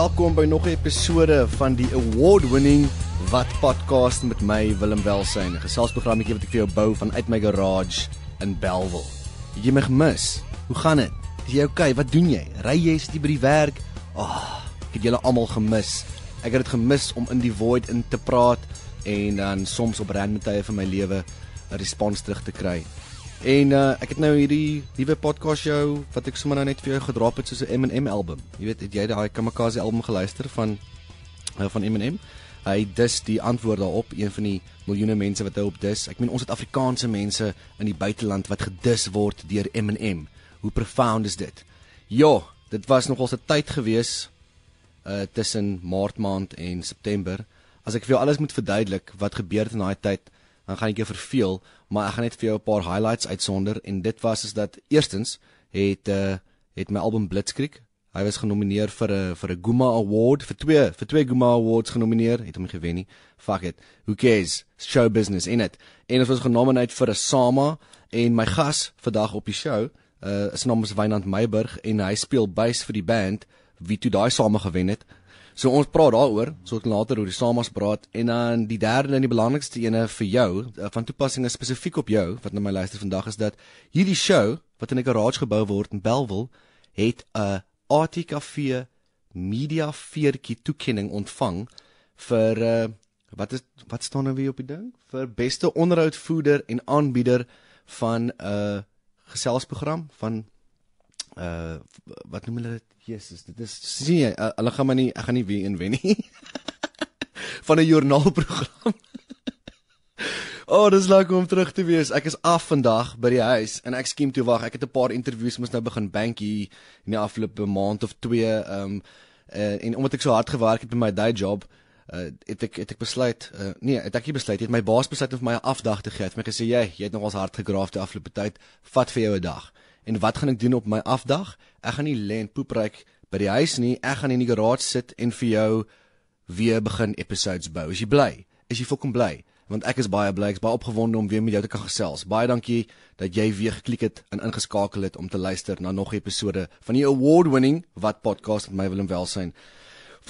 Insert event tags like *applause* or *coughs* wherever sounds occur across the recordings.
welkom by nog 'n episode van die award-winning Wat podcast met my Willem Welsyn. Geselsprogrammetjie wat ek vir jou bou vanuit my garage in Belwel. Het jy my gemis? Hoe gaan dit? Is jy okay? Wat doen jy? Ry jy steeds by die werk? Ag, oh, ek het julle almal gemis. Ek het dit gemis om in die void in te praat en dan soms op randomtye van my lewe 'n respons terug te kry. En uh, ek het nou hierdie nuwe podcast jou wat ek sommer nou net vir jou gedrop het soos 'n M&M album. Jy weet, het jy daai Kamikaze album geluister van uh, van M&M? Hy dis die antwoord daarop, een van die miljoene mense wat hy op dis. Ek meen ons het Afrikaanse mense in die buiteland wat gedis word deur M&M. Hoe profound is dit? Ja, dit was nogal 'n tyd gewees uh tussen Maart maand en September. As ek vir jou alles moet verduidelik wat gebeur het in daai tyd, dan gaan ek jou verveel, maar ek gaan net vir jou 'n paar highlights uitsonder en dit was is dat eerstens het uh het my album Blitzkrieg hy was genomineer vir 'n vir 'n Guma Award vir twee vir twee Guma Awards genomineer het hom gewen nie fuck it who cares show business in it en dit was genomineer vir 'n Sama en my gas vandag op die show uh eh, sy naam is Wynand Meiburg en hy speel bas vir die band wie toe daai same gewen het So ons praat daaroor, so ek later oor die samas praat en dan die derde en die belangrikste ene vir jou eh, van toepassing is spesifiek op jou wat nou my luister vandag is dat hierdie show wat in 'n garage gebou word in Belwel het 'n ATK4 media feertjie toekenning ontvang vir uh, wat is wat staan nou weer op die ding vir beste onderhoudvoerder en aanbieder van 'n uh, eh, geselsprogram van uh wat noem hulle dit? Jesus, dit is sien jy, uh, hulle gaan my nie ek gaan nie weer inwen nie. *laughs* van 'n joernaalprogram. *laughs* Oh, dis lekker om terug te wees. Ek is af vandag by die huis en ek skiem toe wag. Ek het 'n paar onderhoude moet nou begin bank hier in die afgelope maand of 2. Ehm um, en, uh, en omdat ek so hard gewerk het met my day job, uh, het ek het ek besluit, uh, nee, het ek nie besluit het my baas besluit om vir my 'n afdag te gee. Het my gesê, "Jy, jy het nog ons hard gegraaf die afgelope tyd. Vat vir jou 'n dag." en wat gaan ek doen op my afdag? Ek gaan nie lê en poep ry by die huis nie. Ek gaan in die garage sit en vir jou weer begin episodes bou. Is jy bly? Is jy volkom bly? Want ek is baie bly. Ek is baie opgewonde om weer met jou te kan gesels. Baie dankie dat jy weer geklik het en ingeskakel het om te luister na nog 'n episode van die award-winning Wat podcast met my Willem Welsyn.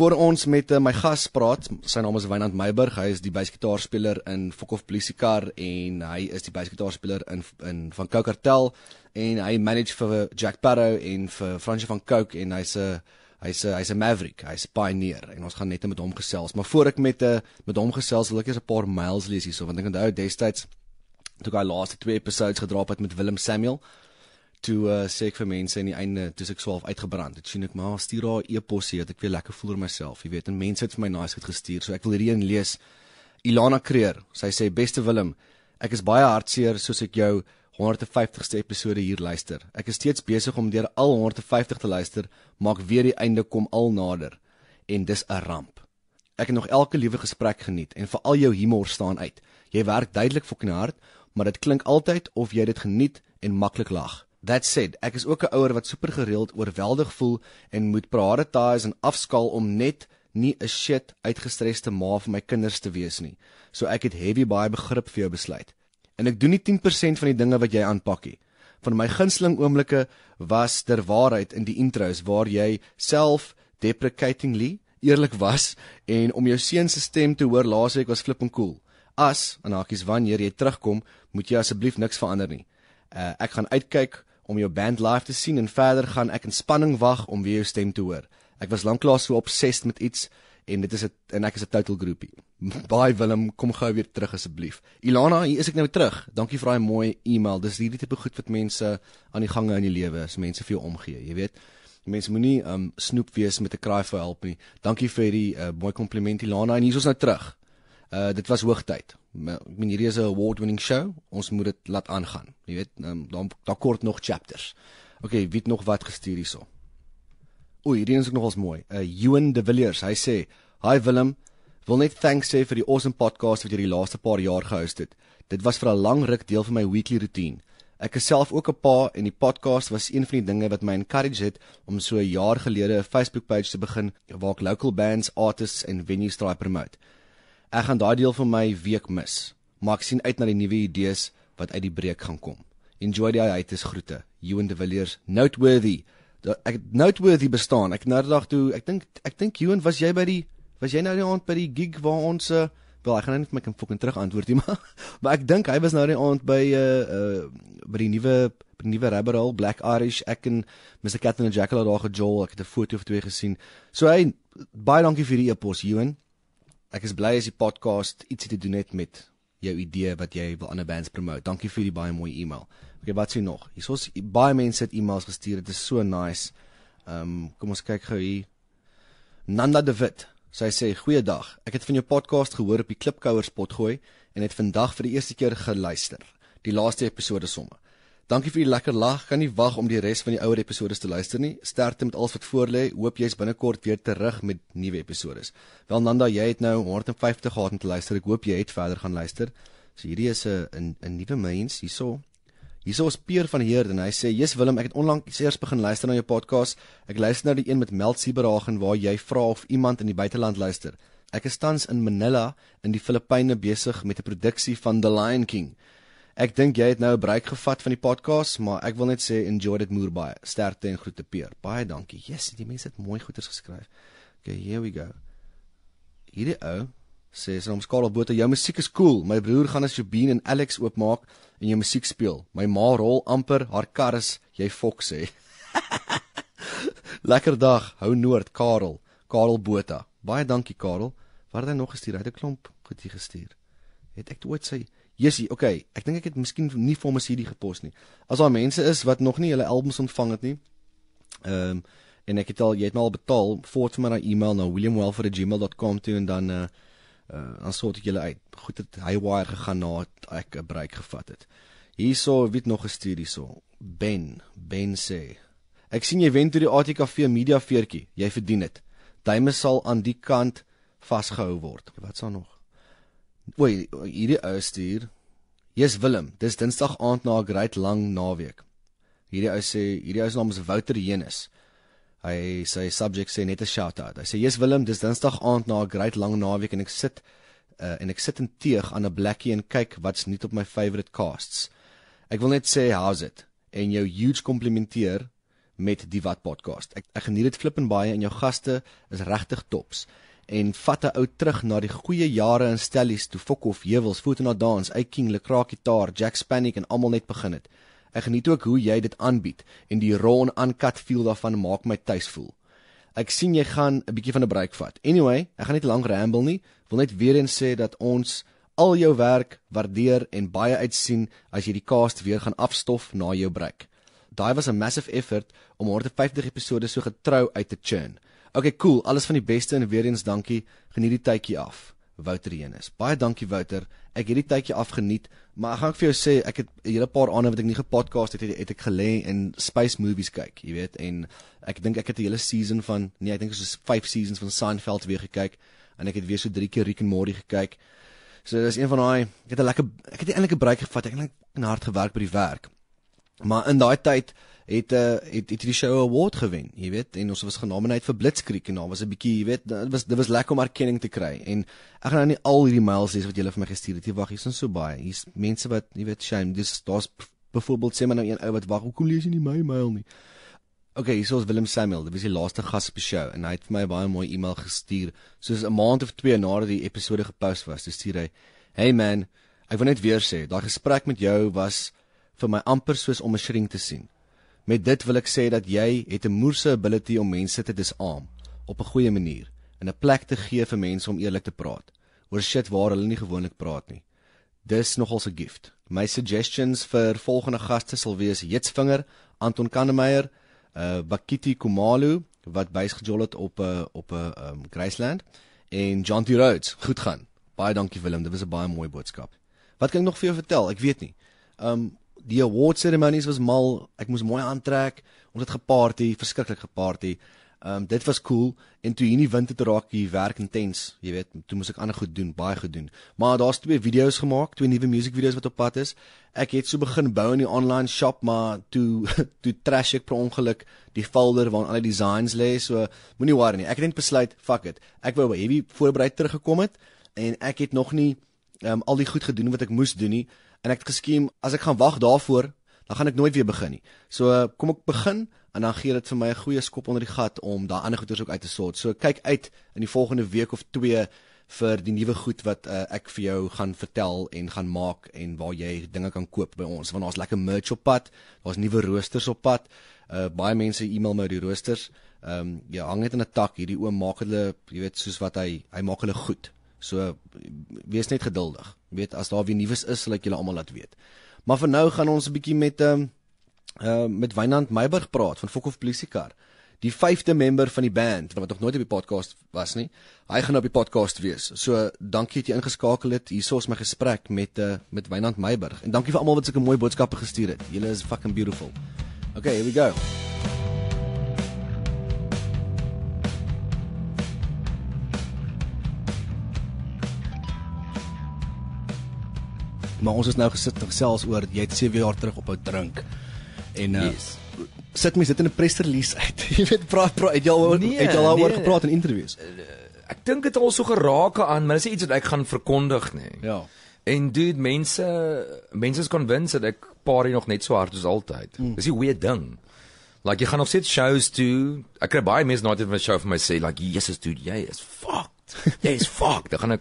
Voor ons met uh, my gas praat, sy naam is Wynand Meiburg. Hy is die basgitaarspeler in Fokof Polisiekar en hy is die basgitaarspeler in in van Coke Cartel en hy manage vir Jack Parrow en vir Fransje van Coke en hy's 'n hy's 'n hy's 'n maverick, hy's 'n pioneer en ons gaan net met hom gesels. Maar voor ek met 'n eh, met hom gesels, wil ek eers 'n paar miles lees hierso want ek onthou destyds toe ek laaste twee episodes gedraap het met Willem Samuel toe uh, sê ek vir mense aan die einde toe ek swaalf uitgebrand het sien ek maar stuur haar e-posse dat ek weer lekker voel oor myself jy weet en mense het vir my nice gestuur so ek wil hierdie een lees Ilana Creer sy sê beste Willem ek is baie hartseer soos ek jou 150ste episode hier luister ek is steeds besig om deur al 150 te luister maak weer die einde kom al nader en dis 'n ramp ek het nog elke liewe gesprek geniet en veral jou humor staan uit jy werk duidelik fucking hard maar dit klink altyd of jy dit geniet en maklik lag That said, ek is ook 'n ouer wat super gereeld oorweldig voel en moet prioritise en afskaal om net nie 'n shit uitgestresste ma vir my kinders te wees nie. So ek het heavy baie begrip vir jou besluit. En ek doen nie 10% van die dinge wat jy aanpak nie. Van my gunsteling oomblikke was ter waarheid in die intros waar jy self deprecatingly eerlik was en om jou seun se stem te hoor laasweek was flippend cool. As en hakies wanneer jy terugkom, moet jy asseblief niks verander nie. Uh, ek gaan uitkyk om jou band live te sien en verder gaan ek in spanning wag om weer jou stem te hoor. Ek was lanklaas so obsessed met iets en dit is 'n en ek is 'n total groepie. *laughs* Baie Willem, kom gou weer terug asseblief. Ilana, hier is ek nou terug. Dankie vir daai mooi e-mail. Dis hierdie tipe goed wat mense aan die gange in die lewe, as mense vir jou omgee, jy weet. Mense moenie um snoep wees met 'n kraai vir help nie. Dankie vir die uh, eh, mooi kompliment Ilana en hier is ons nou terug. Uh dit was hoogtyd ek meen hierdie is 'n award winning show. Ons moet dit laat aangaan. Jy weet, um, daar daar kort nog chapters. OK, wie het nog wat gestuur hierso? O, hierdie is ook nogals mooi. 'n uh, eh, Juan de Villiers. Hy sê: "Hi Willem, wil net thanks sê vir die awesome podcast wat jy die laaste paar jaar gehost het. Dit was vir 'n lang ruk deel van my weekly routine." Ek is self ook 'n pa en die podcast was een van die dinge wat my encourage het om so 'n jaar gelede 'n Facebook-bladsy te begin waar ek local bands, artists en venues draai promote. Ek gaan daai deel van my week mis, maar ek sien uit na die nuwe idees wat uit die breek gaan kom. Enjoy die hy is groete. Ewan de Villiers, noteworthy. Ek noteworthy bestaan. Ek nou dag toe, ek dink ek dink Ewan was jy by die was jy nou die aand by die gig waar ons eh, wel ek gaan nou net my kan fucking terug antwoord jy *laughs* maar maar ek dink hy was nou die aand by uh, uh by die nuwe nuwe rapper al Black Irish ek en Mr. Catherine Jackal het daar gejol. Ek het 'n foto of twee gesien. So hy baie dankie vir die e-pos Ewan. Ek is bly as die podcast ietsie te doen het met jou idee wat jy wil ander bands promote. Dankie vir die baie mooi e-mail. Ek okay, wat sien nog. Hiersoos baie mense het e-mails gestuur. Dit is so nice. Ehm um, kom ons kyk gou hier. Nanda de Wit. Sy sê goeiedag. Ek het van jou podcast gehoor op die Klipkouer spot gooi en het vandag vir die eerste keer geluister. Die laaste episode sommer. Dankie vir die lekker lag. Kan nie wag om die res van die ouer episodes te luister nie. Sterkte met alles wat voorlê. Hoop jy's binnekort weer terug met nuwe episodes. Wel Nanda, jy het nou 150 gehad om te luister. Ek hoop jy het verder gaan luister. So hierdie is 'n 'n nuwe mens hierso. Hierso is Peer van Heerden. Hy sê: "Jesus Willem, ek het onlangs eers begin luister na jou podcast. Ek luister nou die een met Meltsieberagen waar jy vra of iemand in die buiteland luister. Ek is tans in Manila in die Filippyne besig met 'n produksie van The Lion King." Ek dink jy het nou 'n breek gevat van die podcast, maar ek wil net sê enjoy dit moer baie. Sterkte en groete Peer. Baie dankie. Yes, die mense het mooi goeders geskryf. Okay, here we go. Hierdie ou sê sy hom skaal op bote. Jou musiek is cool. My broer gaan as Jobine en Alex oopmaak en jou musiek speel. My ma rol amper haar kar is jy fok sê. *laughs* Lekker dag. Hou Noord, Karel. Karel Botha. Baie dankie Karel. Wat het hy nog gestuur? Hy het 'n klomp goedie gestuur. Het ek ooit sy Jessie, okay, ek dink ek het miskien nie vir hom 'n CD gepos nie. As daar mense is wat nog nie hulle albums ontvang het nie, ehm um, en ek het al jy het my al betaal, voort vir my na e-mail na williamwell@gmail.com toe en dan eh uh, uh, dan sort ek julle uit. Goed het hy wire gegaan na ek 'n breek gevat het. Hierso weet nog 'n studie so. Ben, Ben sê. Ek sien jy wen toe die ATKV media veertjie. Jy verdien dit. Duime sal aan die kant vasgehou word. Wat s'n nog? Woe, hierdie ou stuur. Jesus Willem, dis Dinsdag aand na 'n great lang naweek. Hierdie ou sê, hierdie ou se naam is Wouter Henus. Hy sê subject sê net 'n shout out. Hy sê Jesus Willem, dis Dinsdag aand na 'n great lang naweek en ek sit uh, en ek sit in teeg aan 'n blakkie en kyk wat's nuut op my favourite casts. Ek wil net sê how's it en jou huge komplimenteer met die Wat podcast. Ek, ek geniet dit flippend baie en jou gaste is regtig tops en vat 'n ou terug na die goeie jare in Stellies toe Fokof Hewels foto na dance, uit King Lekraak gitaar, Jack Spanik en almal net begin het. Ek geniet ook hoe jy dit aanbied en die raw uncut feel daarvan maak my tuis voel. Ek sien jy gaan 'n bietjie van 'n break vat. Anyway, ek gaan nie lank ramble nie. Wil net weer eens sê dat ons al jou werk waardeer en baie uitsien as jy die cast weer gaan afstof na jou break. Daai was 'n massive effort om 150 episode so getrou uit te churn. Okay, cool. Alles van die beste en weer eens dankie. Geniet die tydjie af, Wouter Henes. Baie dankie Wouter. Ek het die tydjie afgeniet, maar ek gaan ek vir jou sê ek het 'n hele paar aande wat ek nie gepodcast het nie, het ek gelê en space movies kyk, jy weet, en ek dink ek het 'n hele season van nee, ek dink soos 5 seasons van Seinfeld weer gekyk en ek het weer so 3 keer Rick and Morty gekyk. So dis een van daai ek het 'n lekker ek het eintlik 'n break gevat. Ek het eintlik hard gewerk by die werk. Maar in daai tyd het 'n uh, eh, het het hierdie show award gewen, jy weet, en ons was genomineer vir Blitzkrieg en daar was 'n bietjie, jy weet, dit was dit was lekker om erkenning te kry. En ek gaan nou nie al hierdie mails lees wat julle vir my gestuur het nie. Wag, hier's so baie. Hier's mense wat, jy weet, shame. Dis daar's byvoorbeeld sê my nou een ou wat wag, hoekom lees jy nie my mail nie? Okay, hier's ons Willem Samuel, dit was die laaste gas op die show en hy het vir my 'n baie mooi e-mail gestuur. Soos 'n maand of 2 nadat die episode gepost was, dis stuur hy, "Hey man, ek wil net weer sê, daai gesprek met jou was vir my amper soos om 'n shrink te sien." Met dit wil ek sê dat jy het 'n moorse ability om mense te disarm op 'n goeie manier en 'n plek te gee vir mense om eerlik te praat oor shit waar hulle nie gewoonlik praat nie. Dis nogals 'n gift. My suggestions vir volgende gaste sal wees Jetsvinger, Anton Kannemeyer, uh eh, Bakiti Kumalo wat bys gejol het op 'n uh, eh, op 'n uh, eh, um Graceland en John T. Rhodes. Goed gaan. Baie dankie Willem, dit was 'n baie mooi boodskap. Wat kan ek nog vir jou vertel? Ek weet nie. Um die award ceremonies was mal. Ek moes mooi aantrek. Ons het geparty, verskriklik geparty. Ehm um, dit was cool en toe hierdie winter te raak hier werk intens, jy weet, toe moes ek ander goed doen, baie goed doen. Maar daar's twee video's gemaak, twee nuwe music video's wat op pad is. Ek het so begin bou in die online shop, maar toe *laughs* toe trash ek per ongeluk die folder waar al die designs lê, so moenie worry nie. Ek het net besluit, fuck it. Ek wou baie voorberei teruggekom het en ek het nog nie ehm um, al die goed gedoen wat ek moes doen nie en ek het geskiem as ek gaan wag daarvoor, dan gaan ek nooit weer begin nie. So kom ek begin en dan gee dit vir my 'n goeie skop onder die gat om daai ander goeders ook uit te sort. So kyk uit in die volgende week of 2 vir die nuwe goed wat uh, ek vir jou gaan vertel en gaan maak en waar jy dinge kan koop by ons. Want daar's lekker merch op pad. Daar's nuwe roosters op pad. Uh baie mense e-mail my oor die roosters. Ehm um, ja, hang dit in 'n tak hierdie oom maak hulle, jy weet, soos wat hy hy maak hulle goed. So wees net geduldig. Jy weet as daar weer nuus is, sal ek julle almal laat weet. Maar vir nou gaan ons 'n bietjie met ehm uh, uh, met Wynand Meiburg praat van Fokof Polisiekar. Die vyfde member van die band wat nog nooit op die podcast was nie. Hy gaan op die podcast wees. So dankie dat jy ingeskakel het. Hier is my gesprek met uh, met Wynand Meiburg. En dankie vir almal wat sulke mooi boodskappe gestuur het. Julle is fucking beautiful. Okay, here we go. maar ons is nou gesit en gesels oor jy het 7 jaar terug ophou drink. En uh, yes. sit mens dit in 'n press release uit. *laughs* jy weet praat praat het jy al nee, het jy al nee, oor nee. gepraat in interviews. Eh, eh, ek dink dit al so geraak aan, maar dis iets wat ek gaan verkondig nie. Ja. En dude, mense mense is konwins dat ek party nog net so hard soos altyd. Mm. Dis 'n weird ding. Like jy gaan nog steeds shows toe. Ek kry baie mense nooit het my show vir my sê like Jesus dude, jy is fucked. Jy is *laughs* fucked. Dan gaan ek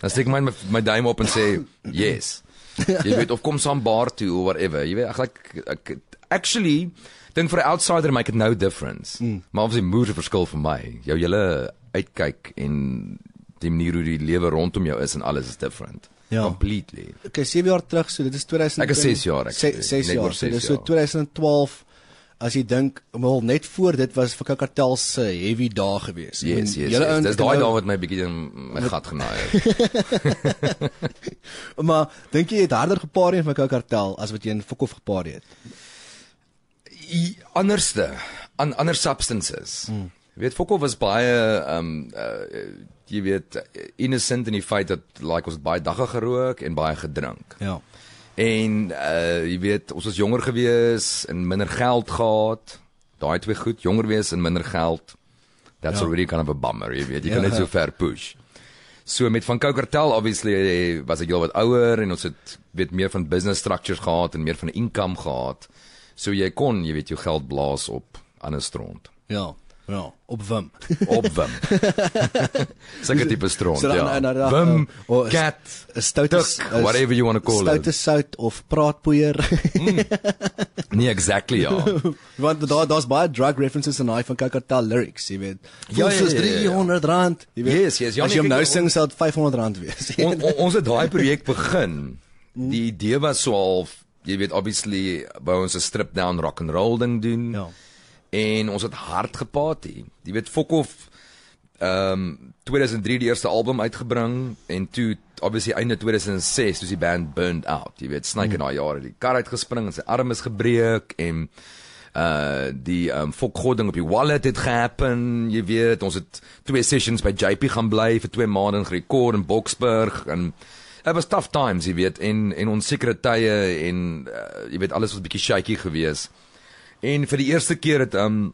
Dan steek ek my my duim op en sê, "Yes." Jy weet of kom saam bar toe of whatever. Jy weet, ek ek, ek actually dink vir 'n outsider make it no difference. Mm. Maar obviously moet dit verskil vir my. Jou hele uitkyk en die manier hoe die lewe rondom jou is en alles is different. Ja. Completely. Okay, 7 jaar terug, so dit is 2000 Ek is 6 jaar ek. 6 jaar, so dis so 2012 as jy dink, wel net voor dit was vir Kakartel se heavy dag geweest. Yes, yes, julle yes, yes. daai nou dag wat my bietjie in my gat genaai het. *laughs* maar dink jy het harder gepaar in vir Kakartel as wat jy in Fokof gepaar het? I, anderste, an, ander substances. Hmm. Weet Fokof was baie ehm um, uh, jy weet innocent in die feit dat like was baie dagge gerook en baie gedrink. Ja. Yeah. En uh jy weet, ons was jonger gewees en minder geld gehad. Daai twee goed, jonger wees en minder geld. That's ja. already kind of a bummer, jy weet. Jy ja. kan net ja. so ver push. So met van Coukertel obviously eh, was ek jou wat ouer en ons het weet meer van business structures gehad en meer van income gehad. So jy kon, jy weet, jou geld blaas op aan 'n strand. Ja. Ja, op wim. Op wim. Sekker *laughs* tipe stront, ja. Wim, uh, cat, stout, whatever you want to call stoute it. Stout sout of praatpoeier. mm. Nee, exactly, ja. *laughs* Want daar daar's baie drug references in hy van Kakartel lyrics, jy weet. Ja, ja, ja, ja, ja. 300 rand, jy weet. Yes, yes, ja, as nee, jy hom nou sing sal dit 500 rand wees. *laughs* on, on, ons het daai projek begin. Mm. Die idee was so half, jy weet, obviously by ons 'n strip down rock and roll ding doen. Ja. No en ons het hard gepaartie. Jy weet Fokof ehm um, 2003 die eerste album uitgebring en toe obviously einde 2006 soos die band burned out. Jy weet Snake hmm. en haar jare, die kar het gespring en sy arm is gebreek en uh die um ehm, fokhouding op die wallet het gehappen jy weet ons het twee sessions by JP gaan bly vir twee maande in Gerikord en Boksburg en it was tough times jy weet en en onsekere tye en uh, jy weet alles was 'n bietjie shaky geweest En vir die eerste keer het um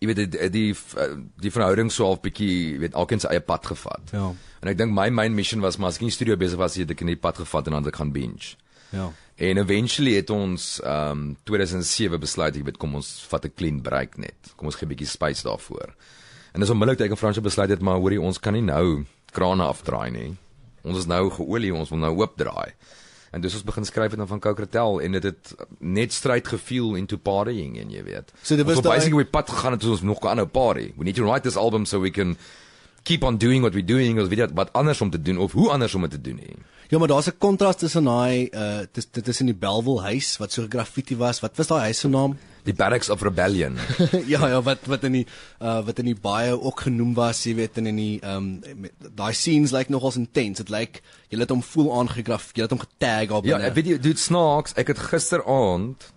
jy weet het, het die eh, die verhouding so half bietjie, jy weet, alkeen se eie pad gevat. Ja. En ek dink my main mission was maar as ek nie studio besig was hierdeur kan ek pad gevat en dan ek gaan binge. Ja. En eventually het ons um ehm, 2007 besluit ek weet kom ons vat 'n clean break net. Kom ons gee 'n bietjie space daarvoor. En dis onmiddellik toe ek en Fransie besluit het maar hoorie ons kan nie nou krane afdraai nie. Ons is nou geolie, ons wil nou oop draai en dis ons begin skryf dan van Kokratel en dit het, het net stryd gefeel into partying en jy weet. So dit was ons basically we pat gaan het ons nog 'n ander party. We need to write this album so we can keep on doing what we doing of wat anders om te doen of hoe anders om dit te doen nie. Ja, maar daar's 'n kontras tussen daai uh dis dit is in die Belville huis wat so graffiti was. Wat was daai huis se naam? Die Barracks of Rebellion. *laughs* ja, ja, wat wat in die uh wat in die baie ook genoem was, jy weet, in in die um daai scenes lyk like, nogals intense. Dit lyk like, jy het hom voel aangegraf, jy het hom getag op 'n Ja, ek weet jy doen snacks. Ek het gisteraand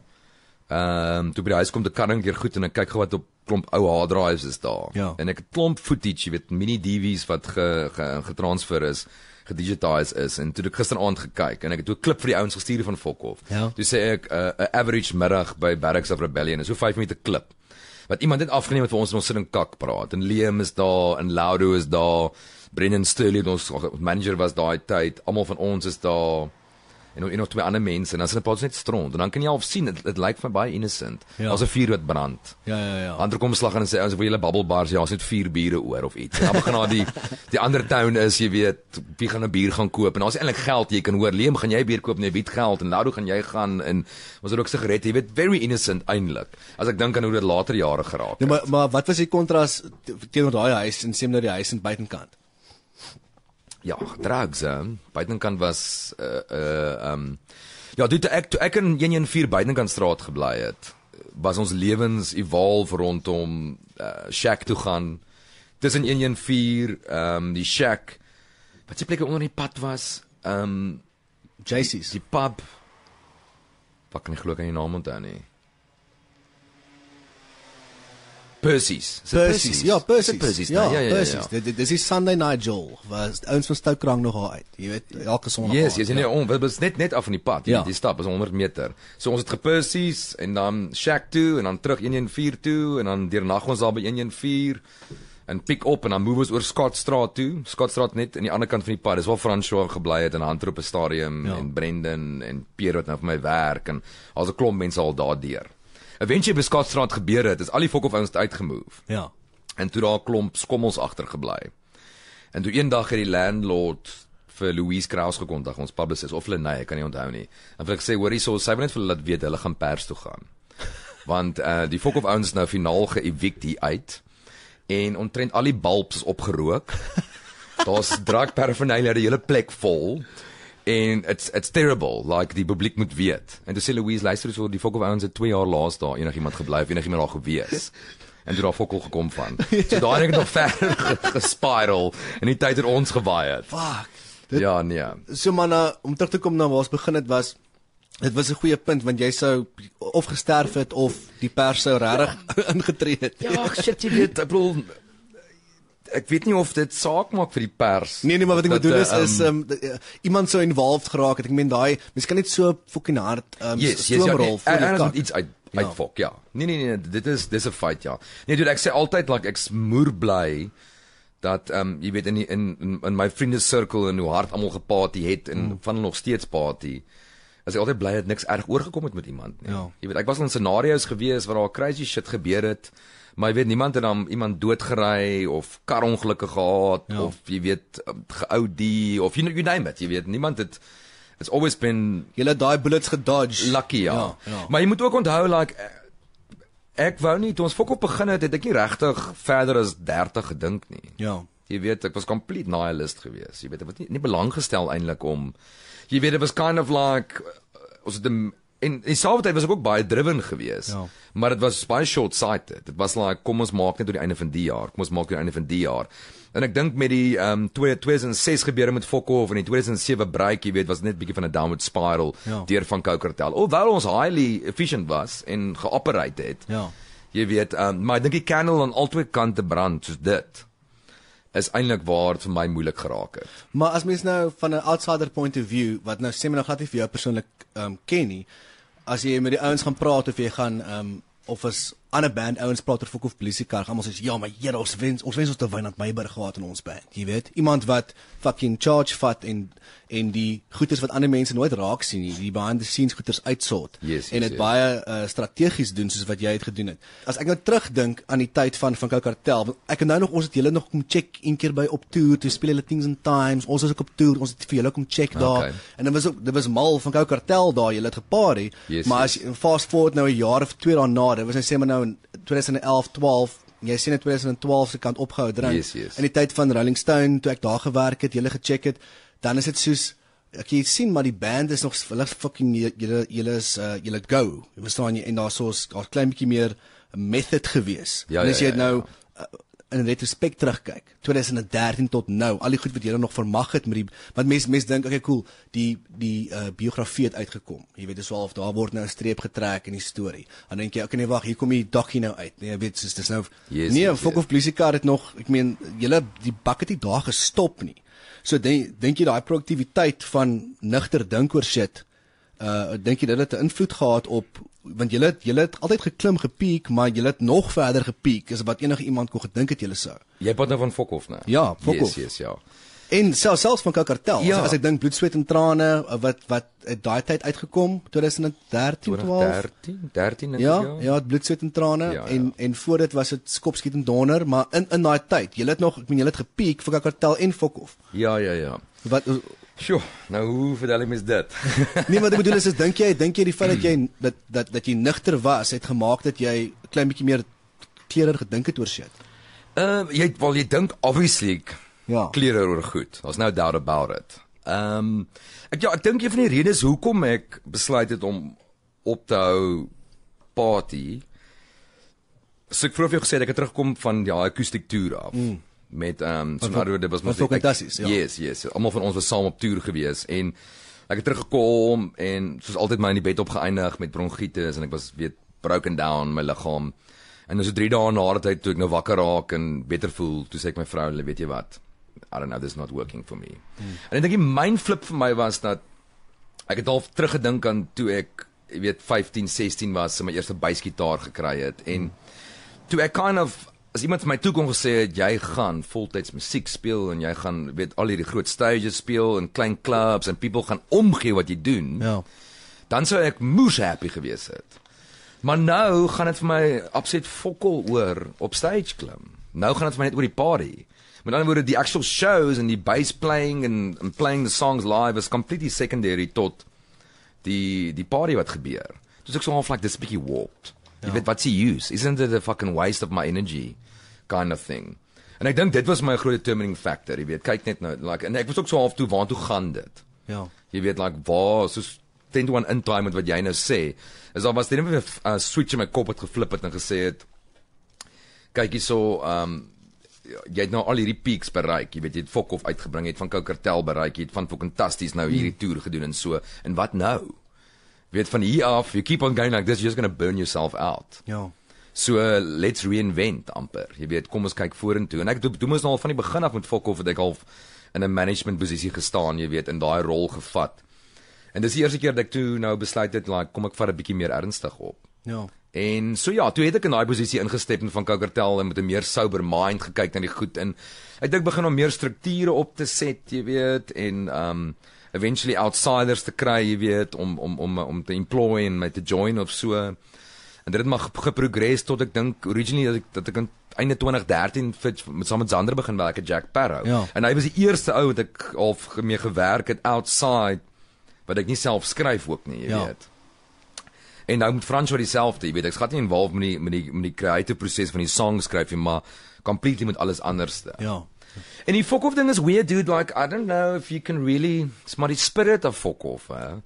Ehm um, toe by die huis kom te karring keer goed en ek kyk gou wat op klomp ou hard drives is daar. Ja. En ek klomp footage, jy weet mini DVs wat ge, ge getransfer is gedigitaliseer is en toe ek gisteraand gekyk en ek het ook klip vir die ouens gestuur van Fokof. Ja. Toe sê ek eh, 'n uh, average middag by Barracks of Rebellion is so 5 minute klip. Wat iemand het afgeneem wat vir ons in ons sitting kak praat. En Liam is daar en Laudo is daar. Brennan Sterling ons manager was daai tyd. Almal van ons is daar en en of twee ander mense en dan is dit pas net stront en dan kan jy al sien dit dit lyk vir baie innocent ja. as 'n vuur wat brand. Ja ja ja. Ander kom slag en sê as jy hulle bubble bars ja, as dit vier biere oor of iets. Dan begin daar die die ander town is jy weet wie gaan 'n bier gaan koop en daar's eintlik geld jy kan hoor Leem gaan jy bier koop en nee, jy weet geld en Lado gaan jy gaan en ons het er ook sigarette jy weet very innocent eintlik. As ek dink aan hoe dit later jare geraak het. Nee maar maar wat was die kontras teenoor daai huis en sien nou die huis aan buitekant? Ja, drugs, hè. Buitenkant was uh uh um ja, toe ek toe ek in 114 Buitenkant straat gebly het, was ons lewens evolve rondom uh shack toe gaan. Dis in 114 um die shack wat se plekke onder die pad was. Um ehm, JC's. Die, die pub. Pak nie glo ek aan die naam onthou nie. Percy's. Percy's. Ja, Percy's. Percy's. Ja, Percy's. Nou? Ja, ja, ja, ja, ja. Dis is Sunday Night Joel. Was ouens van Stoukrang nog haar uit. Jy weet, elke Sondag. Yes, jy's nie om, dit is net net af van die pad. Jy ja. die stap is 100 meter. So ons het ge-Percy's en dan Shack 2 en dan terug 114 toe en dan deernag ons daar by 114 en pick up en dan moves oor Scottstraat toe. Scottstraat net aan die ander kant van die pad. Dis waar Francois gebly het in Handroepe Stadium ja. en Brendan en Pierre wat nou vir my werk en al 'n klomp mense al daar deur eventueel by Scottsdraad gebeur het, is al die fokke van ons uitgemoof. Ja. En toe daar klomp skommels agtergebly. En toe eendag het die landlord vir Louise Kraus gekontak, ons publicist of Lenay, ek kan nie onthou nie. En vir ek sê hoorie so, sy wil net vir hulle laat weet hulle gaan pers toe gaan. *laughs* Want eh uh, die fokke van ons nou finaal geëvict hier uit en ontrent al die bulbs opgerook. *laughs* Daar's drak paraphernalia die hele plek vol en it's it's terrible like die publiek moet weet en toe sê Louise luister so die Fokker ouens het 2 jaar laas daar enigiemand gebly of enigiemand daar gewees *laughs* en toe daar Fokker gekom van so daar het nog verder *laughs* gespiral en die tyd het ons gewaai het fuck dit, ja nee so manne nou, om terug te kom na waar ons begin het was dit was 'n goeie punt want jy sou of gesterf het of die pers sou regtig ja. *laughs* ingetree het ja shit jy weet ek bedoel ek weet nie of dit saak maak vir die pers. Nee nee, maar wat ek bedoel is is um, um, iemand so involved geraak het. Ek meen daai mens kan net so fucking hard um, yes, yes, stroomrol ja, nee, vir die er- er kat. Iets uit ja. uit fok, ja. Nee nee nee, dit is dis 'n fight, ja. Nee, dude, ek sê altyd like ek smoer bly dat ehm um, jy weet in die, in in my vriende sirkel en hoe hard almal gepaat het en hmm. van nog steeds paat het. As ek altyd bly het niks erg oorgekom het met iemand nie. Ja. Jy weet ek was in scenario's gewees waar daar crazy shit gebeur het maar jy weet niemand het dan iemand doodgery of karongelukke gehad ja. of jy weet um, geou die of you, you name it jy weet niemand het it's always been jy het daai bullets gedodge lucky ja. Ja, ja maar jy moet ook onthou like ek wou nie toe ons fok op begin het het ek nie regtig verder as 30 gedink nie ja jy weet ek was complete nihilist geweest jy weet ek was nie, nie belang gestel eintlik om jy weet it was kind of like was uh, dit en dieselfdertyd was ek ook baie driven geweest. Ja. Maar dit was baie short sighted. Dit was like kom ons maak net tot die einde van die jaar. Kom ons maak tot die einde van die jaar. En ek dink met die ehm um, 2006 gebeure met Fokker of in die 2007 break, jy weet, was net 'n bietjie van 'n downward spiral ja. deur van Coukertel. Alhoewel ons highly efficient was en geoperate het. Ja. Jy weet, ehm um, maar ek dink die candle aan albei kante brand soos dit is eintlik waar vir my moeilik geraak het. Maar as mens nou van 'n outsider point of view wat nou sê menig glad nie vir jou persoonlik ehm um, ken nie, as jy met die ouens gaan praat of jy gaan ehm um, of as ander band ouens praat oor Fokof Blissie kar, almal sê ja, maar Here, ons wens ons wens ons te Wynand Meyburg gehad in ons band. Jy weet, iemand wat fucking charge vat en en die goeders wat ander mense nooit raak sien nie, die behind the scenes goeders uitsort yes, en dit yes, baie uh, strategies doen soos wat jy het gedoen het. As ek nou terugdink aan die tyd van van Kartel, ek het nou nog ons het julle nog kom check een keer by op tour, toe speel hulle things and times, ons was ook op tour, ons het vir julle kom check okay. daar. En dit was ook dit was mal van Kartel daar, julle het gepaar hê. Yes, maar as yes. fast forward nou 'n jaar of twee daarna, dit was net sê maar nou in 2011, 12, jy sien in 2012 se kant opgehou drink. Yes, yes. In die tyd van Rolling Stone toe ek daar gewerk het, hulle gecheck het, dan is dit soos ek jy sien maar die band is nog hulle fucking julle julle is uh, julle go. Jy verstaan jy en daar's so 'n klein bietjie meer method gewees. Ja, en as ja, jy ja, ja, nou ja. Uh, in retrospek terugkyk 2013 tot nou al die goed wat jy nog vermag het met die wat mense mense dink okay cool die die uh, biografie het uitgekom jy weet dis half daar word nou 'n streep getrek in die storie dan dink jy okay nee wag hier kom hier dokkie nou uit nee weet dis dis nou yes, nee fuck of police car het nog ek meen julle die bucket het daar gestop nie so dink jy daai produktiwiteit van nugter dink oor shit uh eh, dink jy dit het 'n invloed gehad op want jy het jy het altyd geklim gepiek maar jy het nog verder gepiek as wat enige iemand kon gedink het jy sou. Jy praat nou van Fokof nè. Ja, Fokof. Yes, yes, ja. En self, selfs van Kakartel ja. as, as ek dink bloed, sweet en trane eh, wat wat daai tyd uitgekom 2013 12 2013 13 in ja, die jaar. Ja, bloed, sweet en trane ja, ja. en ja. en voor dit was dit skopskiet en donder maar in in daai tyd jy het nog ek meen jy het gepiek vir Kakartel en Fokof. Ja, ja, ja. Wat eh, Sjoe, nou hoe vertel jy mes dit? *laughs* nee, maar ek bedoel is, is dink jy, dink jy die feit dat jy hmm. dat dat dat jy nigter was het gemaak dat jy 'n klein bietjie meer klerer gedink het oor seet? Ehm uh, jy het wel jy dink obviously. Ja. Klerer oor goed. Daar's nou doubt about it. Ehm um, ek ja, ek dink een van die redes hoekom ek besluit het om op te hou party. So ek vroeg vir jou gesê ek het terugkom van ja, akustiek toer af. Mm met ehm um, Sonardo dit was mos ook fantasties. Ja. Yes, yes. Almal van ons was saam op toer gewees en ek het teruggekom en soos altyd my in die bed op geëindig met bronkietes en ek was weer broken down my liggaam. En nou so 3 dae nadat hy toe ek nou wakker raak en beter voel, toe sê ek my vrou, "Lê weet jy wat? I don't know, this is not working for me." Hmm. En ek dink die mind flip vir my was dat ek het half teruggedink aan toe ek, jy weet, 15, 16 was en my eerste basgitaar gekry het en hmm. toe ek kind of as iemand my toe kom gesê het jy gaan voltyds musiek speel en jy gaan weet al hierdie groot stages speel in klein clubs en people gaan omgee wat jy doen. Ja. Dan sou ek moes happy gewees het. Maar nou gaan dit vir my absoluut fokol oor op stage klim. Nou gaan dit vir my net oor die party. Met ander woorde die actual shows en die bass playing en and playing the songs live is completely secondary tot die die party wat gebeur. Dis ek so half like dis 'n bietjie warped. Jy ja. weet wat se use? Isn't it a fucking waste of my energy? kind of thing. En ek dink dit was my groot determining factor, jy weet. Kyk net nou, like en ek was ook so half toe waartoe gaan dit. Ja. Jy weet like waar soos ten one in time met wat jy nou sê, is daar was dit net 'n uh, switch in my kop wat geflip het en gesê het kyk hierso, ehm um, jy het nou al hierdie peaks bereik, jy weet jy het Fokof uitgebring, jy het van Koukertel bereik, jy het van fantasties nou hierdie hmm. toer gedoen en so. En wat nou? Jy weet van hier af, you keep on going like this, you're just going to burn yourself out. Ja. So eh, let's reinvent amper. Jy weet, kom ons kyk vorentoe. En ek doen doen ons nou al van die begin af met Fokof wat ek half in 'n management posisie gestaan, jy weet, in daai rol gevat. En dis die eerste keer dat ek toe nou besluit het like kom ek vat 'n bietjie meer ernstig op. Ja. En so ja, toe het ek in daai posisie ingestep en van Kokertel en met 'n meer sober mind gekyk na die goed en ek dink begin om meer strukture op te set, jy weet, en um eventually outsiders te kry, jy weet, om om om om te employ en my te join of so en dit het maar geprogress tot ek dink originally dat ek dat ek in einde 2013 vir met saam met Sander begin werk met Jack Parrow. Ja. En hy was die eerste ou wat ek half mee gewerk het outside wat ek nie self skryf ook nie, jy ja. weet. En nou moet Frans wat dieselfde, jy weet, ek's gat nie involved met die met die met die kreatiewe proses van die song skryf nie, maar completely met alles anders. Ja. En die Fokof ding is weird dude like I don't know if you can really smart die spirit of Fokof. Eh?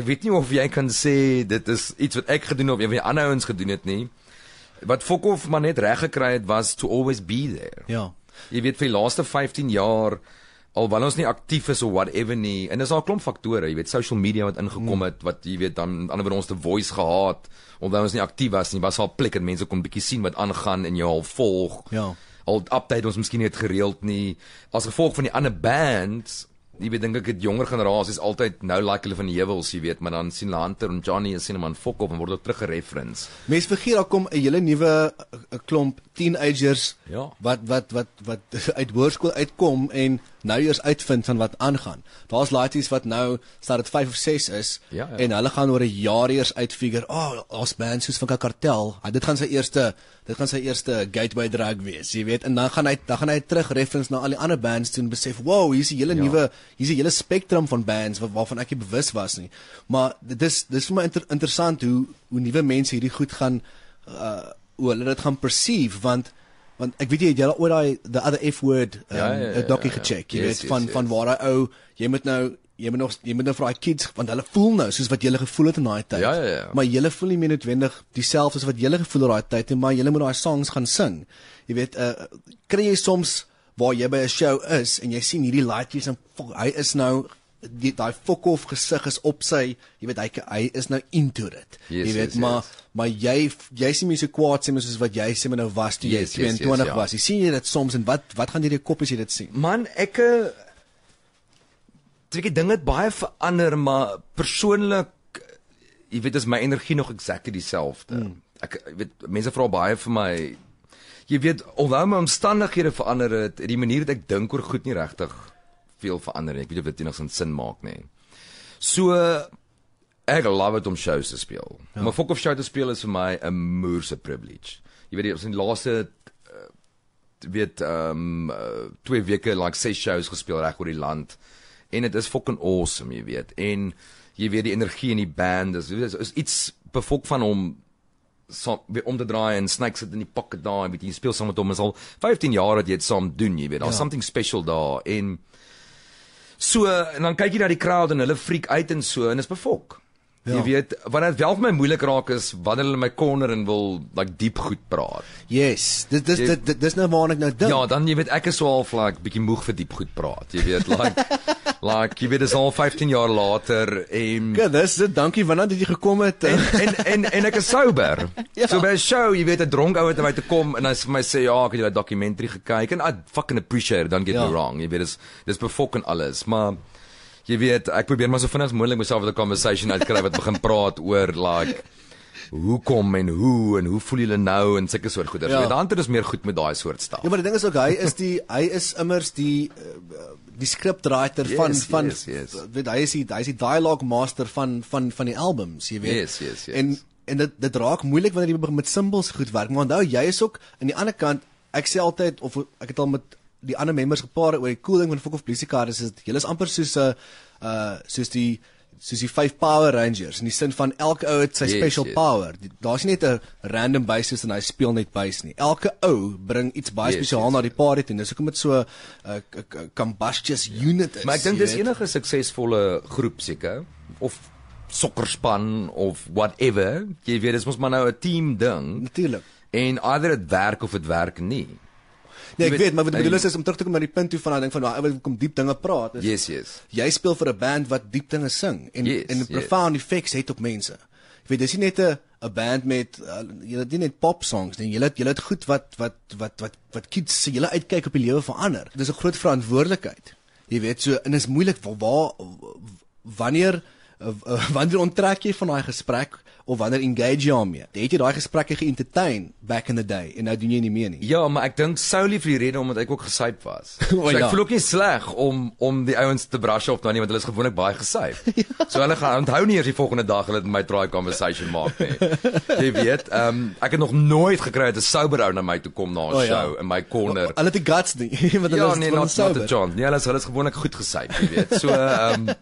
Ek weet nie of jy kan sê dit is iets wat ek gedoen of iemand anders ons gedoen het nie. Wat Fokof maar net reg gekry het was to always be there. Ja. Jy weet vir die laaste 15 jaar alwan ons nie aktief is of whatever nie en daar's 'n klomp faktore, jy weet social media wat ingekom mm. het wat jy weet dan anderwoer ons te voice gehad omdat ons nie aktief was nie, was al plek en mense kon bietjie sien wat aangaan en jou al volg. Ja al update ons miskien net gereeld nie as gevolg van die ander bands Jy weet dink ek dit jonger generasies altyd nou like hulle van die hewels jy weet maar dan sien Lanter en Johnny en sien man fok op en word ook terug gereferens. Mense vergeet daar kom 'n hele nuwe eh, klomp teenagers ja. wat wat wat wat *laughs* uit hoërskool uitkom en nou eers uitvind van wat aangaan. Daar's laities wat nou staan dit 5 of 6 is ja, ja. en hulle gaan oor 'n jaar eers uitfigure, "Ag, oh, ons man soos van 'n kartel, hy dit gaan sy eerste dit gaan sy eerste gateway drug wees." Jy weet, en dan gaan hy dan gaan hy terug reference na al die ander bands toe en besef, "Wow, hier's 'n hele ja. nuwe, hier's 'n hele spektrum van bands wat, waarvan ek nie bewus was nie." Maar dis dis vir my inter, interessant hoe hoe nuwe mense hierdie goed gaan uh hoe hulle dit gaan perceive want want ek weet jy het jy al oor daai the other f word um, ja, ja, ja, dokkie ja, ja. gecheck jy yes, weet yes, van yes. van waar hy ou jy moet nou jy moet nog jy moet nou vir daai kids want hulle voel nou soos wat hulle gevoel het in daai tyd ja, ja, ja. maar hulle voel nie noodwendig dieselfde as wat hulle gevoel het daai tyd nie maar hulle moet daai songs gaan sing jy weet uh, kry jy soms waar jy by 'n show is en jy sien hierdie laaitjies en fok, hy is nou daai fokof gesig is op sy jy weet hy hy is nou into dit yes, jy weet yes, maar yes maar jy jy sien mense kwaad sê soos wat jy sê menou was toe jy yes, 22 yes, yes, yes, ja. was. Jy sien jy dit soms en wat wat gaan hierdie kop as jy dit sien? Man, ek ek eh, dinge het baie verander, maar persoonlik jy weet as my energie nog eksakt dieselfde. Mm. Ek jy weet mense vra baie vir my jy weet alhoewel my omstandighede verander het, die manier wat ek dink oor goed nie regtig veel verander nie. Ek weet dit het enigsins sin maak nie. So Ek love dit om shows te speel. Ja. Om 'n fuck of show te speel is vir my 'n moerse privilege. Jy weet, ons in die laaste uh, weet ehm um, uh, twee weke lank like, ses shows gespeel reg oor die land en dit is fucking awesome, jy weet. En jy weet die energie in die band, dis is, is iets befok van hom so om te draai en snacks sit in die pocket daar en weet jy speel saam met hom is al 15 jaar dat jy dit saam doen, jy weet. Daar's ja. something special daar en So en dan kyk jy na die crowd en hulle freak uit en so en dit is befok. Ja. Jy weet, wanneer dit wel vir my moeilik raak is wanneer hulle my konner en wil like diep goed praat. Yes, dis dis jy, dis dis nou waar ek nou dink. Ja, dan jy weet ek is so half like bietjie moeg vir diep goed praat. Jy weet like *laughs* like jy weet is al 15 jaar later en Goed, dis dit. Dankie wanneer dit jy gekom het eh? en en en, en ek is sober. *laughs* ja. So by 'n show, jy weet 'n dronk ou het naby te kom en hy sê vir my sê ja, ek het jou dokumentary gekyk en I fucking appreciate it. Don't get ja. me wrong. Jy weet dis dis befokken alles, maar jy weet, ek probeer maar so vinnig as moontlik myself met 'n conversation uitkry wat begin praat oor like hoekom en hoe en hoe voel julle nou en sulke soort goeders. Ja. So, dan het ons meer goed met daai soort staf. Ja, maar die ding is ook hy is die hy is immers die eh, die skripdraaiter van yes, van yes, yes. weet hy is die hy is die dialogue master van van van die albums, jy weet. Yes, yes, yes. En en dit dit raak moeilik wanneer jy met simbols goed werk. Maar onthou jy is ook aan die ander kant ek sê altyd of ek het al met die ander members gepaar oor die cooling van Fokker Police Car is dit julle is amper soos 'n uh eh, eh, soos die soos die 5 Power Rangers in die sin van elke ou het sy yes, special yes. power. Daar's nie net 'n random bass soos en hy speel net bass nie. Elke ou bring iets baie yes, spesiaal yes, na die party toe. Dis hoekom dit so 'n uh, eh, uh, uh, combustious yeah. Ja. unit is. Maar ek dink dis weet. enige suksesvolle groep seker of sokkerspan of whatever. Jy weet dis mos maar nou 'n team ding. Natuurlik. En either dit werk of dit werk nie. Nee, ek weet, weet maar wat ek bedoel is, is om terug te kom na die punt toe van daai ding van daai ou kom diep dinge praat. Is, yes, yes. Jy speel vir 'n band wat diep dinge sing en yes, en 'n profound yes. effect het op mense. Ek weet dis nie net 'n 'n band met uh, jy het nie net pop songs nie. Jy het jy het goed wat wat wat wat wat kids jy uitkyk op die lewe van ander. Dis 'n groot verantwoordelikheid. Jy weet so en dit is moeilik waar wanneer *laughs* wanneer onttrek jy van daai gesprek? of wanneer engage jy daarmee? Het jy daai gesprekke geëntertain back in the day en nou doen jy nie meer nie? Ja, maar ek dink Souly vir die rede omdat ek ook gesyp was. oh, *laughs* so ja. ek ja. voel ook nie sleg om om die ouens te brush off nou nie want hulle is gewoonlik baie gesyp. *laughs* ja. So hulle gaan onthou nie eers die volgende dag hulle met my try conversation maak nie. *laughs* jy weet, um, ek het nog nooit gekry dat 'n sober ou na my toe kom na 'n oh, ja. show ja. in my corner. Hulle het die guts nie want hulle ja, is van nee, sober. Ja, nee, hulle is hulle is gewoonlik goed gesyp, jy weet. So, ehm um,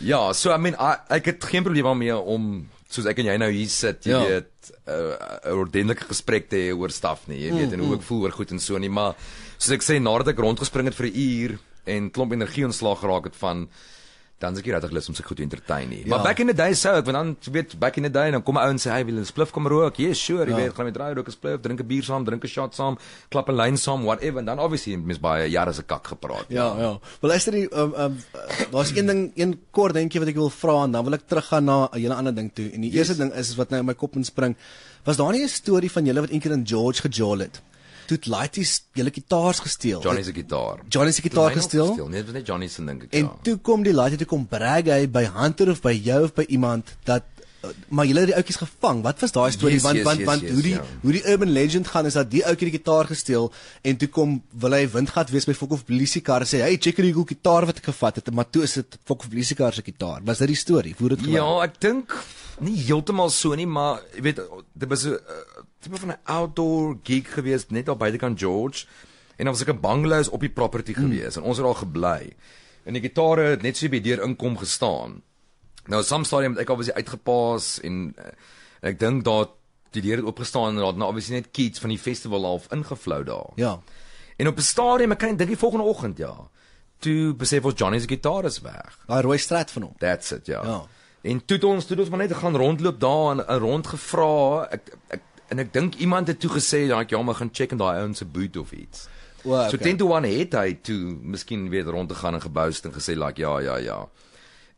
Ja, so I mean I ek het geen probleem daarmee om soos ek en jy nou hier sit, jy ja. weet, eh, 'n uh, ordentlike gesprek te hê oor staf nie, jy weet, mm, en hoe mm, ek mm. voel oor goed en so nie, maar soos ek sê nadat ek rondgespring het vir 'n uur en klomp energie ontslaag geraak het van dan seker regtig lus om se goed te entertain nie. Ja. Maar back in the day sou ek want dan weet back in the day dan nou kom 'n ou en sê hy wil 'n spliff kom rook. Yes, sure, ja. jy weet, gaan met draai rook 'n spliff, drink 'n bier saam, drink 'n shot saam, klap 'n lyn saam, whatever en dan obviously mis baie jare se kak gepraat. Ja, ja. Wel luister die um um daar's een ding, een kort dingetjie wat ek wil vra en dan wil ek teruggaan na 'n hele ander ding toe. En die yes. eerste ding is wat nou in my kop inspring, was daar nie 'n storie van julle wat eendag in George gejol het? toe het Lighty julle gitaars gesteel. Johnny se gitaar. Johnny se gitaar gesteel. gesteel. Nee, dit was net Johnny se ding ek. En ja. toe kom die Lighty toe kom brag hy by Hunter of by jou of by iemand dat eh, maar julle het die ouetjies gevang. Wat was daai storie? Yes, want yes, want yes, want yes, hoe die yeah. Ja. hoe die urban legend gaan is dat die ouetjie die gitaar gesteel en toe kom wil hy windgat wees by Fokof Blisie kar sê, "Hey, check hierdie gitaar wat ek gevat het." Maar toe is dit Fokof Blisie kar se gitaar. Was dit die storie? Hoe het dit gebeur? Ja, ek dink nie heeltemal so nie, maar jy weet, dit was 'n uh, eh, tipe van 'n outdoor geek gewees net daar buitekant George en ons het 'n bungalow op die property hmm. gewees mm. en ons het daar gebly. En die gitare het net so by deur inkom gestaan. Nou soms stadium het ek obviously uitgepaas en, en eh, ek dink daar die deur het oopgestaan en daar het nou obviously net kids van die festival half ingevlou daar. Ja. En op 'n stadium ek kan dink die volgende oggend ja. Toe besef ons Johnny se gitaar is weg. Daai rooi straat van hom. That's it, ja. Ja. En toe het ons toe het ons maar net gaan rondloop daar en, en rondgevra. Ek ek en ek dink iemand het toe gesê dat ja, ek ja maar gaan check in daai ouens se boot of iets. Wow, okay. So Tendo One het hy toe miskien weer rond te gaan en gebouste en gesê like ja ja ja.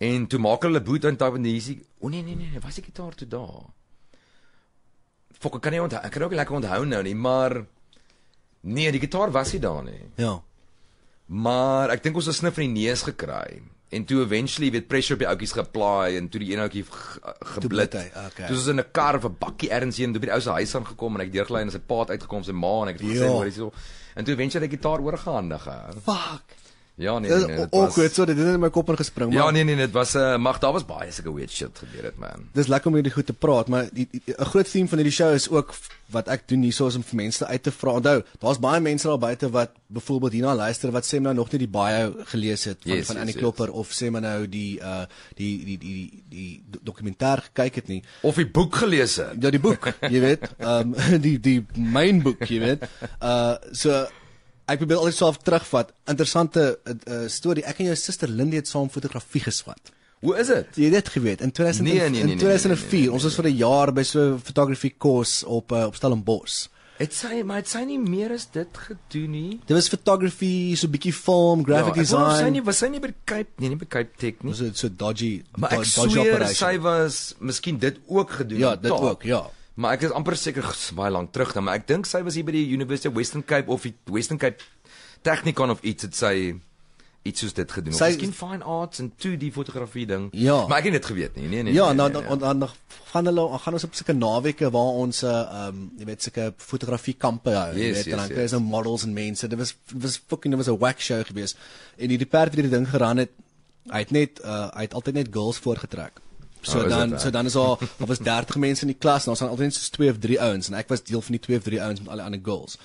En toe maak hulle boot in Tabanisi. O oh, nee nee nee nee, was ek daar toe daar. Fok kan nie onthou. Ek kan ook lekker onthou nou nie, maar nee, die gitaar was hy daar nie. Ja. Maar ek dink ons het snif in die neus gekry en toe eventually weet pressure op die ouppies geplaai en toe die een ouppie geblit hy. Okay. Toe is in 'n kar of 'n bakkie ergens heen toe by die ou se huis aan gekom en ek deurgly en as 'n paad uitgekom sy ma en ek het gesê ja. hoor hierso. En toe eventually ek gitaar oorgehandig. Fuck. Ja nee, nee, nee ook goed, so dit het in my kop ingespring, ja, maar Ja nee nee, dit was 'n uh, eh, mag daar was baie sulke weird shit gebeur het, man. Dis lekker om hierdie goed te praat, maar 'n groot theme van hierdie show is ook wat ek doen hierso is om vir mense uit te vra. Onthou, daar's baie mense daar buite wat byvoorbeeld hierna luister wat sê nou nog nie die baie gelees het van yes, van Annie yes, Klopper yes. of sê maar nou die uh die die die die, die dokumentaar gekyk het nie of die boek gelees het. Ja, die boek, jy weet, ehm um, *laughs* die die myn boek, jy weet. Uh *laughs* so ek probeer altyd self terugvat. Interessante uh, uh, storie. Ek en jou suster Lindy het saam fotografie geswat. Hoe is dit? Jy het geweet in 2000 nee, nee, nee, in 2004. Nee, nee, nee, nee, nee. Ons was nee. vir 'n jaar by so 'n fotografie kurs op uh, op Stellenbosch. Dit sê maar dit sê nie meer as dit gedoen nie. Dit was fotografie, so 'n bietjie film, graphic ja, design. Sy nie, was sy nie by Cape nie, nie by Cape Tech nie. Was dit so dodgy? Maar do, ek dodgy sweer, operation. sy was miskien dit ook gedoen. Ja, dit top. ook, ja. Maar ek is amper seker baie lank terug dan, maar ek dink sy was hier by die University of Western Cape of die Western Cape Technikon of iets het sy iets soos dit gedoen. Miskien fine arts en 2D fotografie ding. Ja. Maar ek het dit geweet nie. Nee nee. Ja, nee, nou nee, nou dan dan gaan hulle gaan ons op sulke naweke waar ons eh, ehm um, jy weet sulke fotografie kampe ja, yes, weet yes, en dan yes. is daar nou models en mense. Dit was was fucking dit was 'n wack show gewees. En die departement het die ding geran het. Hy het net uh, hy het altyd net girls voorgetrek. So oh, dan so dan is al *laughs* of was 30 mense in die klas en ons het altyd soos twee of drie ouens en ek was deel van die twee of drie ouens met al die ander girls.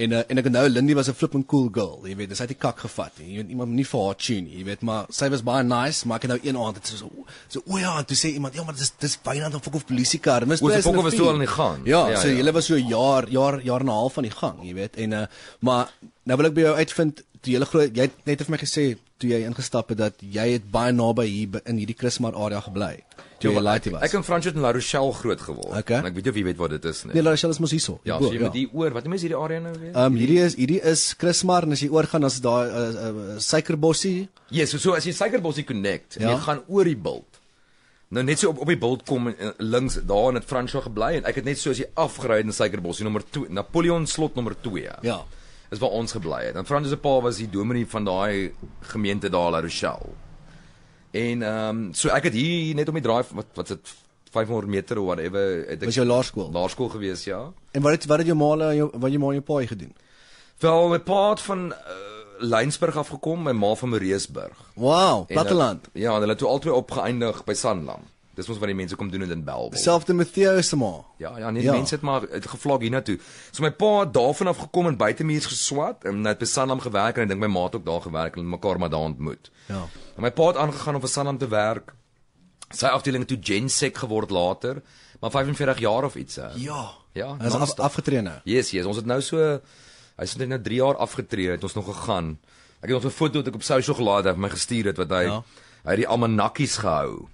En uh, en ek onthou Lindy was 'n flippin cool girl, jy weet, sy het die kak gevat. Jy weet iemand nie vir haar tune nie, jy weet, maar sy was baie nice, maar ek het nou een aand dit so so o ja, toe sê iemand, ja, maar dis dis Wynand van Fokof Polisie kar. Mis toe is Fokof was toe al in die gang. Ja, ja so jy ja. was so 'n jaar jaar jaar en 'n half van die gang, jy weet. En uh, maar nou wil ek by jou uitvind die hele groot jy het net het vir my gesê toe jy ingestap het dat jy het baie naby hier in hierdie Christmas area gebly. Ja, jy was laaitie was. Ek in Franchot en La Rochelle groot geword. Okay. En ek weet jy of jy weet wat dit is nie. Nee, La Rochelle is mos hierso. Ja, so jy met ja. die oor, wat die mense hierdie area nou weet. Ehm um, hierdie is hierdie is Christmas en as jy oorgaan dan is daar 'n uh, uh, suikerbossie. Ja, yes, so, so as jy suikerbossie connect ja? en jy gaan oor die bult. Nou net so op op die bult kom eh, links daar in het Franchot gebly en ek het net so as jy afgeruide in suikerbossie nommer 2, Napoleon slot nommer 2. Ja. ja is waar ons gebly het. En Francois se pa was die dominee van daai gemeente daar La Rochelle. En ehm um, so ek het hier net om die draai wat wat is dit 500 meter of whatever het ek was jou laerskool. Laerskool gewees, ja. En wat het wat het jou maal jou wat jou ma en jou pa gedoen? Wel, my pa het van uh, Lynsburg af gekom, my ma van Mareesburg. Wow, Platteland. Eh, ja, en hulle het toe albei opgeëindig by Sanlam. Dis ons wat die mense kom doen in Belwel. Dieselfde Matteus se ma. Ja, ja, nee, die ja. mense het maar gevlak hiernatoe. So my pa het daarvan af gekom en buite mense geswat en net by Sanlam gewerk en ek dink my ma het ook daar gewerk en mekaar maar daar ontmoet. Ja. En my pa het aangegaan om vir Sanlam te werk. Sy afdeling toe Gensec geword later, maar 45 jaar of iets. Ja. Ja, ons af, afgetree nou. Yes, yes, ons het nou so hy het net nou 3 jaar afgetree, het ons nog gegaan. Ek het nog 'n foto wat ek op sosiale gelaai het, my gestuur het wat hy ja. hy het die almanakkies gehou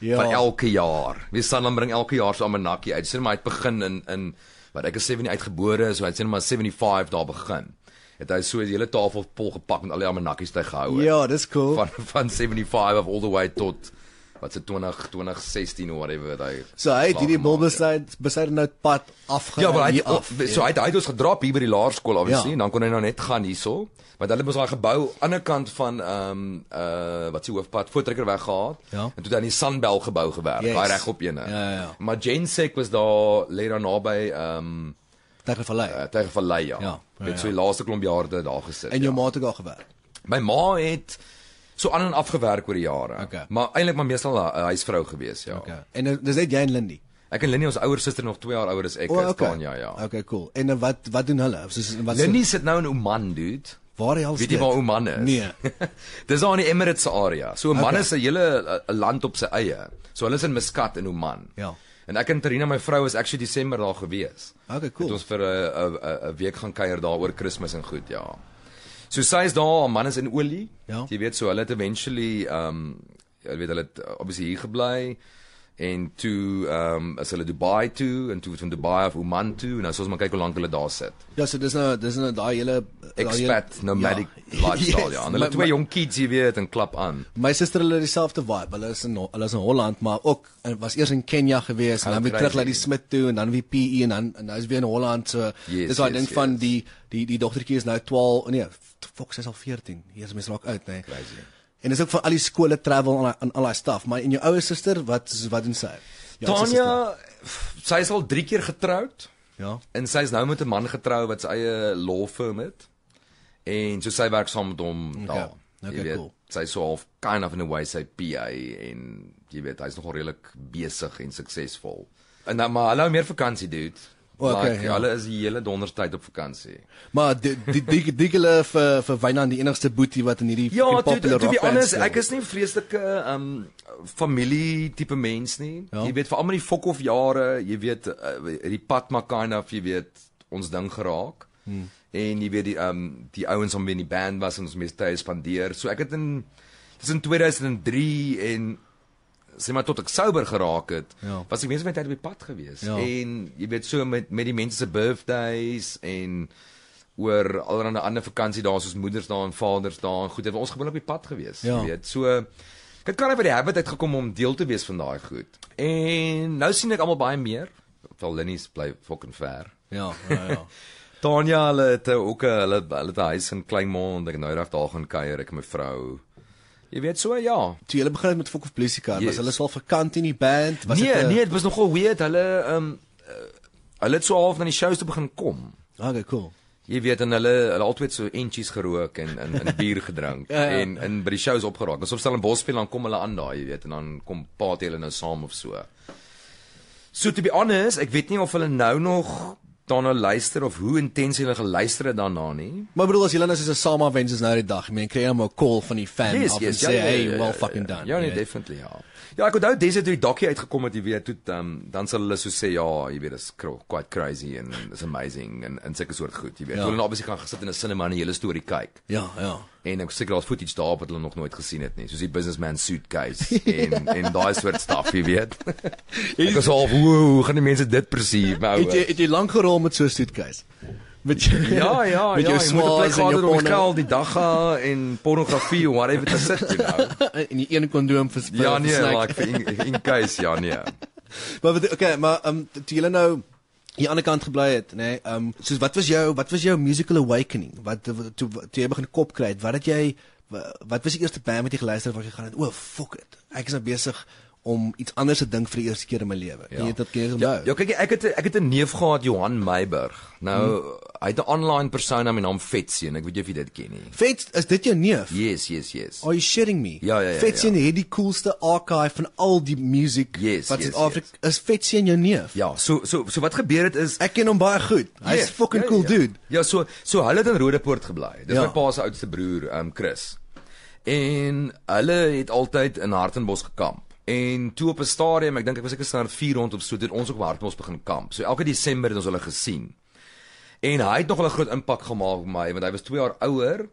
ja. van elke jaar. Wie sal dan bring elke jaar so 'n manakie uit? Sien maar hy het begin in in wat ek is 70 uitgebore, so hy sien maar 75 daar begin. Het hy so die hele tafel vol gepak met al die manakies wat hy gehou het. Ja, dis cool. Van van 75 of all the way tot wat se 2020 16 whatever daai. So hy het hierdie bulbesaid ja. besaid nou pad afgery. Ja, maar hy het, af, so hy het hy het ons gedrop hier by die laerskool obviously ja. en dan kon hy nou net gaan hierso. Want hulle het mos daai gebou aan die kant van ehm um, uh wat se hoofpad voortrekker weggehaal ja. en toe dan die Sunbel gebou gewerk, daai yes. reg op ene. Ja, ja. ja. Maar Jensek was daar later naby ehm um, Tegel van Ley. Uh, eh, Tegel van Ley ja. ja. Dit ja, ja, ja. so die laaste klomp jare daar gesit. En jou ja. ma het ook daar gewerk. My ma het so aan en af gewerk oor die jare. Okay. Maar eintlik maar meestal 'n huisvrou gewees, ja. Okay. En dis net jy en Lindy. Ek en Lindy ons ouer suster nog 2 jaar ouer as ek, oh, okay. Kaan, ja, ja. Okay, cool. En wat wat doen hulle? So wat Lindy sit nou in Oman, dude. Waar hy al sit. Weet jy waar Oman is? Nee. *laughs* Dis aan die Emirates area. So Oman okay. is 'n hele land op sy eie. So hulle is in Muscat in Oman. Ja. En ek en Trina my vrou is actually Desember daar gewees. Okay, cool. Het ons vir 'n 'n 'n week gaan kuier daar oor Kersfees en goed, ja. So sy is daar, haar man is in olie. Ja. Jy weet so hulle het eventually um hulle weet hulle het obviously hier gebly en toe ehm um, as hulle Dubai toe en toe van Dubai af Oman toe en as ons maar kyk hoe lank hulle daar sit. Ja, so dis nou dis nou daai hele expat nomadic ja. *laughs* lifestyle yes. ja. En hulle my, twee jong kids hier weer dan klap aan. My suster hulle dieselfde vibe. Hulle is in hulle is in Holland maar ook en eh, was eers in Kenja gewees en dan weer terug na die Smit toe en dan weer PE en dan en nou is weer in Holland. So yes, dis daai yes, ding yes. van die die die dogtertjie is nou 12 nee fok sy is al 14. Hier is mens raak oud, né? Nee. Crazy. En dis ook vir al die skole travel en al, al daai stuff, maar en jou ouer suster, wat wat doen sy? Tanya, sy is al 3 keer getroud. Ja. En sy is nou met 'n man getrou wat sy eie law firm het. En so sy werk saam met hom okay. Ja. daar. Okay, weet, cool. Sy sou of kind of in a way sy PA en jy weet, hy's nogal redelik besig en suksesvol. En dan maar hallo meer vakansie dude. Oh, okay, like, ja. hulle is die hele donder tyd op vakansie. Maar die die die hulle vir vir Wynand die enigste boetie wat in hierdie popular rap. Ja, to, to, to honest, ek is nie vreeslike um familie tipe mens nie. Ja. Jy weet vir almal die fokof jare, jy weet eh, die Padma kind of, jy weet ons ding geraak. Hmm. En jy weet die um die ouens om wie in die band was en ons mees tyd spandeer. So ek het in dis in 2003 en sê maar tot ek sober geraak het, ja. was ek mense van my tyd op die pad gewees. Ja. En jy weet so met met die mense se birthdays en oor allerlei ander vakansie daar soos Moedersdag en Vadersdag en goed, het ons gewoonlik op die pad gewees, ja. jy weet. So ek het kan net by die habit uitgekom om deel te wees van daai goed. En nou sien ek almal baie meer. Wel Linnie bly fucking ver. Ja, ja, ja. Tonya het ook hulle hulle het 'n huis in Kleinmond en ek nou raak daar gaan kuier ek met my vrou. Jy weet so ja. Toe hulle begin met Fok of Police Car, yes. was hulle al verkant in die band, was nee, dit Nee, nee, dit was nogal weird. Hulle ehm um, hulle het so half na die shows te begin kom. Okay, cool. Jy weet dan hulle hulle altyd so entjies gerook en in in bier gedrink *laughs* ja, ja. en in by die shows opgeraak. Ons opstel in Bosveld dan kom hulle aan daai, jy weet, en dan kom paartjie hulle nou saam of so. So to be honest, ek weet nie of hulle nou nog tonne luister of hoe intens hulle geluister het daarna nie. Maar ek bedoel as jy nou soos 'n Sama Avengers nou die dag, men kry hom 'n call van die fan yes, of yes, ja, sê ja, hey, ja, well ja, fucking ja, ja. done. Ja, nee, definitely. Ja. Ja, ek onthou Desert toe die dokkie uitgekom het, jy weet, toe um, dan sal hulle so sê ja, jy weet, is quite crazy en is amazing en en seker soort goed, jy weet. Ja. Hulle nou basically gaan gesit in 'n sinema en 'n hele storie kyk. Ja, ja. En ek seker daar's footage daar wat hulle nog nooit gesien het nie, soos die businessman suit guys *laughs* ja. en en daai soort stuff, jy weet. *laughs* Ek was al, hoe gaan die mense dit presies, my ou? Het jy het jy lank gerol met so 'n suit guys? Ja, ja, *laughs* met ja ja met ja jy moet op die kaart al die dag gaan en pornografie en whatever te sit jy nou in die een kondoom vir ja nee vir like vir in, in case ja nee *laughs* maar wat okay maar ehm um, toe julle nou hier aan die kant gebly het nê nee, ehm um, so wat was jou wat was jou musical awakening wat toe toe jy begin kop kry het wat het jy wat was die eerste band wat jy geluister het wat jy gaan het o oh, fuck it ek is nou besig om iets anders te dink vir die eerste keer in my lewe. Ja. Jy weet dat keer ja, om nou. Ja, kyk ek het ek het 'n neef gehad Johan Meiburg. Nou hmm. hy het 'n online persona met naam Fetsie en ek weet jy of jy dit ken nie. Fets is dit jou neef? Yes, yes, yes. Are you shitting me? Ja, ja, ja. Fetsie ja. het die coolste archive van al die music yes, wat yes, in Afrika yes. is Fetsie jou neef. Ja, so so so wat gebeur het is ek ken hom baie goed. Hy's yeah, fucking yeah, ja, cool yeah. Ja. dude. Ja, so so hulle het in Rodepoort gebly. Dis ja. my pa se oudste broer, um Chris. En hulle het altyd in Hartenbos gekamp. En toe op 'n stadium, ek dink ek was ek gestaan 4 rond op so dit ons ook waarop ons begin kamp. So elke Desember het ons hulle gesien. En hy het nog 'n groot impak gemaak op my want hy was 2 jaar ouer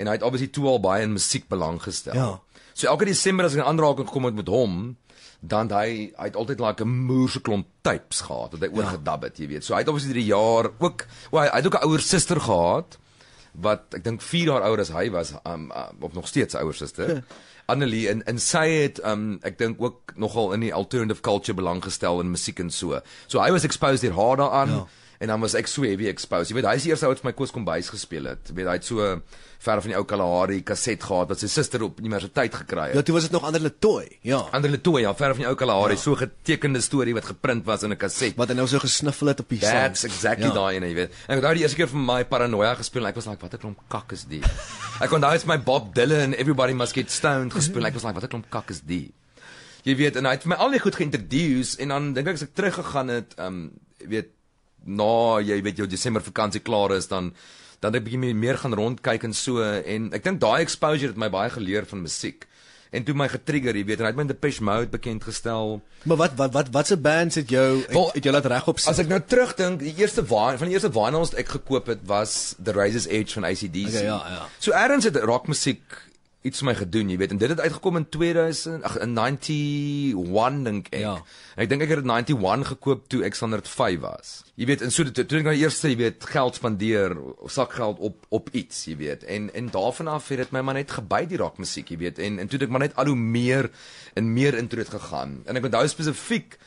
en hy het obviously toe al baie in musiek belang gestel. Ja. So elke Desember as ek 'n aanraking gekom het met hom, dan hy hy het altyd like 'n moerse klomp types gehad wat hy ja. oorgedub het, jy weet. So hy het obviously die jaar ook, o, hy het ook 'n ouer suster gehad wat ek dink 4 jaar ouer as hy was um, um, of nog steeds ouer suster. Ja. *laughs* Annelie en en sy het um ek dink ook nogal in die alternative culture belang gestel in musiek en so. So hy was exposed hier harder aan. Ja en dan was ek so heavy exposed. Jy weet, hy is die eerste ou wat vir my kos kombuis gespeel het. Jy weet, hy het so ver van die ou Kalahari kaset gehad wat sy suster op universiteit gekry het. Ja, toe was dit nog ander Letoy. Ja. Ander Letoy, ja, ver van die ou Kalahari, ja. so getekende storie wat geprint was in 'n kaset. Wat hy nou so gesniffel het op die sand. That's songs. exactly ja. daai een, jy weet. En ek het daai eerste keer vir my paranoia gespeel en ek was like, wat 'n klomp kak is die? ek onthou dit's my Bob Dylan, Everybody Must Get Stoned gespeel. Ek was like, wat 'n klomp kak is die? Jy weet, en hy het my al net goed geïntroduce en dan dink ek as ek teruggegaan het, um weet na jy weet jou Desember vakansie klaar is dan dan 'n bietjie meer gaan rondkyk en so en ek dink daai exposure het my baie geleer van musiek. En toe my getrigger, jy weet, en hy het my in Depeche Mode bekend gestel. Maar wat wat wat watse bands het jou het, het jou laat regop sit? As ek nou terugdink, die eerste waar van die eerste vinyls wat ek gekoop het was The Razor's Edge van AC/DC. Okay, ja, ja. So eerds het rockmusiek iets vir my gedoen, jy weet. En dit het uitgekom in 2000, ag in 91 dink ek. Ja. Ek dink ek het dit 91 gekoop toe ek 105 was. Jy weet, en so toe, toe ek nou eers jy weet geld spandeer, sakgeld op op iets, jy weet. En en daarvan af het dit my maar net gebyt die rock musiek, jy weet. En en toe het ek maar net al hoe meer en meer introet gegaan. En ek onthou spesifiek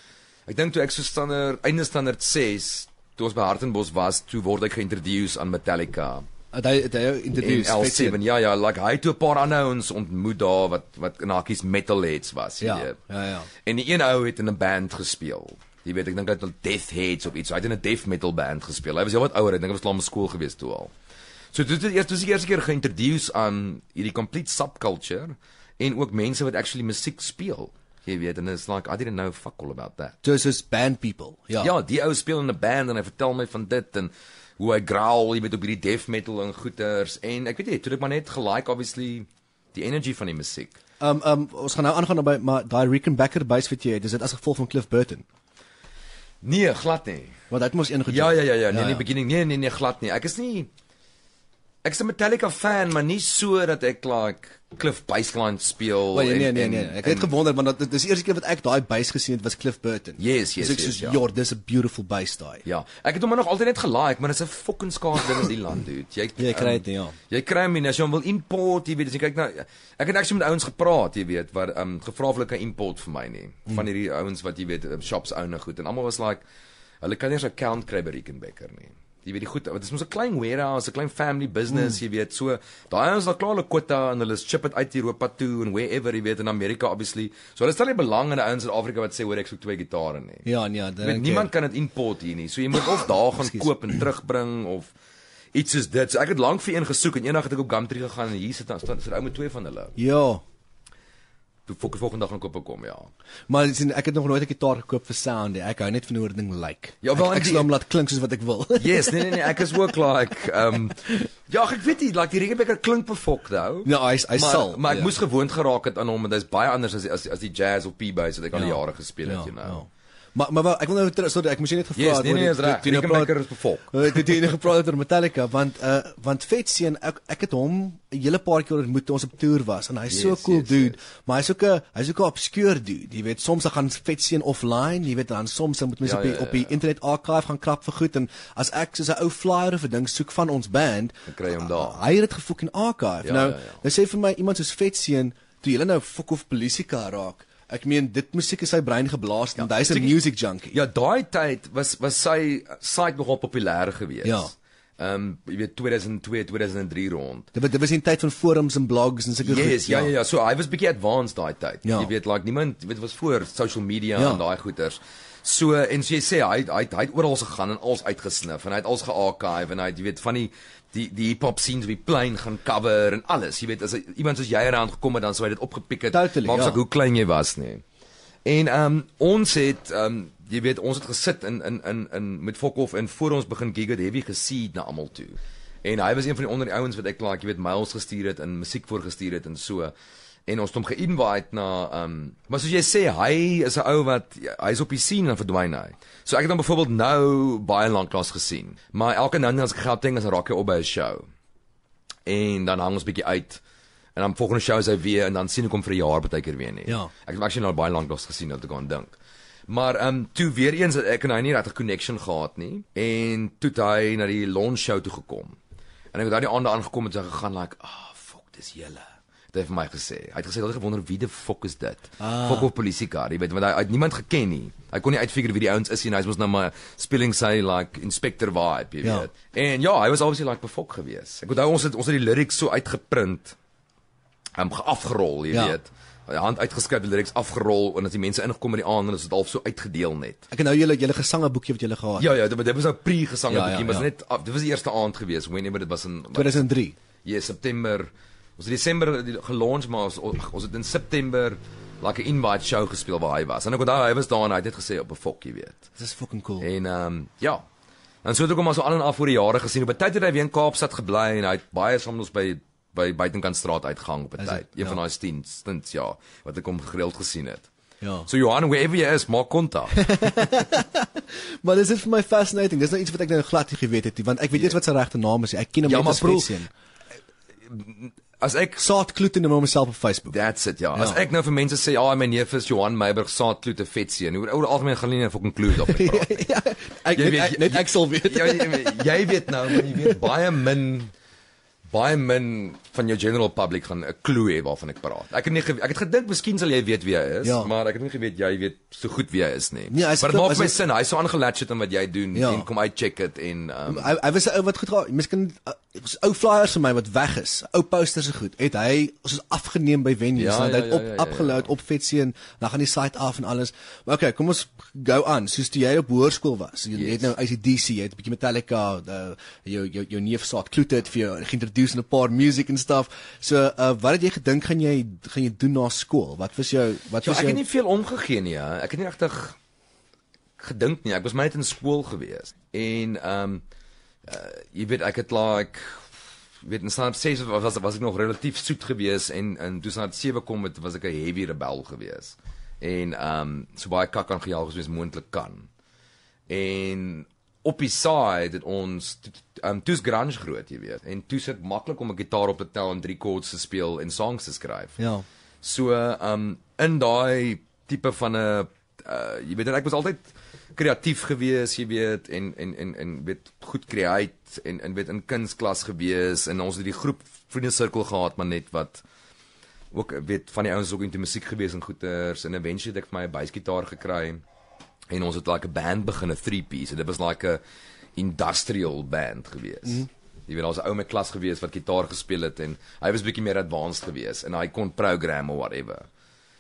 ek dink toe ek so standaard einde standaard 6 toe ons by Hartenbos was, toe word ek geïntroduce aan Metallica het hy het hy introduce L7 Fetien. ja ja like hy het 'n paar ander ouens ontmoet daar wat wat in hakkies metalheads was ja, ja ja en die een ou het in 'n band gespeel jy weet ek dink hy het al death heads of iets hy het in 'n death metal band gespeel hy was heelwat ouer ek dink hy was al op skool gewees toe al so dit is eers die eerste keer geintroduce aan hierdie complete subculture en ook mense wat actually musiek speel Ja, weet dan is like I didn't know fuck all about that. Just as band people. Ja. Ja, die ou speel in 'n band en hy vertel my van dit en hoe hy growl, jy weet op hierdie death metal en goeters en ek weet jy toe ek maar net gelike obviously die energy van die musiek. Ehm um, ehm um, ons gaan nou aangaan naby maar daai Rickenbacker bass wat jy het, is dit as gevolg van Cliff Burton? Nee, glad nie. Want dit mos enige Ja ja ja ja, nee, ja, ja. in die ja. beginning. Nee nee nee, glad nie. Ek is nie Ek is 'n Metallica fan, maar nie so dat ek klaar Cliff Baseline speel well, nee, nee, en, nee, nee, nee. ek het gewonder want dit is eers keer wat ek daai bass gesien het was Cliff Burton. Yes, yes, yes. Soos your ja. yeah. this a beautiful bass daai. Ja. Ek het hom nog altyd net gelike, maar dit is 'n fucking skaars ding in die land, dude. Jy *laughs* jy kry dit nie, ja. Jy kry hom nie as jy hom wil import, jy weet, as jy kyk na ek het actually met ouens gepraat, jy weet, wat ehm um, gevra of hulle kan import vir my nie. Hmm. Van hierdie ouens wat jy weet ehm, shops owner goed en almal was like hulle kan nie 'n account kry by Rickenbacker nie jy weet die goed want dit is mos 'n klein warehouse, 'n klein family business, mm. jy weet. So daai ons het klaarlik quota en hulle ship dit uit Europa toe en wherever jy weet in Amerika obviously. So hulle stel nie belang in die ouens in Suid-Afrika wat sê hoor ek soek twee gitare nie. Ja, nee, ja, dan niemand kan dit import hier nie. So jy moet of *coughs* daar gaan koop en terugbring of iets soos dit. So ek het lank vir een gesoek en eendag het ek op Gumtree gegaan en hier sit dan sit ou met twee van hulle. Ja toe vir die volgende dag gaan koop kom ja. Maar sien ek het nog nooit 'n gitaar gekoop vir sound nie. Ek hou net van hoe dinge lyk. Like. Ja, wel ek sê om laat klink soos wat ek wil. *laughs* yes, nee nee nee, ek is ook like um ja, ek weet nie, like die Rickenbacker klink perfek nou. Ja, hy hy sal. Maar ek yeah. Ja. moes gewoond geraak het aan hom en dit is baie anders as as as die jazz of P-bass wat ek al die yeah. Ja. jare gespeel het, yeah, ja, you know. Yeah. Maar maar wel, ek wil nou sorry, ek moes net gevra het. Nee, nee, is reg. Ek kan lekker bespreek. *laughs* Eh, dit het nie gepra oor Metallica want uh want Fatseen ek ek het hom 'n hele paar keer ontmoet ons op toer was en hy's so yes, cool yes, dude, yes. maar hy's ook 'n hy's ook 'n obscure dude. Jy weet, soms gaan Fatseen offline, jy weet dan soms moet mense ja, op die, ja, ja, op die ja, ja. internet archive gaan krap vir goed en as ek soos 'n ou flyer of 'n ding soek van ons band, dan kry jy hom daar. Hy het dit gefook in archive. Ja, nou, ja, ja. nou sê vir my iemand soos Fatseen, toe jy nou fuck off polisie kar raak. Ek meen dit musiek is sy brein geblaas ja, want hy's 'n music junkie. Ja, daai tyd was was sy site nogal populêr geweest. Ja. Ehm um, jy weet 2002, 2003 rond. Dit, dit was in tyd van forums en blogs en sulke yes, goed. Ja, ja, ja, ja, so hy was bietjie advanced daai tyd. Ja. Jy weet like niemand, jy weet was voor social media ja. en daai goeters. So en so jy sê hy hy hy het oral gesgaan en al's uitgesniff en hy het al's gearchive en hy het jy weet van die die die hip hop scene wie plain gaan cover en alles. Jy weet as iemand soos jy eraan gekom het dan sou hy dit opgepik het. Totally, maak ja. saak hoe klein jy was nie. En ehm um, ons het ehm um, jy weet ons het gesit in in in in met Fokof en voor ons begin gig het heavy gesien na almal toe. En hy was een van die onder die ouens wat ek klaar jy weet miles gestuur het en musiek voorgestuur het en so en ons het hom geinvite na ehm um, maar soos jy sê hy is 'n ou wat hy's op die scene en verdwyn hy. So ek het hom byvoorbeeld nou baie lank lank gesien, maar elke nou en dan as ek gehad ding as raak hy op by 'n show. En dan hang ons bietjie uit en dan volgende show is hy weer en dan sien ek hom vir 'n jaar baie keer weer nie. Ja. Ek het hom actually nou baie lank lank gesien om te gaan dink. Maar ehm um, toe weer eens ek en hy nie regtig connection gehad nie en toe het hy na die launch show toe gekom. En ek het daai aande aangekom en sy gegaan like, "Ah, oh, fuck, dis julle." Dit het my gesê. Hy het gesê hulle gewonder wie die fok is dit. Ah. Fok of polisiekar, jy weet, want hy het niemand geken nie. Hy kon nie uitfigure wie die ouens is nie. Hy moes nou maar spelling say like inspector vibe, jy ja. weet. En ja, hy was obviously like befok geweest. Ek onthou ons het ons het die lyrics so uitgeprint. Hem um, afgerol, jy ja. weet. Hy hand uitgeskryf die lyrics afgerol en as die mense ingekom in die aand en dit het half so uitgedeel net. Ek het nou julle julle gesange boekie wat julle gehad. Ja ja, dit, dit was nou pre gesange ja, boekie, ja, ja. maar dit was ja. net dit was die eerste aand geweest, whenever dit was in 2003. Ja, yeah, September Ons het Desember gelons maar ons ons het in September like 'n invite show gespeel waar hy was. En ek onthou hy was daar en hy het dit gesê op 'n fokkie weet. Dit is fucking cool. En ehm um, ja. En so het ek hom al so al en af oor die jare gesien. Op 'n tyd het hy weer in Kaapstad gebly en hy het baie saam ons by by buitenkant straat uitgehang op 'n tyd. Een ja. van daai stints stints ja wat ek hom gereeld gesien het. Ja. So Johan, wherever you is, maak kontak. *laughs* maar dis is vir my fascinating. Dis nou iets wat ek nou glad nie geweet het nie, want ek weet yeah. Ja. eers wat sy regte naam is. Ek ken hom ja, net as Fresien. As ek saadkloete neem op myself op Facebook. That's it, ja. ja. As ek nou vir mense sê, "Ja, oh, my neef is Johan Meiburg saadkloete vet seun." Oor oor algemeen gaan nie 'n fucking klou op nie. *laughs* ja, ek, ek weet net ek, ek sal weet. *laughs* Ja, jy, jy weet nou, maar jy weet baie min baie min van jou general public gaan 'n klou hê waarvan ek praat. Ek het nie ek het gedink miskien sal jy weet wie hy is, ja. maar ek het nie geweet jy weet so goed wie hy is nie. Nee, maar dit maak my sin. Hy's so aangelatch het om wat jy doen ja. en kom uit check it en ehm um, I was ou wat goed gaan. Miskien uh, ou flyers vir my wat weg is. Ou posters is goed. Het hy ons is afgeneem by venues ja, en dit ja, ja, ja, op opgeloud ja, ja, ja. op Fetsie en dan gaan die site af en alles. Maar okay, kom ons go aan. Soos jy op hoërskool was. Jy yes. het nou uit die DC, jy het 'n bietjie Metallica, eh, jou jou jou neef saad klote het vir jou geïntroduseer interviews en 'n paar music en stuff. So, uh, wat het jy gedink gaan jy gaan jy doen na skool? Wat was jou wat ja, was jou Ja, ek het nie veel omgegee nie. Ek het nie regtig gedink nie. Ek was maar net in skool gewees. En ehm um, uh, jy weet ek het like weet in staan sê of was was ek nog relatief soet gewees en in 2007 kom het was ek 'n heavy rebel gewees. En ehm um, so baie kak aan gejaag as mens moontlik kan. En op die saai het ons um, toes grunge groot, jy weet. En toes dit maklik om 'n gitaar op te tel en drie chords te speel en songs te skryf. Ja. So, um in daai tipe van 'n uh, jy weet ek was altyd kreatief gewees, jy weet, en en en en weet goed create en en weet in kunsklas gewees en ons het die groep vriende sirkel gehad maar net wat ook weet van die ouens ook in die musiek gewees en goeters en eventueel het ek vir my 'n basgitaar gekry en ons het like 'n band begin, 'n three piece en dit was like 'n industrial band gewees. Mm. Jy weet ons ou met klas gewees wat gitaar gespeel het en hy was bietjie meer advanced gewees en hy kon program of whatever.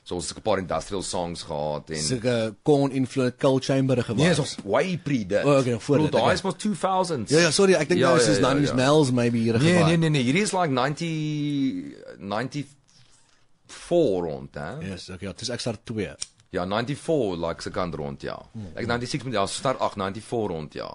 So ons het 'n paar industrial songs gehad en so 'n corn influence cult chamber gewees. Nee, yes, ons way pre dit. Oh, okay, voor dit. Daai is mos 2000s. Ja ja, sorry, ek dink ja, nou is dit 90s males maybe hier nee, gebeur. Nee, nee, nee, nee, hier is like 90 90 voor rond hè. Ja, yes, okay, dis ekstra 2. Ja, 94 like se kant rond ja. Hmm. Ek like, 96 met ja, start 8 94 rond ja.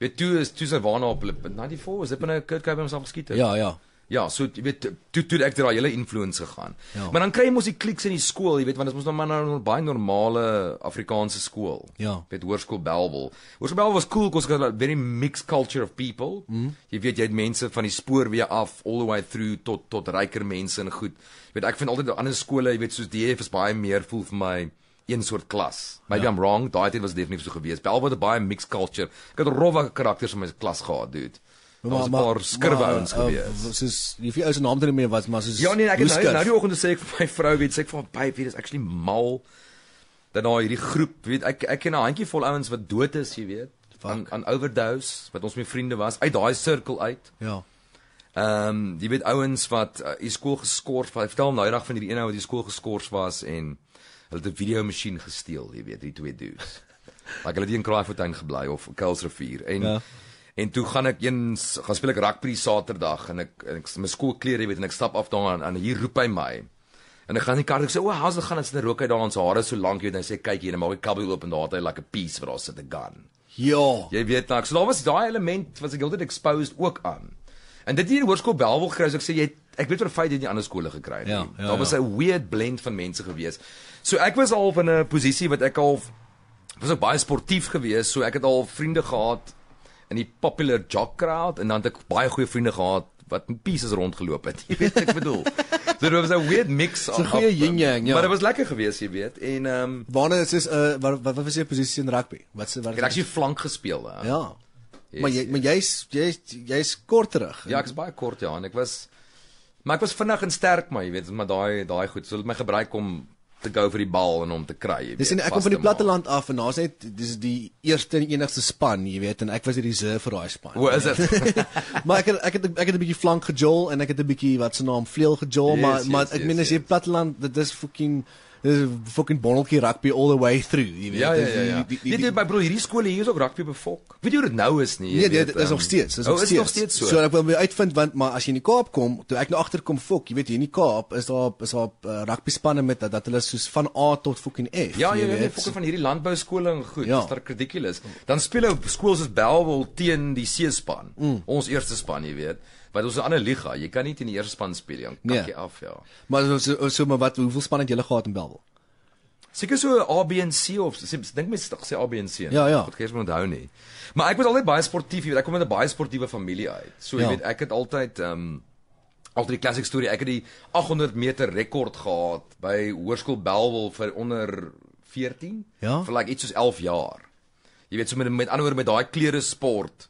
Jy weet toe is toe sy waarna op hulle 94 is dit binne 'n Kurt Cobain homself geskiet het. Ja, ja. Ja, so jy weet toe toe ek daai hele influence gegaan. Ja. Maar dan kry jy mos die kliks in die skool, jy weet want dit is mos nou maar nou baie normale Afrikaanse skool. Ja. Jy weet hoërskool Belwel. Hoërskool Belwel was cool want dit was 'n like, very mixed culture of people. Mm. Jy weet jy het mense van die spoor weer af all the way through tot tot ryker mense en goed. Jy weet ek vind altyd ander skole, jy weet soos DF is baie meer voel vir my een soort klas. Maybe ja. I'm wrong, daai tyd was definitief so geweest. Behalwe dat baie mixed culture. Ek het rowwe karakters in my klas gehad, dude. Ons was 'n paar skurwe ouens eh, eh, gewees. Soos die vir ou se naam te neem was, maar soos Ja nee, ek het nou, nou die oggend gesê vir my vrou, weet sê ek van baie vir is actually mal dat nou hierdie groep, weet ek ek ken 'n handjievol ouens wat dood is, jy weet, van aan overdose wat ons mee vriende was uit daai sirkel uit. Ja. Ehm, um, jy weet ouens wat uh, skool geskort, vertel hom nou die dag van hierdie een ou wat die skool geskort was en hulle het 'n video masjien gesteel, jy weet, die twee dudes. *laughs* Like hulle het in Kraaifontein gebly of Kuilsrivier en ja. en toe gaan ek eens gaan speel ek rugby Saterdag en ek en ek my skoolklere, jy weet, en ek stap af daar en, en hier roep hy my. En ek gaan in die kar en ek sê, "O, how's it gaan? Ons het 'n rook uit daar, ons hare so lank, jy weet." En hy sê, "Kyk hier, en nou maak die kabel oop en daar het hy like 'n piece wat daar sit 'n gun." Ja. Jy weet nou, so daar was daai element wat ek altyd exposed ook aan. En dit hier hoërskool Belwel kry, so ek sê jy het, ek weet vir feit jy het nie ander skole gekry nie. Ja, ja, daar was 'n ja. weird blend van mense gewees. So ek was al in 'n posisie wat ek al was ook baie sportief gewees, so ek het al vriende gehad in die popular jock crowd en dan het ek baie goeie vriende gehad wat in pieces rondgeloop het. *laughs* Jy weet wat ek bedoel. so dit was 'n weird mix so of um, yin yang, ja. Maar dit was lekker gewees, jy weet. En ehm um, Waarna is dit 'n uh, eh, wat wat wat was jou posisie in rugby? Wat se wat? Ek het actually flank gespeel, hè. Ja. Yes, maar jy yes. maar jy's jy's jy's kort terug. Ja, ek's baie kort ja, en ek was maar ek was vinnig en sterk maar jy weet, maar daai daai goed, so het my gebruik om te gou vir die bal en hom te kry, jy weet. Dis net ek kom van die platteland af en daar's net dis die eerste en enigste span, jy weet, en ek was die reserve vir daai span. Hoe is dit? *laughs* maar ek het ek het ek het 'n bietjie flank gejol en ek het 'n bietjie wat se naam vleuel gejol, yes, maar yes, maar ek yes, meen yes. as jy platteland, dit is fucking Dis fucking bonneltjie rugby all the way through, jy weet. Ja, ja, ja, ja. Dit is my broer hierdie skool hier is ook rugby bevolk. Weet jy hoe dit nou is nie? Nee, dit is um, nog steeds, dis oh, nog steeds. steeds so. so ek wil my uitvind want maar as jy in die Kaap kom, toe ek nou agterkom, fok, jy weet hier in die Kaap is daar is daar uh, rugby spanne met dat, dat hulle soos van A tot fucking F. Ja, ja jy, jy nee, weet, fok van hierdie landbou skole en goed, ja. dis ridiculous. Dan speel hulle skool soos Belwel teen die C span. Mm. Ons eerste span, jy weet. Wat ons 'n ander liga, jy kan nie in die eerste span speel nie, kak nee. jy af, ja. Maar so so, so maar wat hoeveel span het jy gehad in Belwel? Seker so A B en C of dink mens tog sê A B en C. Nee. Ja, ja. Wat kers moet onthou nie. Maar ek was altyd baie sportief, jy weet, ek kom uit 'n baie sportiewe familie uit. So jy ja. weet, ek het altyd ehm um, altyd die klassieke storie, ek het die 800 meter rekord gehad by Hoërskool Belwel vir onder 14 ja? vir like iets soos 11 jaar. Jy weet so met met ander woorde met daai klere sport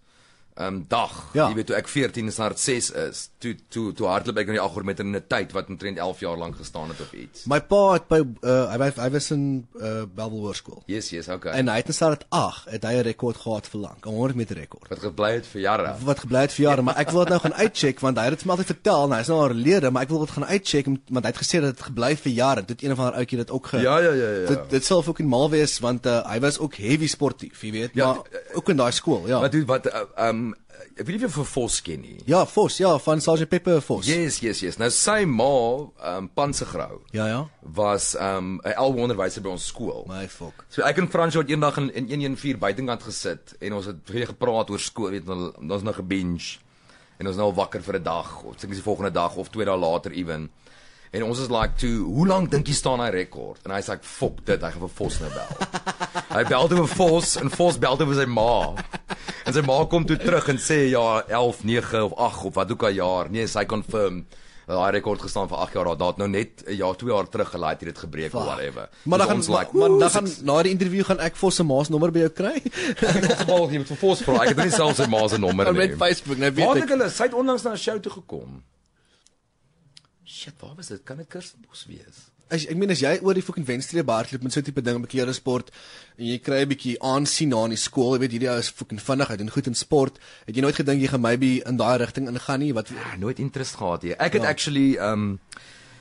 um, dag. Ja. Jy weet toe ek 14 is na 6 is, toe toe toe hardloop ek in die 800 meter in 'n tyd wat omtrent 11 jaar lank gestaan het op iets. My pa het by uh, hy hy was in uh, Bellville skool. Yes, yes, okay. En hy het gesê dat 8 het hy 'n rekord gehad vir lank, 'n 100 meter rekord. Wat gebly het vir jare. Wat gebly het vir jare, maar ek wil dit nou gaan uitcheck want hy het dit smaak vertel, nou is nou haar lede, maar ek wil dit gaan uitcheck want hy het gesê dat dit gebly vir jare. Dit een van haar ouetjie dit ook ge Ja, ja, ja, ja. Dit dit self ook in mal wees want uh, hy was ook heavy sportief, jy weet, ja, maar ook in daai skool, ja. Wat doen wat ehm um, ek weet nie of vir Vos ken nie. Ja, Vos, ja, van Sage Pepper Vos. Yes, yes, yes. Nou sy ma, ehm um, Pansegrou. Ja, ja. Was ehm um, 'n L-onderwyser by ons skool. My fok. So ek en Frans het eendag in in 114 buitekant gesit en ons het baie gepraat oor skool, weet nou, ons nou gebinge en ons nou wakker vir 'n dag. Ons dink dis die volgende dag of twee dae later ewen en ons is like toe hoe lank dink jy staan hy rekord en hy sê like, fok dit hy gaan vir Vos nou bel *laughs* hy bel toe vir Vos en Vos bel toe vir sy ma en sy ma kom toe terug en sê ja 11 9 of 8 of wat ook al jaar nee sy confirm daai rekord gestaan vir 8 jaar daar daat nou net ja 2 jaar terug gelaai het dit gebreek of whatever maar dan like, maar dan gaan na die interview gaan ek Vos se ma se nommer by jou kry *laughs* ek sal hom vir Vos vra ek het dit selfs in ma se nommer op Facebook nou weet ek hulle sy het onlangs na 'n show toe gekom shit, waar was dit? Kan 'n kersbos wees? As ek meen as jy oor die fucking wenstree baardloop met so 'n tipe ding op 'n kere sport en jy kry 'n bietjie aansien na in die skool, jy weet hierdie ou is fucking vinnig en goed in sport, het jy nooit gedink jy gaan maybe in daai rigting ingaan nie? Wat ja, nooit interest gehad nie. Ja. Ek het ja. actually um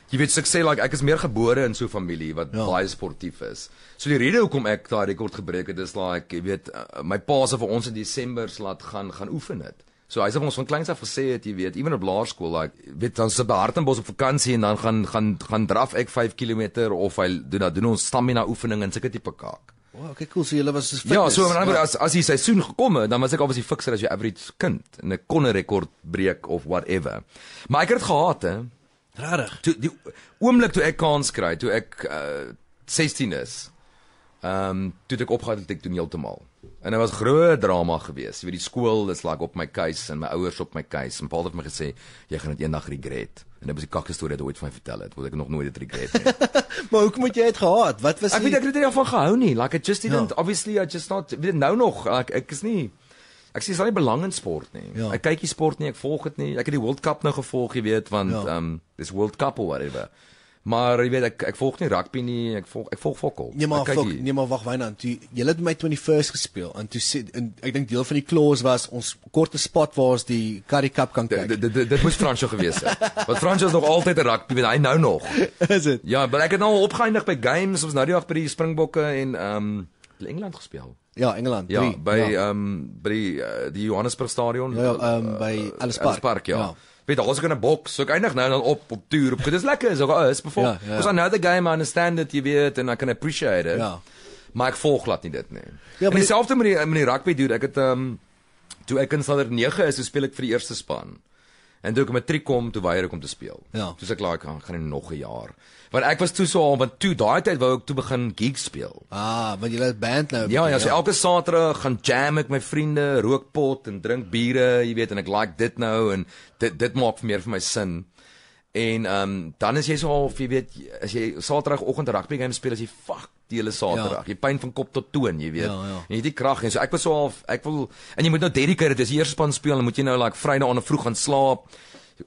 jy weet so ek sê like ek is meer gebore in so 'n familie wat ja. baie sportief is. So die rede hoekom ek daai rekord gebreek het is like jy weet eh, my pa se vir ons in Desember laat gaan gaan oefen het. So hy het ons van kleins af gesê het jy weet, ewen op laerskool, like, weet dan se Hartenbos op vakansie en dan gaan gaan gaan draf ek 5 km of hy doen dan doen ons stamina oefening en sulke tipe kaak. Wow, okay, cool. So julle was so Ja, so in 'n ander as as die seisoen gekom het, dan was ek obviously fikser as jou average kind en ek kon 'n rekord breek of whatever. Maar ek het dit gehaat, hè. Regtig. Toe die oomblik toe ek kans kry, toe ek uh, 16 is. Ehm, um, toe ek opgehard het ek doen heeltemal. En dit er was groot drama geweest. Jy weet die skool is like op my keuse en my ouers op my keuse. My pa het my gesê jy gaan dit eendag regret. En dit was die kakkie storie wat ooit vir my vertel het, wat ek nog nooit het regret nie. *laughs* maar hoe kom jy dit gehad? Wat was Ek weet ek het dit nie van gehou nie. Like I just didn't ja. obviously I just not weet nou nog like, ek is nie ek sien nie belang in sport nie. Ja. Ek kyk nie sport nie, ek volg dit nie. Ek het die World Cup nou gevolg, jy weet, want ja. um dis World Cup or whatever. Maar jy weet ek ek volg nie rugby nie, ek volg ek volg fokol. Nee maar fok, nee maar wag Wynand, jy, jy het my 21st gespeel en toe sê en ek dink deel van die clause was ons korte spot waar ons die Currie Cup kan kyk. Dit moes Fransjo gewees het. *laughs* Want Fransjo is nog altyd 'n rugby, weet hy nou nog. Is dit? Ja, maar ek het nou opgeëindig by games, ons nou die dag by die Springbokke en ehm um, Engeland gespeel. Ja, Engeland. Ja, drie, by ja. ehm ja. um, by die, uh, die Johannesburg stadion. Ja, ja ehm um, by eh, Ellis Park. Ellis Park, ja. ja weet daar's gaan 'n box so ek eindig nou dan op op toer op. Dis lekker is ook ah, is before. Cuz I know the game I understand that you weet and I can appreciate it. Ja. Maar ek volg glad nie dit nie. Ja, maar dieselfde met die eh, met die rugby dude. Ek het ehm um, toe ek in Sutherland 9 is, so speel ek vir die eerste span. En toe kom matriek kom toe weier ek om te speel. Ja. Toe se klaar kan gaan nog 'n jaar. Want ek was toe so al want toe daai tyd wou ek toe begin gig speel. Ah, want jy het band nou. Ja, ja, so ja. elke Saterdag gaan jam ek my vriende, rook pot en drink biere, jy weet en ek like dit nou en dit dit maak vir meer vir my sin. En ehm um, dan is jy so al of jy weet as jy Saterdagoggend rugby game speel as jy fuck die hele Saterdag. Ja. Jy pyn van kop tot toon, jy weet. Ja, ja. Jy het nie krag en so ek was so half ek wil en jy moet nou dedicate dit is die eerste span speel en moet jy nou like Vrydag aan 'n vroeg gaan slaap.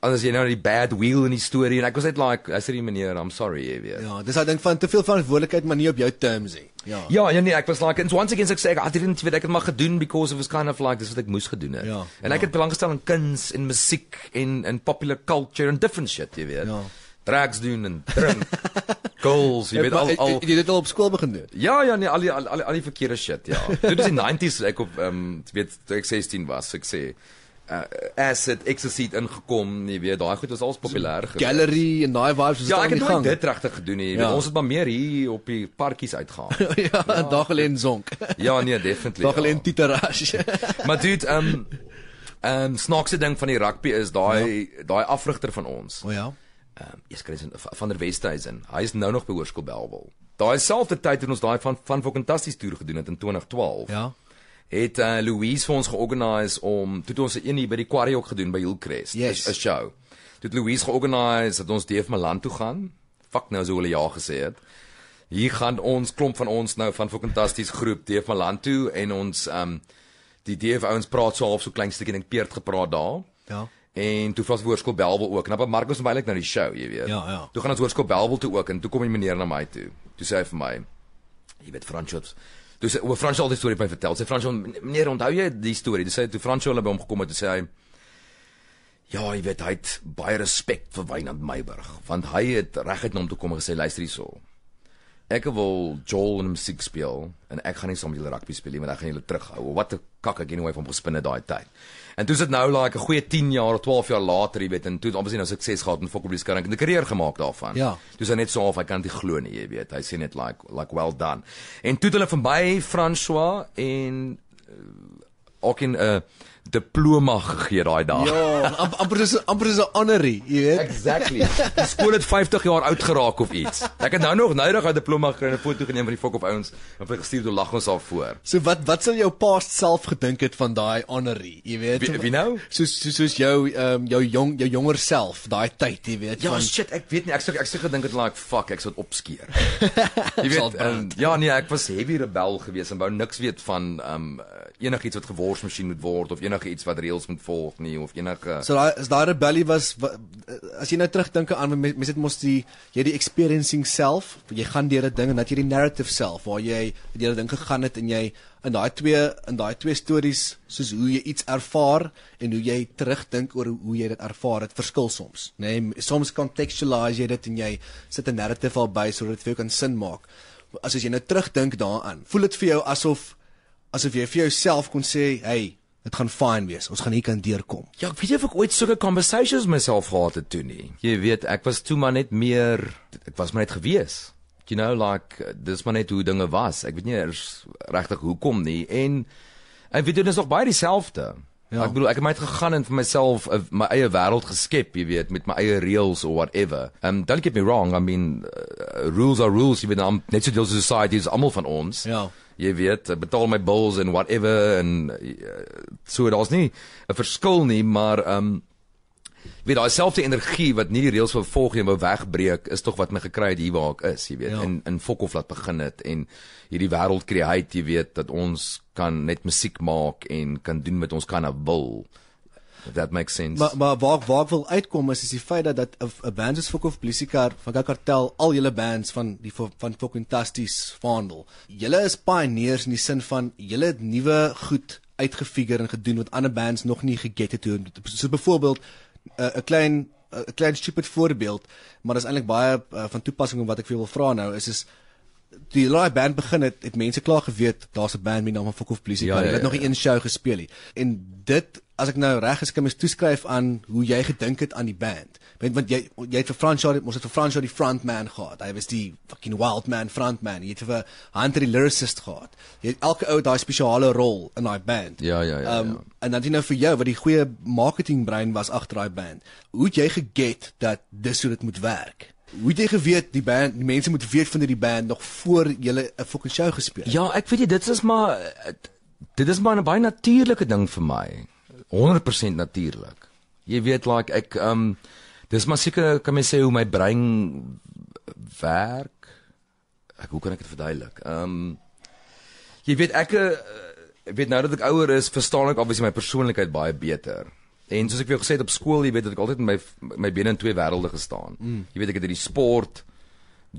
Anders jy nou die bad wheel in die storie en ek was net like as dit die meneer, I'm sorry, jy weet. Ja, dis I think van te veel verantwoordelikheid maar nie op jou terms nie. Ja. Ja, ja nee, ek was like and once again so ek sê ek het dit weet ek het maar gedoen because of was kind of like dis wat ek moes gedoen het. Ja, en ja. ek het belangstel in kuns en musiek en in popular culture and different shit, jy weet. Ja. Tracks doen en drink. *laughs* goals, jy eh, weet al al jy het al op skool begin doen. Ja ja, nee, al die al, al, al die verkeerde shit, ja. *laughs* Dit is die 90s ek op ehm um, weet ek 16 was, ek sê uh, asset exercise ingekom, jy weet daai goed was als populêr. So, gallery en daai vibes was ja, aan die gang. Ja, ek het dit regtig gedoen hier. Ja. Ons het maar meer hier op die parkies uitgegaan. *laughs* ja, ja *laughs* dag alleen sonk. ja, nee, definitely. Dag alleen ja. titerage. maar dit ehm um, ehm um, snaakse ding van die rugby is daai ja. daai afrigter van ons. O oh, ja ehm um, Jesus van der Westhuizen. Hy is nou nog by Hoërskool Belwel. Daai selfde tyd het ons daai van van fantasties toer gedoen het in 2012. Ja. Het uh, Louise vir ons georganiseer om toe ons 'n uur by die Quarry ook gedoen by Hillcrest, 'n yes. show. Toe het Louise georganiseer dat ons deef Malan toe gaan. Fuck nou so hulle ja gesê het. Hier gaan ons klomp van ons nou van fantasties groep deef Malan toe en ons ehm um, die deef ouens praat so half so klein stukkie en ek peerd gepraat daar. Ja. En toe vras hoërskool Belwel ook. Nou, maar Marcus moet eintlik na die show, jy weet. Ja, ja. Toe gaan ons hoërskool Belwel toe ook en toe kom die meneer na my toe. Toe sê hy vir my, jy weet Franschot. Toe sê oor Franschot die storie by vertel. Sê Franschot, meneer, onthou jy die storie? Toe sê hy toe Franschot by hom gekom het, toe sê hy Ja, jy weet hy het baie respek vir Wynand Meyburg, want hy het regtig na hom toe kom en gesê luister hierso. Ek wil Joel en hom sig speel en ek gaan nie saam met julle rugby speel nie, want dan gaan julle terughou. Wat 'n kak ek anyway van hom gespinne daai tyd. En dit is nou like 'n goeie 10 jaar of 12 jaar later, jy weet, en toe obviously nou sukses gehad en fokol bes kan ek 'n karier gemaak daarvan. Ja. Dis net so of ek kan dit glo nie, jy weet. Hy sê net like like well done. En toe het hulle verby François en ook eh, in 'n uh, eh, diploma gegee daai dag. Ja, amper is amper is 'n honorary, jy weet. Exactly. Die skool het 50 jaar oud geraak of iets. Ek het nou nog nou nog 'n diploma gekry en 'n foto geneem van die fok op ouens en vir gestuur toe lag ons al voor. So wat wat sal jou paas self gedink het van daai honorary, jy weet? Wie, wie nou? So so soos jou ehm um, jou jong jou jonger self daai tyd, jy weet. Ja, van, shit, ek weet nie, ek sou ek sou gedink het like fuck, ek sou opskeer. *laughs* jy weet. En, ehm, ja, nee, ek was heavy rebel geweest en wou niks weet van ehm um, enigiets wat geworsmasjien moet word of enig enige iets wat reëls moet volg nie of enige So daai is daai rebellie was wat, as jy nou terugdink aan mense het mos die jy die experiencing self, jy gaan deur 'n ding en dat jy die narrative self waar jy deur 'n ding gegaan het en jy in daai twee in daai twee stories soos hoe jy iets ervaar en hoe jy terugdink oor hoe jy dit ervaar het verskil soms, nê? Nee, soms contextualize jy dit en jy sit 'n narrative al by sodat dit vir jou kan sin maak. As as jy nou terugdink daaraan, voel dit vir jou asof asof jy vir jouself kon sê, "Hey, Dit gaan fyn wees. Ons gaan hier kan deurkom. Ja, ek weet jy of ek ooit sulke conversations myself gehad het toe nie. Jy weet, ek was toe maar net meer ek was maar net gewees. You know like eh, dis maar net hoe dinge was. Ek weet nie regtig hoekom nie en ek weet dit is nog baie dieselfde. Ja. Ek bedoel ek het my uitgegaan en vir myself uh, my eie wêreld geskep, jy weet, met my eie reels of whatever. Um don't get me wrong, I mean uh, rules are rules, you know, net so deel van society is almal van ons. Ja jy weet, betaal my bills and whatever en eh, so daar's nie 'n verskil nie, maar ehm um, weet daai selfde energie wat nie die reëls vervolg nie, maar wegbreek, is tog wat my gekry het hier waar ek is, jy weet. Ja. In in Fokof laat begin het en hierdie wêreld create, jy weet, dat ons kan net musiek maak en kan doen wat ons kan wil that makes sense. Maar maar waar waar wil uitkom is is die feit dat dat 'n band soos Fokof Blissikar van Kartel al julle bands van die van Fokfantasties vaandel. Julle is pioneers in die sin van julle het nuwe goed uitgefigure en gedoen wat ander bands nog nie geget het doen. So byvoorbeeld eh, 'n klein eh, 'n klein stupid voorbeeld, maar dit is eintlik baie a, eh, van toepassing op wat ek vir julle wil vra nou is is die Lie band begin het, het mense klaar geweet daar's 'n band met naam van Fokof Police. Ja, hulle ja, het ja, nog nie ja. een show gespeel nie. En dit as ek nou reg is kan mes toeskryf aan hoe jy gedink het aan die band. Want want jy jy het vir Franchard moes het vir Franchard die frontman gehad. Hy was die fucking wild man frontman. Jy het vir Hunter die lyricist gehad. Jy het elke ou daai spesiale rol in daai band. Ja ja ja. Um, ja. En dan dit nou vir jou wat die goeie marketing brein was agter daai band. Hoe het jy geget dat dis hoe dit moet werk? Hoe het jy geweet die band, die mense moet weet van hierdie band nog voor jy 'n fucking show gespeel het? Ja, ek weet jy dit is maar dit is maar 'n baie natuurlike ding vir my. 100% natuurlik. Jy weet like ek um dis maar seker kan mens sê hoe my brein werk. Ek hoe kan ek dit verduidelik? Um jy weet ek eh, ek weet nou dat ek ouer is, verstaan ek obviously my persoonlikheid baie beter. En soos ek vir jou gesê het op skool, jy weet dat ek altyd in my my bene in twee wêrelde gestaan. Mm. Jy weet ek het in die sport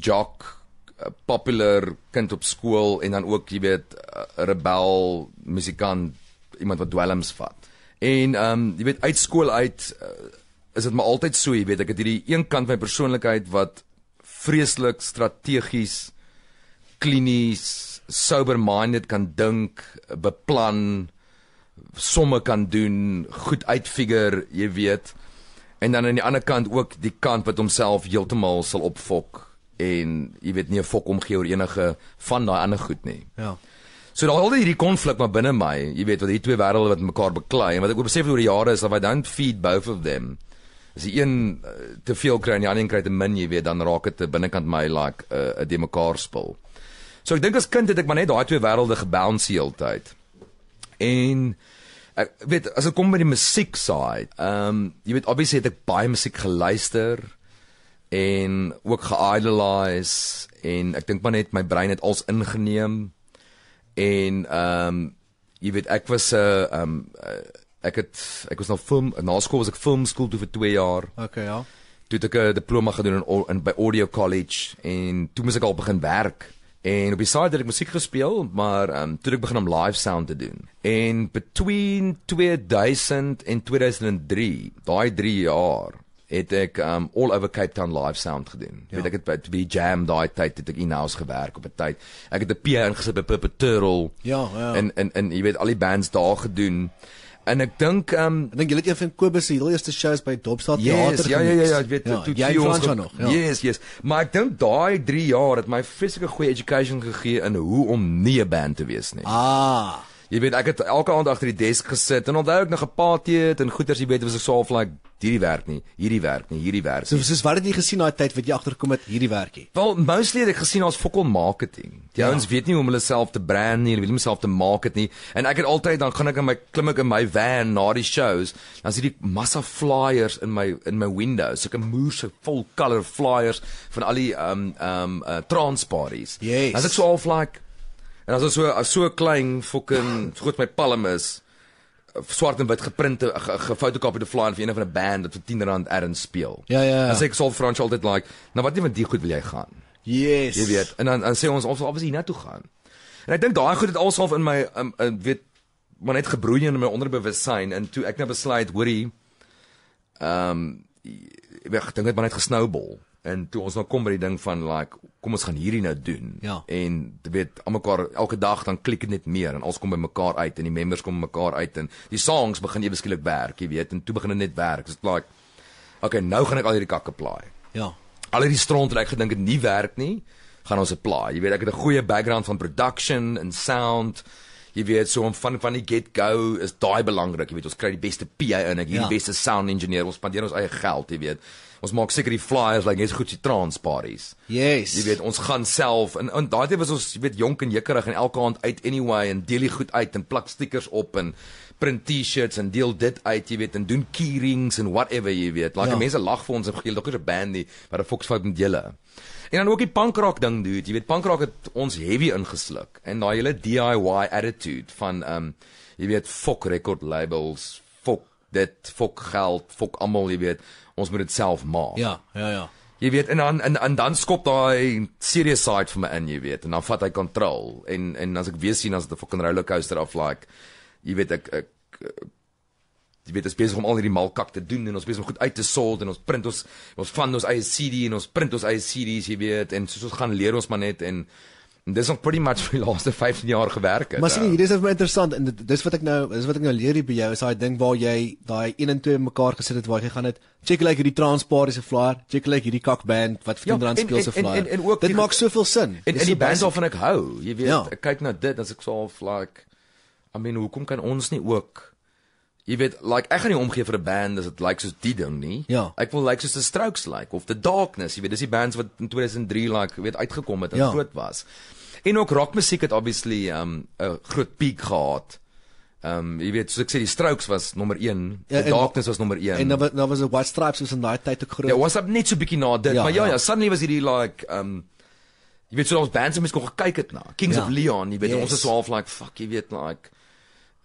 jock eh, popular kind op skool en dan ook jy weet eh, rebel musikant iemand wat dwelms vat. En ehm um, jy weet uit skool uit uh, is dit maar altyd so jy weet ek het hierdie een kant my persoonlikheid wat vreeslik strategies klinies sober minded kan dink, beplan somme kan doen, goed uitfigure, jy weet. En dan aan die ander kant ook die kant wat homself heeltemal sal opfok en jy weet nie 'n fok omgee oor enige van daai ander goed nie. Ja. So daal altyd hierdie konflik maar binne my, jy weet, wat hierdie twee wêrelde wat mekaar beklei en wat ek ook besef oor die jare is dat I don't feed both of them. As die een eh, te veel kry en die ander kry te min, jy weet, dan raak dit te binnekant my like eh, 'n uh, 'n de mekaar spil. So ek dink as kind het ek maar net daai twee wêrelde gebalanseer heeltyd. En ek weet as dit kom by die musiek side, ehm um, jy weet obviously het ek baie musiek geluister en ook geidolize en ek dink maar net my brein het als ingeneem en ehm um, jy weet ek was 'n eh, ehm um, ek het ek was nou film na skool was ek filmskool toe vir 2 jaar. Okay ja. Toe het ek 'n diploma gedoen in, in by Audio College en toe moes ek al begin werk. En op die side het ek musiek gespeel, maar ehm um, toe ek begin om live sound te doen. En between 2000 en 2003, daai 3 jaar, het ek ehm um, all over Cape Town live sound gedoen. Ja. Weet ek het by to be jam daai tyd het ek in house gewerk op 'n tyd. Ek het 'n P ingesit by Purple Turtle. Ja, ja. En en en jy weet al die bands daar gedoen. En ek dink ehm um, ek dink julle het een van Kobus se heel eerste shows by Dopstad yes, Theater. Ja ja ja, ja ek weet ja, toe jy ons nog. Ja. Yes, yes. Maar ek dink daai 3 jaar het my vreeslike goeie education gegee in hoe om nie 'n band te wees nie. Ah. Jy weet ek het elke aand agter die desk gesit en onthou ek nog 'n paar teet en goeters jy weet was ek so half like hierdie werk nie, hierdie werk nie, hierdie werk. Nie. So soos wat het jy gesien daai tyd wat jy agterkom het hierdie werk hier? Wel mostly het ek gesien ons fokol marketing. Die ja. ouens weet nie hoe om hulle self te brand nie, hulle wil homself te market nie en ek het altyd dan gaan ek in my klim ek in my van na die shows, dan sien ek massa flyers in my in my windows, so 'n muur so vol color flyers van al die um um uh, transparties. Yes. Dan is ek so half like En as ons so so klein fucking groot my palm is eh, swart en wit geprinte gefotokopieerde flyer van een van 'n band wat vir 10 rand erns speel. Ja ja. As ek sou Frans altyd like, nou wat net met die goed wil jy gaan? Yes. Jy weet. En dan dan sê ons ons sal obviously hiernatoe gaan. En ek dink daai goed het alself in my um, um, weet maar net gebroei in my onderbewussyn en toe ek nou besluit hoorie ehm um, ek dink dit het maar net gesnoubol en toe ons nou kom by die ding van like kom ons gaan hierdie nou doen ja. en weet almekaar elke dag dan klik dit net meer en ons kom by mekaar uit en die members kom mekaar uit en die songs begin ewe skielik werk jy weet en toe begin dit net werk so's like okay nou gaan ek al hierdie kakke plaai ja al hierdie stront wat ek gedink het nie werk nie gaan ons plaai jy weet ek het 'n goeie background van production en sound jy weet so om van van die get go is daai belangrik jy weet ons kry die beste PA in ek hierdie ja. beste sound engineer ons spandeer ons eie geld jy weet ons maak seker die flyers lyk like, net goed die transparties. Yes. Jy weet ons gaan self en, en daai tyd was ons jy weet jonk en jekerig en elke aand uit anyway en deel die goed uit en plak stickers op en print T-shirts en deel dit uit jy weet en doen keyrings en whatever jy weet. Like ja. mense lag vir ons en gee dalk 'n bandie wat 'n Fox 5 met julle. En dan ook die punkrock ding doen dit. Jy weet punkrock het ons heavy ingesluk en daai hele DIY attitude van um jy weet Fox record labels, Fox dit, Fox geld, Fox almal jy weet ons moet dit self maak. Ja, ja, ja. Jy weet en dan en, en dan skop daai serious side vir my in, jy weet, en dan vat hy kontrol en en as ek weer sien as die fucking roller coaster af like jy weet ek ek jy weet dit is besig om al hierdie malkak te doen en ons besig om goed uit te sold en ons print ons ons van ons eie CD en ons print ons eie CD's jy weet en soos ons gaan leer ons maar net en En dis nog pretty much vir die laaste 15 *laughs* jaar gewerk het. Maar sien ja. hier is dit vir my interessant en dis wat ek nou dis wat ek nou leer by jou is daai ding waar jy daai 1 en 2 mekaar gesit het waar jy gaan dit check like hierdie Transpar is 'n flyer, check like hierdie Kok band wat vir Kinderrand ja, speels 'n flyer. En, en, en, en dit die, maak soveel sin. En, en die bands waarvan ek hou, jy weet, ja. ek kyk na dit as ek so half like I mean, hoekom kan ons nie ook Jy weet, like ek gaan nie omgee vir 'n band as dit lyk like, soos die ding nie. Ja. Ek wil lyk like, soos The Strokes lyk like, of The Darkness, jy weet, dis die bands wat in 2003 like weet uitgekom het en ja. groot was. En ook rockmusiek het obviously um, 'n um, groot piek gehad. Ehm um, jy weet, soos ek sê, The Strokes was nommer 1, ja, The Darkness was nommer 1. En daar was daar was 'n White Stripes was in daai tyd te groot. Ja, was up net so bietjie na dit, ja, maar ja, ja ja, suddenly was hierdie like ehm um, Jy weet so ons bands het mens kon gekyk het na Kings ja. of Leon, jy weet yes. ons is so half like fuck, jy weet like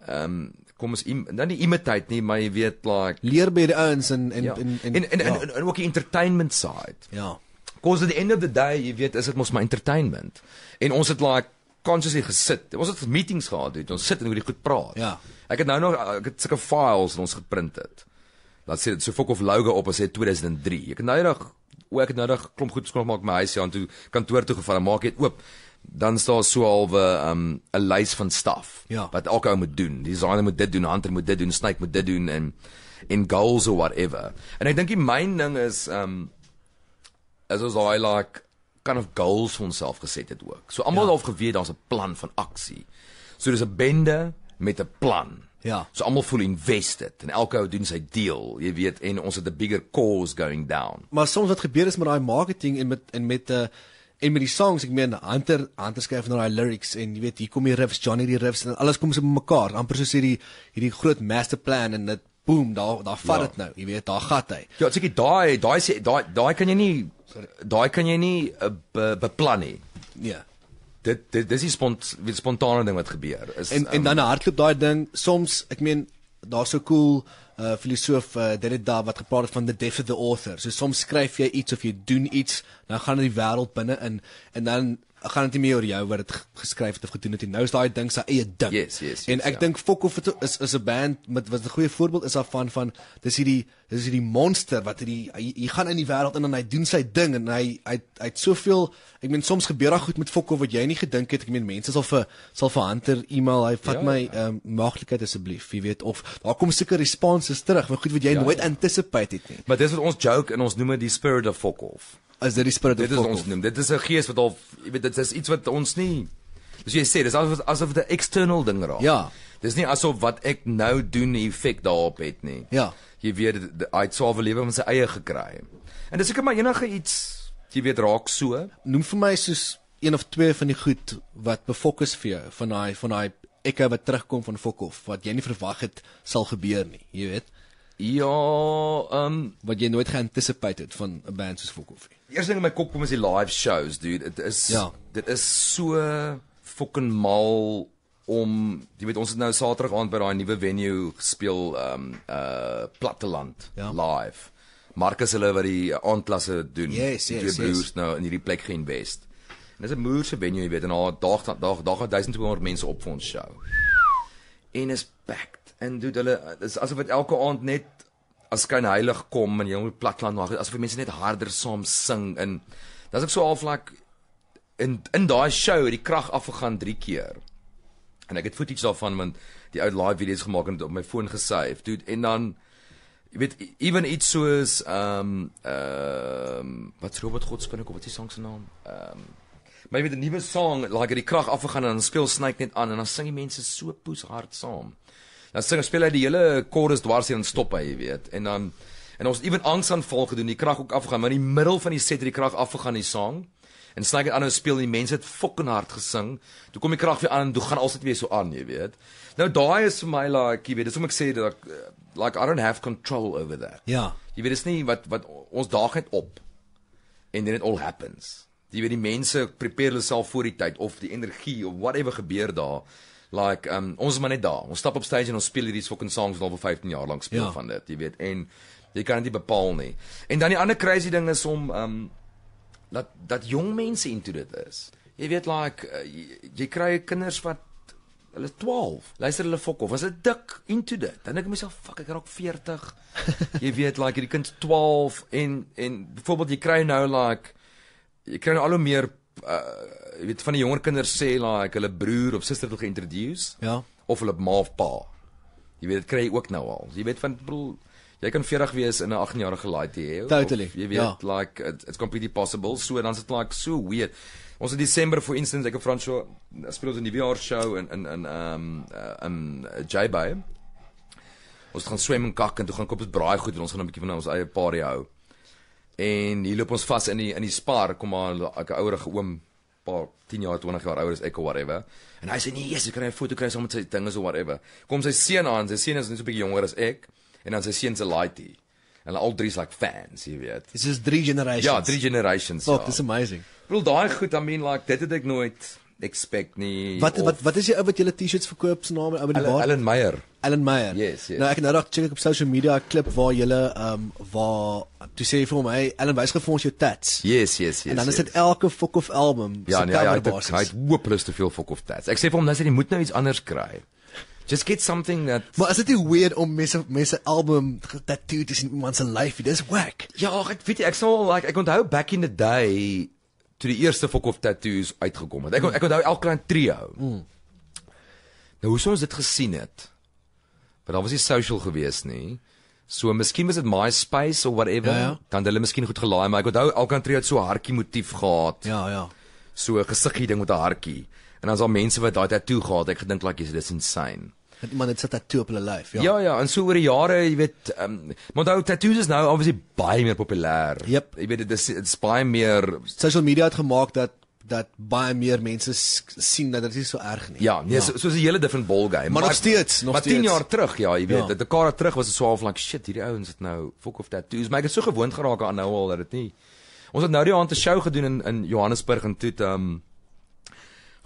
ehm um, kom ons nou nie imiteit nie, maar jy weet like leer by die ouens en en, ja. en en en en, ja. en en en ook die entertainment side. Ja. Cause at the end of the day, jy weet, is dit mos my entertainment. En ons het like consciously gesit. Ons het meetings gehad, het ons sit en oor die goed praat. Ja. Ek het nou nog ek het sulke files ons geprint het. Laat sê dit so fock of logo op as hy 2003. Ek het nou nog ook nou nog klomp goed skoon maak my huis hier ja, aan toe kantoor toe gevaar en maak dit oop dan staan so halwe 'n um, lys van staf ja. wat elke ou moet doen. Die designer moet dit doen, ander moet dit doen, snyk moet dit doen en in goals or whatever. En ek dink die myn ding is um ehm, as ons daai like kind of goals vir onsself geset het ook. So almal het ja. al geweet daar's 'n plan van aksie. So dis 'n bende met 'n plan. Ja. So almal voel invested en elke ou doen sy deel, jy weet, en ons het 'n bigger cause going down. Maar soms wat gebeur is met daai marketing en met en met 'n uh, eh, en met die songs ek meen Hunter Hunter skryf nou daai lyrics en jy weet hier kom die riffs Johnny die riffs en alles kom se by mekaar amper soos hierdie hierdie groot master plan en dit boom daar daar vat dit ja. nou jy weet daar gat hy ja seker daai daai sê daai daai kan jy nie daai kan jy nie eh, be, beplan nie ja dit dit dis die spont, spontane ding wat gebeur is en um, en dan ehm, hardloop daai ding soms ek meen daar's so cool Eh, filosoof uh, eh, Derrida wat gepraat het van the death of the author. So soms skryf jy iets of jy doen iets, dan gaan dit die wêreld binne in en dan gaan dit nie meer oor jou wat dit geskryf het of gedoen het nie. Nou is daai ding sy eie ding. Yes, yes, yes, en ek yeah. Ja. dink Fokof is is 'n band met wat 'n goeie voorbeeld is af van van dis hierdie dis hierdie monster wat hierdie hy, hy gaan in die wêreld in en hy doen sy ding en hy hy hy het soveel ek meen soms gebeur daar goed met Fokko wat jy nie gedink het ek meen mense sal vir sal vir Hunter e-mail hy vat ja, my ja. ehm ja. um, maklikheid asseblief jy weet of daar kom seker responses terug maar goed wat jy ja, nooit ja. anticipate het nie maar dis wat ons joke en ons noem dit die spirit of Fokko as dit die spirit dit of Fokko dit is ons noem dit is 'n gees wat al jy weet dit is iets wat ons nie soos jy sê dis asof asof dit 'n external ding raak ja dis nie asof wat ek nou doen 'n effek daarop het nie ja jy weet hy het swawe lewe van sy eie gekry. En dis ek maar enige iets jy weet raak so. Noem vir my soos een of twee van die goed wat befokus vir jou van daai van daai ekke wat terugkom van Fokof wat jy nie verwag het sal gebeur nie, jy weet. Ja, ehm um, wat jy nooit geanticipate het van 'n band soos Fokof. Eerste ding in my kop kom is die live shows, dude. Dit is ja. dit is so fucking mal om jy weet ons het nou Saterdag aand by daai nuwe venue gespeel ehm um, uh Platteland ja. live. Markus hulle wat die aandklasse doen. Yes, die yes, blues yes. nou in hierdie plek geen West. En dis 'n moerse venue jy weet en daar dag dag dag dag 1200 mense op vir ons show. En is packed en doen hulle is asof dit elke aand net as skyn heilig kom en jy op Platteland maar asof die mense net harder saam sing en dis ek so half like in in daai show het die krag afgegaan 3 keer en ek het footage daarvan want die ou live video's gemaak en dit op my foon gesave. Toe en dan jy weet ewen iets soos ehm um, ehm um, wat sê Robert God spinne kom wat is die song se naam? Ehm um, maar jy weet 'n nuwe song like het die krag afgegaan en dan speel Snake net aan en dan sing die mense so poeshard saam. Dan sing hulle speel hy die hele chorus dwars hier en stop hy, jy weet. En dan en ons het ewen angsaanval gedoen, die krag ook afgegaan, maar in die middel van die set het die krag afgegaan die song en snyk dit anders speel en die mense het fucking hard gesing. Toe kom die krag weer aan en toe gaan alles net weer so aan, jy weet. Nou daai is vir my like, jy weet, dis hoe ek sê dat ek eh, like I don't have control over that. Ja. Jy weet dit is nie wat wat ons daag net op en then it all happens. Jy weet die mense prepare hulle self voor die tyd of die energie of whatever gebeur daar. Like um ons is maar net daar. Ons stap op stage en ons speel hierdie fucking songs wat al vir 15 jaar lank speel ja. van dit, jy weet. En jy kan dit bepaal nie. En dan die ander crazy ding is om um dat dat jong mense into dit is. Jy weet like eh, jy, jy kry kinders wat Hulle 12. Luister hulle fok of was dit dik into dit. Dan ek myself fuck ek raak 40. *laughs* jy weet like hierdie kind 12 en en byvoorbeeld jy kry nou like jy kry nou al hoe meer uh, jy weet van die jonger kinders sê like hulle broer of suster wil geintroduce. Ja. Of hulle ma of pa. Jy weet dit kry jy ook nou al. Jy weet van bedoel jy kan 40 wees in 'n 18-jarige laaie hê. Totally. Of, jy weet ja. like it, it's completely possible. So dan is dit like so weird. Ons in Desember for instance, ek en Franco eh, speel ons 'n nuwe jaar show in in in um uh, in eh, Jaybay. Ons gaan swem en kak en toe gaan koop ons braai goed en ons gaan 'n bietjie van ons eie party hou. En hier loop ons vas in die in die spar kom maar 'n ouerige oom paar 10 jaar 20 jaar ouer as ek or whatever. En hy sê nee, yes, ek kan 'n foto kry saam met sy dinge so whatever. Kom sy seun aan, sy seun is net so 'n bietjie jonger as ek en dan sy seuns Elite. Hulle al drie is like fans, jy weet. Dis is drie generations. Ja, drie generations. Fuck, dis ja. amazing. Wel daai goed, I mean like dit het ek nooit expect nie. Wat of, wat wat is die ou wat julle T-shirts verkoop se naam, ou met die baard? Alan Meyer. Alan Meyer. Yes, yes. Nou ek het nou net gekyk op social media 'n klip waar julle ehm um, waar toe sê vir my Alan wys gefons jou tats. Yes, yes, yes. En dan yes. is dit elke fuck of album. Ja, nee, ja, hy het, hy het hopeless te veel fuck of tats. Ek sê vir hom dan sê jy moet nou iets anders kry. Just get something that Maar as dit nie weird om mense mense album tattooed is in iemand se lyf nie. Dis wack. Ja, ek weet jy, ek sou like ek onthou back in the day toe die eerste fuck off tattoos uitgekom het. Ek mm. ek onthou elke klein trio. Mm. Nou hoe ons dit gesien het. Want daar was nie social gewees nie. So miskien was dit my space of whatever. Ja, ja. Dan hulle miskien goed gelaai, maar ek onthou elke klein trio het so hartjie motief gehad. Ja, ja. So 'n gesiggie ding met 'n hartjie. En dan is daar mense wat daai tattoo gehad. Ek gedink like dis insane. Dat iemand net 'n tatoe op hulle lyf, ja. Ja ja, en so oor die jare, jy weet, ehm, um, onthou tatoes is nou obviously baie meer populêr. Yep. Jy weet dit is it's baie meer social media het gemaak dat dat baie meer mense sien dat dit nie so erg nie. Ja, nee, ja. so soos 'n hele different ball game. Maar, maar nog steeds, nog steeds. Maar 10 jaar terug, ja, jy weet, ja. dit ekaar terug was 'n swaalf like shit, hierdie ouens het nou fuck of tattoos. Maar ek het so gewoond geraak aan nou al dat dit nie. Ons het nou die aand 'n show gedoen in in Johannesburg en toe ehm um,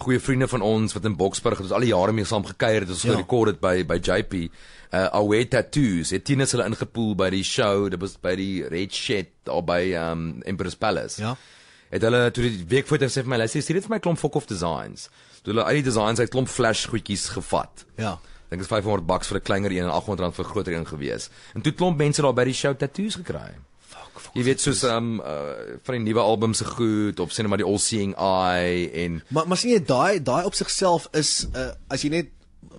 goeie vriende van ons wat in Boksburg het ons al die jare mee saam gekuier het ons ja. gerekord dit by by JP uh Away Tattoos het Tina hulle ingepool by die show dit was by die Red Shed of by um Empress Palace ja het hulle toe die week voor dit sê vir my hulle sê dit is my klomp fuck off designs toe hulle al die designs uit klomp flash goedjies gevat ja dink is 500 bucks vir 'n kleiner een en 800 rand vir 'n groter een gewees en toe klomp mense daar by die show tattoos gekry het jy weet soos um uh, van die nuwe album se goed of sien maar die All Seeing Eye en maar maar sien jy daai daai op sigself is 'n uh, eh, as jy net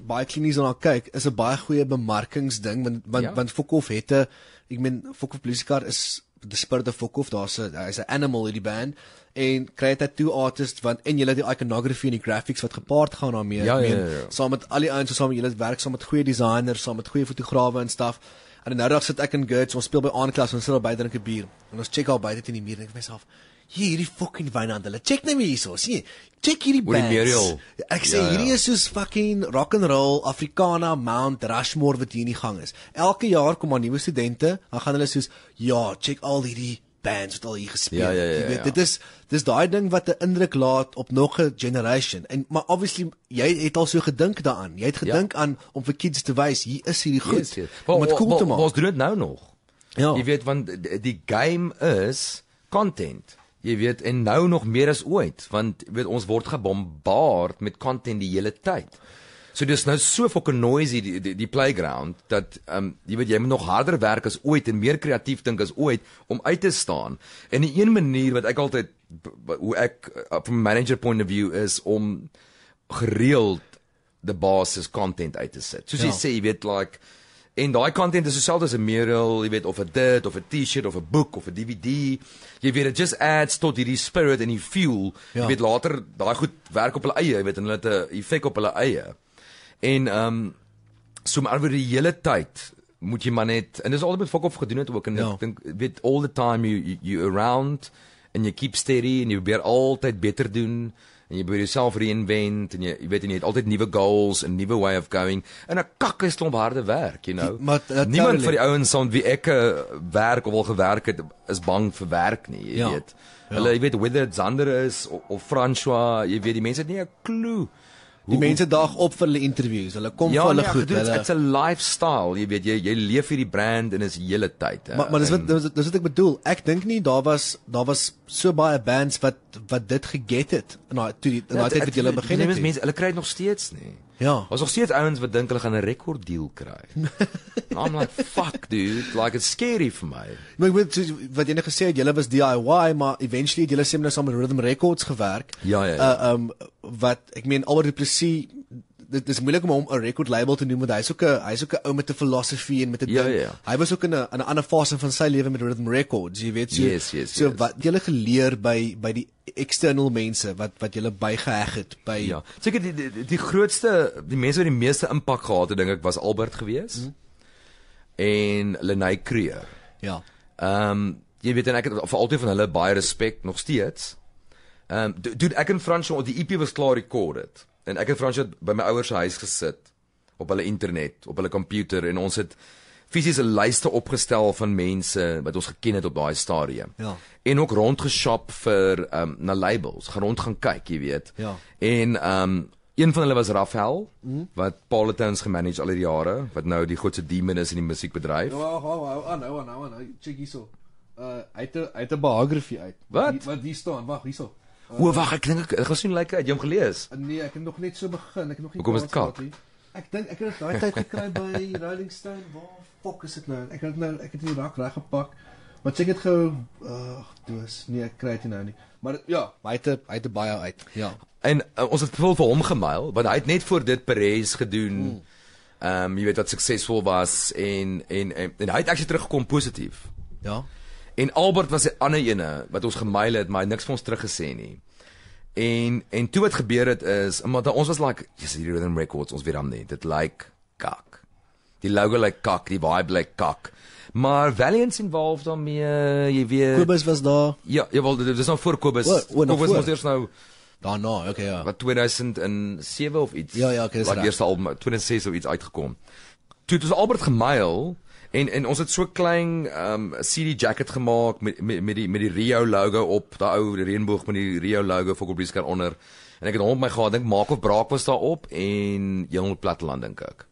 baie klinies daarna kyk is 'n baie goeie bemarkingsding want want ja. want Fokof het 'n ek meen Fokof Blueskar is die spirit of Fokof daar's 'n hy's 'n animal in die band en kry dit toe artist want en julle die iconography en die graphics wat gepaard gaan daarmee ja, ja, ja, ja. saam met al die ouens so saam julle werk saam met goeie designers saam met goeie fotograwe en stuff En nou dag sit ek in Gerts, ons speel by aanklas, ons sit al by drink 'n bier. En ons check al buite teen die muur en ek myself, hier hierdie fucking wynhand. Hulle check net nou hierso, sien? Check hierdie bands. Ek sê ja, ja. hierdie ja. is soos fucking rock and roll, Africana, Mount Rushmore wat hier in die gang is. Elke jaar kom daar nuwe studente, dan gaan hulle soos, ja, check al hierdie bands wat al hier gespeel ja, het. Ja, ja, ja, ja, ja. Jy weet, ja. dit is dis daai ding wat 'n indruk laat op nog 'n generation. En maar obviously jy het al so gedink daaraan. Jy het ja. gedink ja. aan om vir kids te wys hier is hierdie goed. Yes, yes. Maar, om dit cool maar, te maak. Maar, ons doen dit nou nog. Ja. Jy weet want die game is content. Jy weet en nou nog meer as ooit want weet ons word gebombardeer met content die hele tyd. So dis nou so fucking noisy die die, die playground dat ehm um, jy weet jy moet nog harder werk as ooit en meer kreatief dink as ooit om uit te staan. En die een manier wat ek altyd hoe ek from eh, manager point of view is om gereeld die basis content uit te sit. Soos jy ja. sê, jy weet like en daai content is dieselfde as 'n mural, jy weet of 'n dit of 'n T-shirt of 'n boek of 'n DVD. Jy weet it just adds tot hierdie spirit en die fuel. Ja. Jy weet later daai goed werk op hulle eie, jy weet en hulle het 'n effek op hulle eie. En ehm um, so maar oor die hele tyd moet jy maar net en dis al met fuck off gedoen het ook en ja. ek dink weet all the time you you around en jy keep steady en jy probeer altyd beter doen en jy probeer jouself reinvent en jy, jy weet jy het altyd nuwe goals en nuwe way of going en 'n kak is klomp harde werk you know die, maar, uh, niemand vir die ouens son wie ek eh, werk of al gewerk het is bang vir werk nie jy ja. weet ja. hulle jy weet whether it's Zander is of, of Francois jy weet die mense het nie 'n klou Die mense daag op vir hulle interviews. Hulle kom ja, vir hulle ja, goed. Hulle it's a lifestyle, jy weet jy jy leef hierdie brand en is hele tyd. Maar maar dis wat dis wat ek bedoel. Ek dink nie daar was daar was so baie bands wat wat dit geget het in daai toe die, in ja, daai tyd wat jy begin het. Die mense hulle kry dit nog steeds nie. Ja. Ons nog steeds ouens wat dink hulle gaan 'n rekord deal kry. *laughs* Nou, I'm like fuck dude, like it's scary vir my. Maar nou, ek weet wat jy net gesê het, julle was DIY, maar eventually het julle seker nou saam met Rhythm Records gewerk. Ja ja. ja. Uh um wat ek meen alre presie dit is moeilik om hom 'n record label te noem want hy's ook 'n hy's ook 'n ou met 'n filosofie en met 'n ja, ding. Ja. Hy was ook in 'n 'n ander fase van sy lewe met Rhythm Records, jy weet. So, yes, yes, so yes. wat jy gele geleer by by die eksterne mense wat wat jy bygeheg het by Ja. Seker die, die die grootste die mense wat die meeste impak gehad het dink ek was Albert gewees. Mm. En Lenay Creer. Ja. Ehm um, jy weet dan ek het vir altyd van hulle baie respek nog steeds. Ehm um, dude ek en Frans op die EP was klaar recorded en ek het Fransje by my ouers se huis gesit op hulle internet, op hulle komputer en ons het fisies 'n lyste opgestel van mense wat ons geken het op daai stadium. Ja. En ook rondgeshop vir ehm um, na labels, rond gaan kyk, jy weet. Ja. En ehm um, een van hulle was Rafael mm. wat Palatons gemanage al die jare, wat nou die God se demon is in die musiekbedryf. Ja, ja, ja, ja, nou, nou, nou, check hierso. Uh, hy het 'n biografie uit. Wat? Wat hier staan? Wag, hierso. O wag, ek dink ek gaan sien lyk like, het jy hom gelees? Eh, nee, ek het nog net so begin. Ek het nog nie Hoekom is dit kak? Ek dink ek het dit daai tyd gekry by *laughs* Rolling Stone. Waar fok is dit nou? Ek het nou ek het die rak reg gepak. Wat seker dit gou ag, dus. Nee, ek kry dit nou nie. Maar ja, hy het hy het baie uit. Ja. En uh, ons het vol vir hom gemail, want hy het net voor dit Perez gedoen. Hmm. Ehm um, jy weet wat suksesvol was en, en en en hy het ek sy teruggekom positief. Ja. En Albert was 'n ander ene wat ons gemail het, maar hy niks vir ons teruggesê nie. En en toe wat gebeur het is, omdat ons was like, Jesus, hier Rhythm Records, ons weet hom nie. Dit lyk like, kak. Die logo lyk like, kak, die vibe lyk like, kak. Maar Valiance involved dan meer, jy weet. Kobus was daar. Ja, jy wou dit is nou voor Kobus. Nou Kobus was eers nou daarna, okay ja. Wat 2007 of iets. Ja ja, okay, dis reg. Wat eers al 2006 of iets uitgekom. Toe het ons Albert gemail En en ons het so klein um ehm, CD jacket gemaak met met met die met die Rio logo op, daai ou reënboog met die Rio logo vir Kobe Bryant onder. En ek het hom op my gehad, dink maak of braak was daarop en heel plat land dink ek.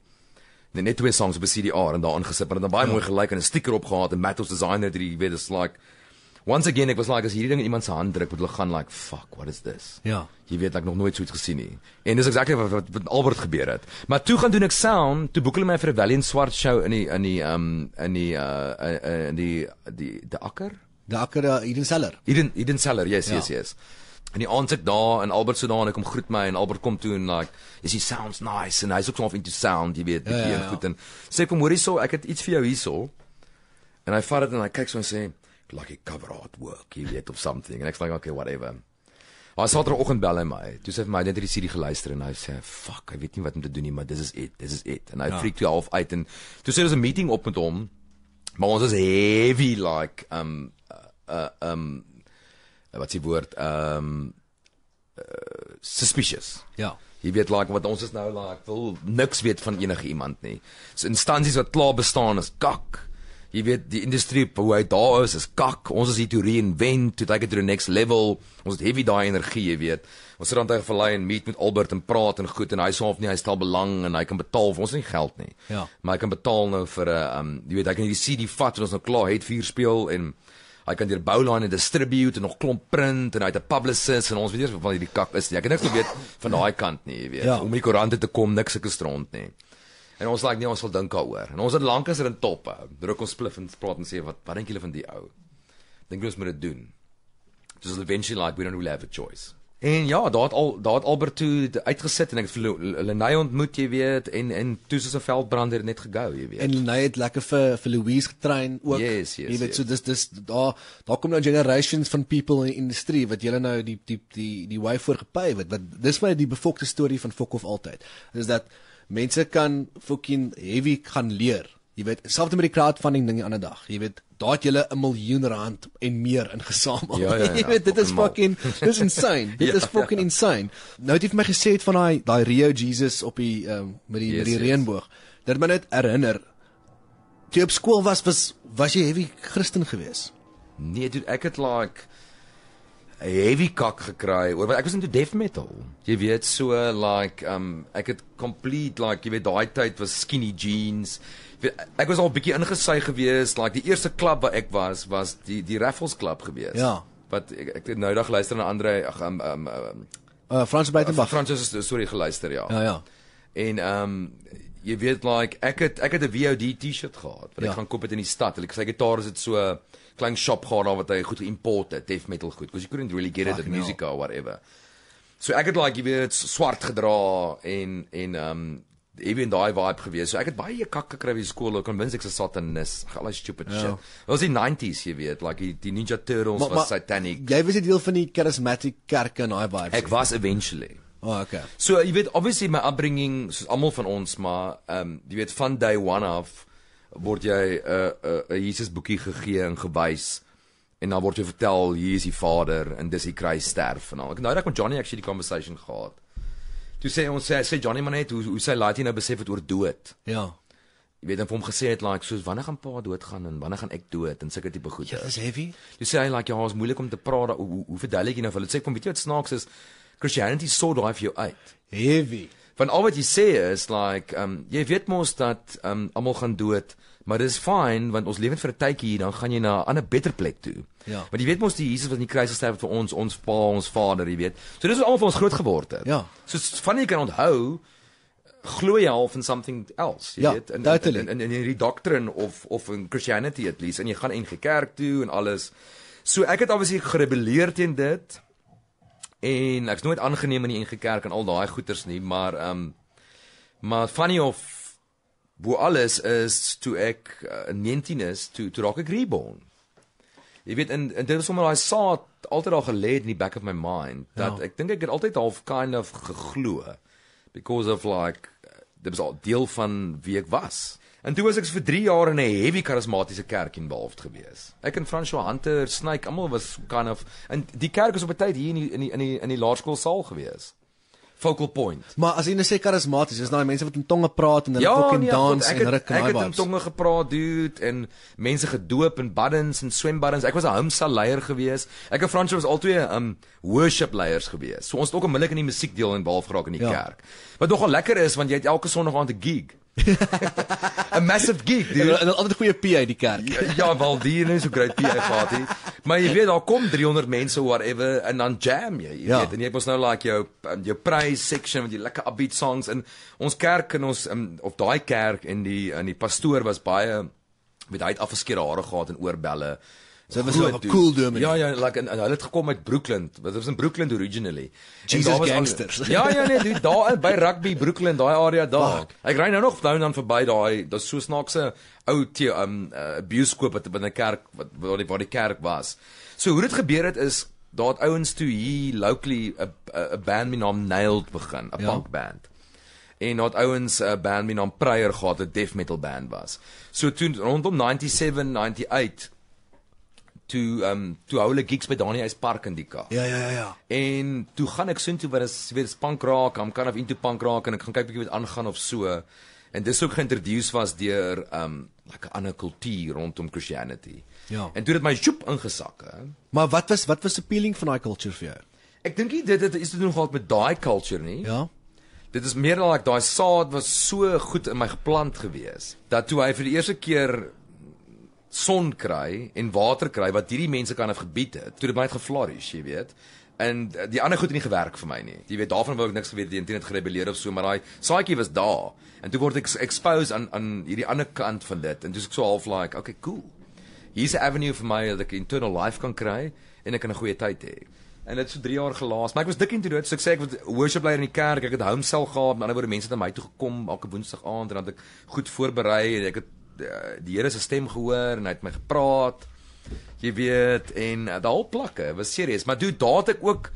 Net net twee songs op CD R en daarin gesit, maar dit het baie ja. mooi gelyk en 'n sticker op gehad en Metal's designer het hierdie weet is like Once again ek was like as hierdie ding in iemand se hand druk moet hulle gaan like fuck what is this? Ja. Jy weet ek like, nog nooit so iets gesien nie. En dis exactly wat wat met Albert gebeur het. Maar toe gaan doen ek sound, toe boek hulle my vir 'n Valiant Swart show in die in die um in die uh in die die die Akker. Die Akker Eden Seller. Eden Eden Seller. Yes, ja. yes, yes. En die aand sit daar en Albert sit daar en ek kom groet my en Albert kom toe en like is he sounds nice and I's looking off into sound jy weet ek ja, hier ja, ja. goed en sê kom hoor hierso ek het iets vir jou hierso. En hy vat dit en hy kyk so en sê like a cover art work, you get of something and I'm like okay whatever. Maar as hulle oggend bel my, toe sê vir my net hierdie CD geluister en hy sê fuck, ek weet nie wat om te doen nie, maar dis is it, dis is it. En hy ja. freak toe half uit en toe sê ons 'n meeting op met hom. Maar ons is heavy like um uh, uh um uh, wat s'ie woord um uh, suspicious. Ja. Jy weet like wat ons is nou like wil niks weet van enige iemand nie. So instansies wat klaar bestaan is kak jy weet die industrie hoe hy daar is is kak ons is hier toe reen wen toe take it to the next level ons het heavy daai energie jy weet ons het dan te verlei en meet met Albert en praat en goed en hy sê of nie hy stel belang en hy kan betaal vir ons nie geld nie ja maar hy kan betaal nou vir 'n uh, eh, um ehm, jy weet hy kan die CD vat wat ons nou klaar het vir speel en hy kan deur Bouline en distribute en nog klomp print en hy het 'n publicist en ons weet nie of wat hierdie kak is nie ek het niks geweet van daai kant nie jy weet ja. om die koerante te kom niks ek is rond nie En ons like nie ons wil dink daaroor. En ons het lank as er in toppe. Druk ons spliff en praat en sê wat wat dink julle van die ou? Dink jy ons moet dit doen? Just eventually like we don't really have a choice. En ja, daar het al daar het Albert toe uitgesit en ek het Lenay ontmoet jy weet en en toe soos 'n veldbrander net gegaan jy weet. En Lenay het lekker vir vir Louise getrein ook. Yes, yes, jy weet yes. so dis dis daar daar kom nou generations van people in die industrie wat julle nou die die die die, die wy voor gepay het wat dis my die bevokte storie van Fokof altyd. Is dat mense kan fucking heavy gaan leer. Jy weet, selfs met die crowdfunding ding die ander dag, jy weet, daar het hulle 'n miljoen rand en meer ingesamel. Ja, ja, ja, *laughs* jy weet, dit is fucking dis insane. *laughs* Dit ja, is fucking ja. insane. Nou het jy vir my gesê het van daai daai Rio Jesus op die um, met die yes, met die yes. reënboog. Dit moet net herinner toe op skool was was was jy heavy Christen geweest? Nee, dude, ek het like heavy kak gekry oor wat ek was into death metal. Jy weet so like um ek het complete like jy weet daai tyd was skinny jeans. Weet, ek was al bietjie ingesy gewees like die eerste klub waar ek was was die die Raffles klub gewees. Ja. Wat ek, ek het noudag luister na Andre ag um um uh Frans Baitenbach. Eh, Frans is sorry geluister ja. Ja ja. En um jy weet like ek het ek het 'n VOD T-shirt gehad wat ja. ek gaan koop het in die stad. Ek sê gitaar is dit so klein shop gehad waar hy goed geïmport het, death metal goed, because you couldn't really get it at Musica or whatever. So ek het like jy weet dit swart gedra en en um heavy in daai vibe gewees. So ek het baie kak gekry by skool, ek konwins ek's a satanist, all that stupid yeah. Ja. shit. Dit was die 90s, jy weet, like die Ninja Turtles maar, was maar, satanic. Jy was 'n deel van die charismatic kerk en daai vibe. Ek was eventually Oh, okay. So jy weet obviously my upbringing soos almal van ons maar ehm um, jy weet van day 1 af word jy 'n uh, eh, 'n uh, eh, uh, eh, Jesus boekie gegee en gewys en dan word jy vertel hier is die Vader en dis die kruis sterf en al. Ek nou dat ek met Johnny actually die conversation gehad. Jy sê ons sê, sê Johnny maar net hoe hoe sy laat jy nou besef het oor dood. Ja. Jy weet dan vir hom gesê het like soos wanneer gaan pa dood gaan en wanneer gaan ek dood en sulke tipe goede. Ja, is heavy. Jy sê hy like ja, is moeilik om te praat hoe hoe, hoe verduidelik jy nou vir hulle sê kom weet jy wat snaaks is Christianity sou daai vir jou uit. Heavy van al wat jy sê is like um jy weet mos dat um almal gaan dood maar dis fyn want ons lewe vir 'n tydjie hier dan gaan jy na 'n ander beter plek toe ja want jy weet mos die Jesus wat in die kruis gesterf het vir ons ons pa ons vader jy weet so dis wat almal vir ons groot geword het ja so van jy kan onthou glo jy half in something else jy ja, weet in in in hierdie doctrine of of in Christianity at least en jy gaan in kerk toe en alles so ek het obviously gerebelleer teen dit en ek's nooit aangeneem in die NG Kerk en al daai goeters nie, maar ehm um, maar funny of bo alles is toe ek uh, eh, 19 is toe toe raak ek reborn. Jy weet en, en dit is sommer daai saad altyd al gelê in die back of my mind ja. dat ja. ek dink ek het altyd half kind of geglo because of like dit was al deel van wie ek was. En toe was ek vir 3 jaar in 'n heavy karismatiese kerk in Baalfd gewees. Ek en François Hunter, Snyk, almal was kind of in die kerk was op 'n tyd hier in die, in die, in die, in die laerskool saal gewees. Focal point. Maar as jy net nou sê karismaties, is daai mense wat in tonge praat en hulle ja, fucking nee, dans en ruk en albei. Ek het in tonge gepraat, dude, en mense gedoop in buddens en swembuddens. Ek was 'n homsa leier gewees. Ek en François was altyd um worship leiers gewees. So ons het ook 'n middelik in die musiek deel in Baalfd geraak in die ja. kerk. Wat nogal lekker is want jy het elke sonoggend 'n gig. *laughs* 'n massive gig, dude. En al die goeie PA die kerk. ja, ja wel die en so groot PA gehad het. Maar jy weet daar kom 300 mense whatever en dan jam jy, jy ja. weet. En jy was nou like jou um, jou praise section met die lekker upbeat songs en ons kerk en ons um, of daai kerk en die en die pastoor was baie weet hy het afgeskeer hare gehad en oorbelle. So was so 'n cool dude. Ja ja, like en hulle het gekom uit Brooklyn. Dit was in Brooklyn originally. Jesus gangsters. Al, ja ja nee, dude, daar in by rugby Brooklyn, daai area daar. Ek ry nou nog down nou dan verby daai, daar's so snaakse ou te um uh, eh, abuse koop wat binne kerk wat waar die, waar die kerk was. So hoe dit gebeur het is daar het ouens toe hier locally 'n band met naam Nailed begin, 'n ja. punk band. En daar het ouens 'n band met naam Prayer gehad, 'n death metal band was. So toe rondom 97, 98 toe ehm um, toe hou hulle gigs by Dani Hayes Park in die Kaap. Ja ja ja ja. En toe gaan ek sien toe wat is weer punk rock, I'm kind of into punk rock en ek gaan kyk bietjie wat aangaan of so. En dis ook geïntroduce was deur ehm um, like 'n ander kultuur rondom Christianity. Ja. En toe het my sjoep ingesak. He. Maar wat was wat was die appealing van daai kultuur vir jou? Ek dink dit dit is te doen gehad met daai kultuur nie. Ja. Dit is meer dan like daai saad was so goed in my geplant gewees dat toe hy vir die eerste keer son kry en water kry wat hierdie mense kan 'n gebied het. Toe dit baie geflourish, jy weet. En eh, die ander goed het nie gewerk vir my nie. Jy weet daarvan wou ek niks geweet het teen dit gerebelleer of so, maar daai saadjie was daar. En toe word ek exposed aan aan hierdie ander kant van dit en dis ek so half like, okay, cool. Hier's 'n avenue vir my dat ek internal life kan kry en ek kan 'n goeie tyd hê. En dit so 3 jaar gelaas, maar ek was dik into dit. So ek sê ek was worship leader in die kerk. Ek het homself gehad, maar dan het mense na my toe gekom elke woensdag aand en dan het ek goed voorberei en ek het Eh, die Here se stem gehoor en hy het my gepraat. Jy weet en eh, daal plakke, was serieus, maar dude, daad ek ook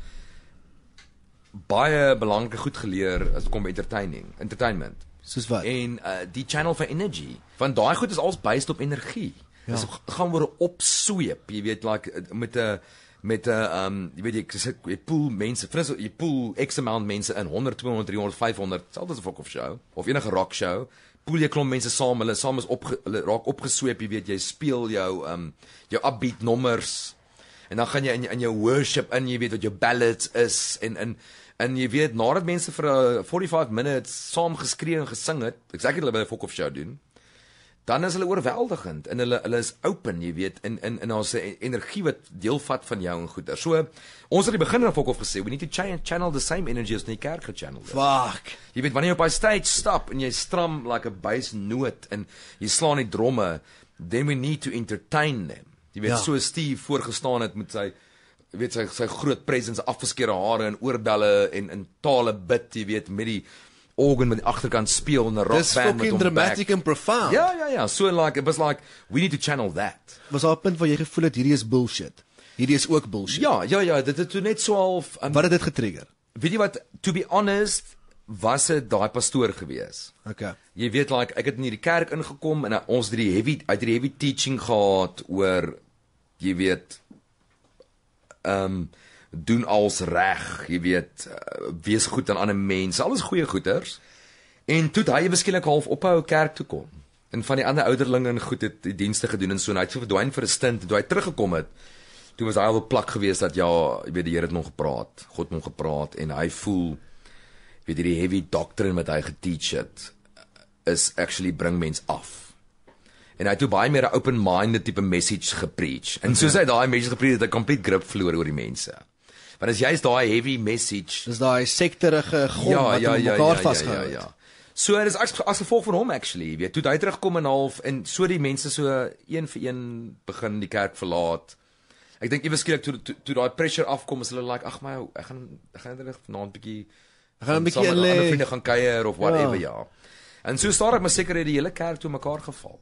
baie belangrike goed geleer as kom by entertaining, entertainment. Soos wat. En uh, die channel for energy, want daai goed is als based op energie. Ja. Dit gaan oor 'n opsweep, jy weet, like met 'n uh, met 'n uh, eh, um ehm, jy weet ek sit ek pool mense frisse jy pool X amount mense in 100 200 300 500 selfs as 'n fuck off show of enige rock show pool jy klomp mense saam hulle saam is op hulle raak opgesweep jy weet jy speel jou um jou upbeat nommers en dan gaan jy in in jou worship in jy weet wat jou ballads is en in en jy weet nadat mense vir 45 eh, minutes saam geskree en gesing het ek sê ek het hulle by 'n fuck off show doen dan is hulle oorweldigend en hulle hulle is open, jy weet, in in in ons energie wat deel vat van jou en goeder. So ons het aan die begin van Fokof gesê, we need to change channel the same energy as the kerk channel. Is. Fuck. Jy weet wanneer jy op daai stage stap en jy stram like 'n bass noot en jy slaan die dromme, then we need to entertain them. Jy weet ja. so Steve voorgestaan het met sy weet sy sy groot presence afgeskeerde hare en oordalle en in tale bid, jy weet, met die organ met die agterkant speel en 'n rock band met hom. Dis dramatic back. and profound. Ja, ja, ja. So like it was like we need to channel that. Was op 'n punt waar jy gevoel het hierdie is bullshit. Hierdie is ook bullshit. Ja, ja, ja, dit het net so al um, Wat het dit getrigger? Weet jy wat to be honest was dit daai pastoor gewees. Okay. Jy weet like ek het in hierdie kerk ingekom en uh, ons het die heavy uit die heavy teaching gehad oor jy weet ehm um, doen als reg, jy weet, eh, wees goed aan ander mense, alles goeie goeders. En toe het hy beskeielik half ophou kerk toe kom. En van die ander ouderlinge en goed het die dienste gedoen en so en hy het verdwyn vir 'n stint en toe hy teruggekom het, toe was hy al op plak geweest dat ja, jy weet die Here het hom gepraat, God hom gepraat en hy voel weet hierdie heavy doctrine wat hy geteach het is actually bring mense af. En hy het baie meer 'n open-minded tipe message gepreach. En soos ja. hy daai message gepreach het, het hy 'n complete grip verloor oor die mense. Want as jy is daai heavy message, is daai sekterige grond ja, wat ja, ja, mekaar ja, ja vasgehou. Ja, ja, ja. So dit is as, as gevolg van hom actually, weet, toe hy terugkom en half en so die mense so een vir een begin die kerk verlaat. Ek dink ewe skielik toe toe, toe daai pressure afkom is hulle like ag my ek gaan ek gaan net vanaand bietjie gaan 'n bietjie hulle vriende gaan kuier of whatever ja. ja. En so staar ek my sekerheid die hele kerk toe mekaar geval.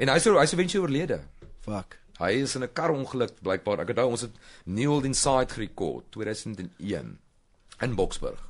En hy's hy's eventueel oorlede. Fuck. Hy is in 'n karongeluk blykbaar. Ek het nou ons het Neil Inside gerekord 2001 in Boksburg.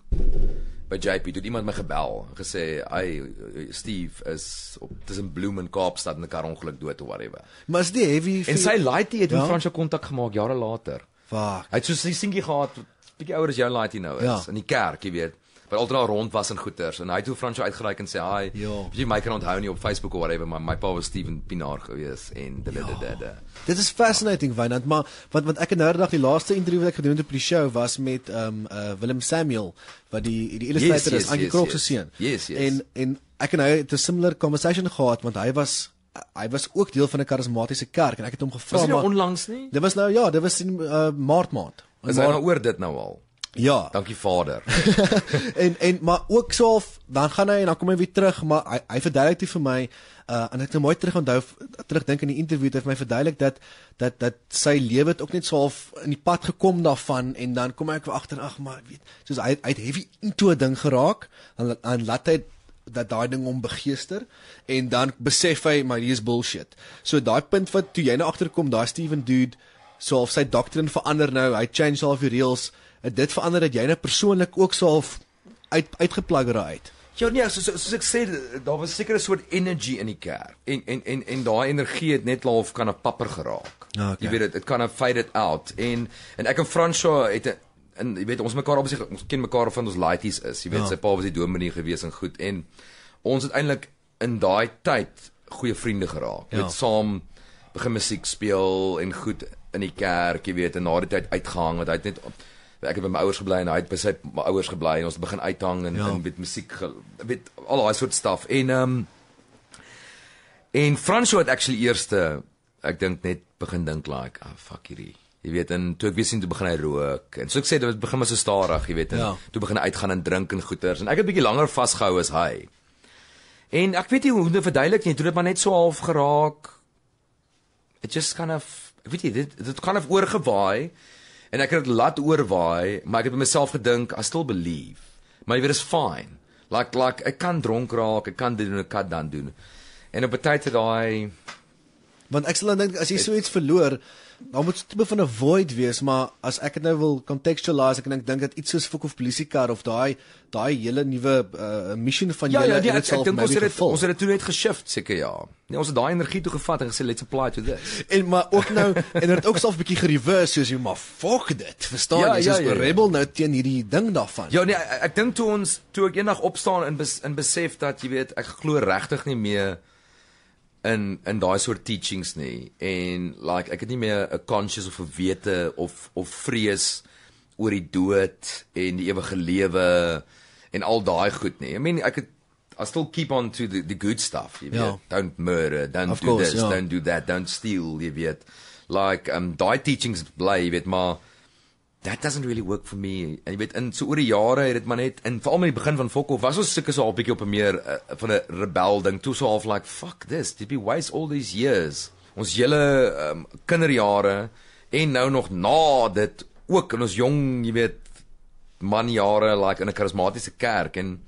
By JP het iemand my gebel en gesê, "Ai, Steve is op tussen Bloem en Kaapstad in 'n karongeluk dood of whatever." Maar is die heavy En sy laaitie het in ja? Fransjo kontak gemaak jare later. Fuck. Hy het so 'n singie gehad, bietjie ouer as jou laaitie nou is ja. in die kerk, jy weet wat altyd daar rond was in goeters en hy het hoe Fransjo uitgereik en sê hi ja. weet jy my kan onthou nie op Facebook of whatever my my pa was Steven Pinaar gewees en da, da, da, da, da. dit is fascinating Wynand maar wat wat ek in nou dag die laaste interview wat ek gedoen het op die show was met um uh, Willem Samuel wat die die illustrator yes, yes, is Anki Krok se seun en en ek en hy het 'n similar conversation gehad want hy was Hy was ook deel van 'n karismatiese kerk en ek het hom gevra maar Dit was nou onlangs nie? Dit was nou ja, dit was in uh, Maart maand. Is maart, hy nou oor dit nou al? Ja. Dankie Vader. *laughs* en en maar ook soof dan gaan hy en dan kom hy weer terug, maar hy, hy verduidelik dit vir my uh en ek het nou mooi terug onthou terugdink in die onderhoud het hy vir my verduidelik dat dat dat sy lewe het ook net soof in die pad gekom daarvan en dan kom ek weer agter ag maar weet soos hy, hy het heavy into 'n ding geraak en en laat hy dat daai ding hom begeester en dan besef hy my hier is bullshit. So daai punt wat toe jy nou agterkom daai Steven dude soof sy doktrine verander nou, hy change half die reels het dit verander dat jy nou persoonlik ook so half uit uitgeplagger uit? Ja nee, so, so, soos ek sê, daar was seker 'n soort energy in die kerk. En en en en daai energie het net half kan 'n papper geraak. Ah, okay. Jy weet dit, dit kan 'n fade it out. En en ek en Francois het 'n en jy weet ons mekaar op sig ons ken mekaar van ons laities is. Jy weet ja. sy pa was die dominee gewees en goed en ons het eintlik in daai tyd goeie vriende geraak. Ja. Met saam begin musiek speel en goed in die kerk, jy weet, en na die tyd uitgehang want hy het net ek het by my ouers gebly en hy het by sy ouers gebly en ons begin uithang en ja. en met musiek weet al daai soort stuff en ehm um, en Franso het actually eerste ek dink net begin dink like ah oh, fuck hierdie jy weet en toe ek weer sien toe begin hy rook en so ek sê dit begin maar so stadig jy weet en ja. toe begin hy uitgaan en drink en goeters en ek het bietjie langer vasgehou as hy en ek weet nie hoe om dit verduidelik nie toe dit maar net so half geraak it just kind of weet jy dit dit kind of oorgewaai en ek het dit laat oorwaai, maar ek het by myself gedink, I still believe. Maar jy weet is fine. Like like ek kan dronk raak, ek kan dit doen, ek kan dan doen. En op 'n tyd het daai want ek sal dink as jy so iets verloor, Daar moet tipe van 'n void wees, maar as ek dit nou wil contextualize, ek kan dink dat iets soos Fokof Police Car of daai daai hele nuwe uh, mission van julle ja, ja, het self maar ons het dit ons het dit toe net geshift seker ja. Nee, ons het daai energie toe gevat en gesê let's apply to this. en maar ook nou en dit ook self 'n bietjie gereverse soos jy ja, maar fuck dit. Verstaan ja, jy? Ons ja, ja, ja, rebel ja. nou teen hierdie ding daarvan. Ja nee, ek, ek dink toe ons toe ek eendag opstaan en bes, en besef dat jy weet, ek glo regtig nie meer in in daai soort teachings nie en like ek het nie meer 'n conscious of 'n wete of of vrees oor die dood en die ewige lewe en al daai goed nie. I mean ek het I still keep on to the the good stuff. You yeah. Ja. don't murder, don't of do course, this, yeah. Ja. don't do that, don't steal, you weet. Like um daai teachings bly, you weet, maar that doesn't really work for me. En jy weet in so oor die jare het dit maar net in veral met die begin van Fokker was ons sulke so al bietjie op 'n meer uh, van 'n rebel ding. Toe so half like fuck this. Did we waste all these years? Ons hele um, kinderjare en nou nog na dit ook in ons jong, jy weet, man jare like in 'n karismatiese kerk en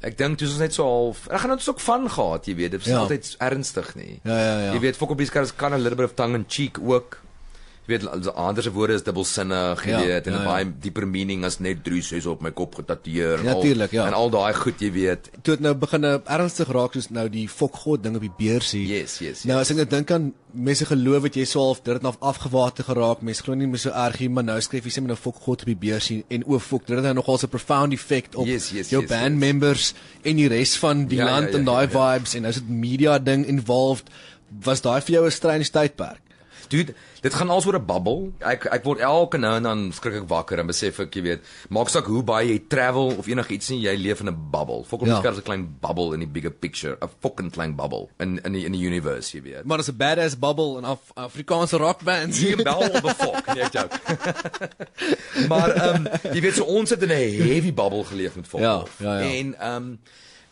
ek dink dis ons net so half. Ek gaan ons ook van gehad, jy weet, dit is ja. altyd ernstig nie. Ja ja ja. Jy weet Fokker Beast kan 'n little bit of tongue and cheek ook weet also ander se woorde is dubbelsinnig ja, weet en 'n ja, baie ja. dieper meaning as net drie sê op my kop getatoeer ja, en al ja. en al daai goed jy weet toe dit nou begin eh, ernstig raak soos nou die fok god ding op die beers hier yes, yes, nou as ek yes. Nou dink aan mense geloof wat jy sou half dit het nou afgewaarte geraak mense glo nie meer so erg hier maar nou skryf jy sê met 'n nou fok god op die beers hier en o fok dit het nou nogal so 'n profound effect op yes, yes, jou yes, band yes. members en die res van die ja, ja land ja, ja, en daai ja, ja. vibes en nou is dit media ding involved was daai vir jou 'n strange tydperk Dude, dit gaan alsoor 'n bubble. Ek ek word elke nou en dan skrik ek wakker en besef ek, jy weet, maak saak hoe baie jy travel of enigiets nie, jy leef in 'n bubble. Fokus net op ja. 'n klein bubble in die bigger picture, 'n fucking klein bubble in in die, in die universe, jy weet. Maar dit is 'n badass bubble en af Afrikaanse rock bands hier *laughs* bel op die fok, net jou. Maar ehm um, jy weet so ons het in 'n heavy bubble geleef met fok. Ja, ja, ja. En ehm um,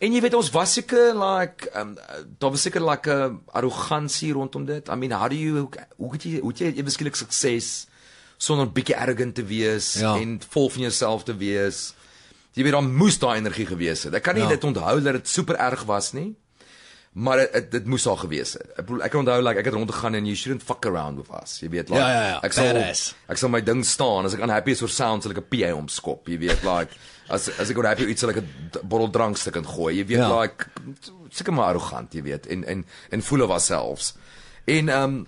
En jy weet ons was seker like um, daar was seker like 'n arrogansie rondom dit. I mean, how do you hoe het jy hoe het jy eweskielik sukses sonder 'n bietjie arrogant te wees ja. en vol van jouself te wees? Jy weet dan moes daai energie gewees het. Ek kan nie ja. dit onthou dat dit super erg was nie. Maar dit dit moes al gewees het. Ek bedoel ek kan onthou like ek het rondgegaan en you shouldn't fuck around with us. Jy weet like ja, ja, ja, ek sal badass. ek sal my ding staan as ek unhappy is oor sounds like 'n PA omskop, jy weet like as as ek op iets like 'n bottel drank se kan gooi. Jy weet ja. like seker maar arrogant, jy weet, en en en voel of ourselves. En um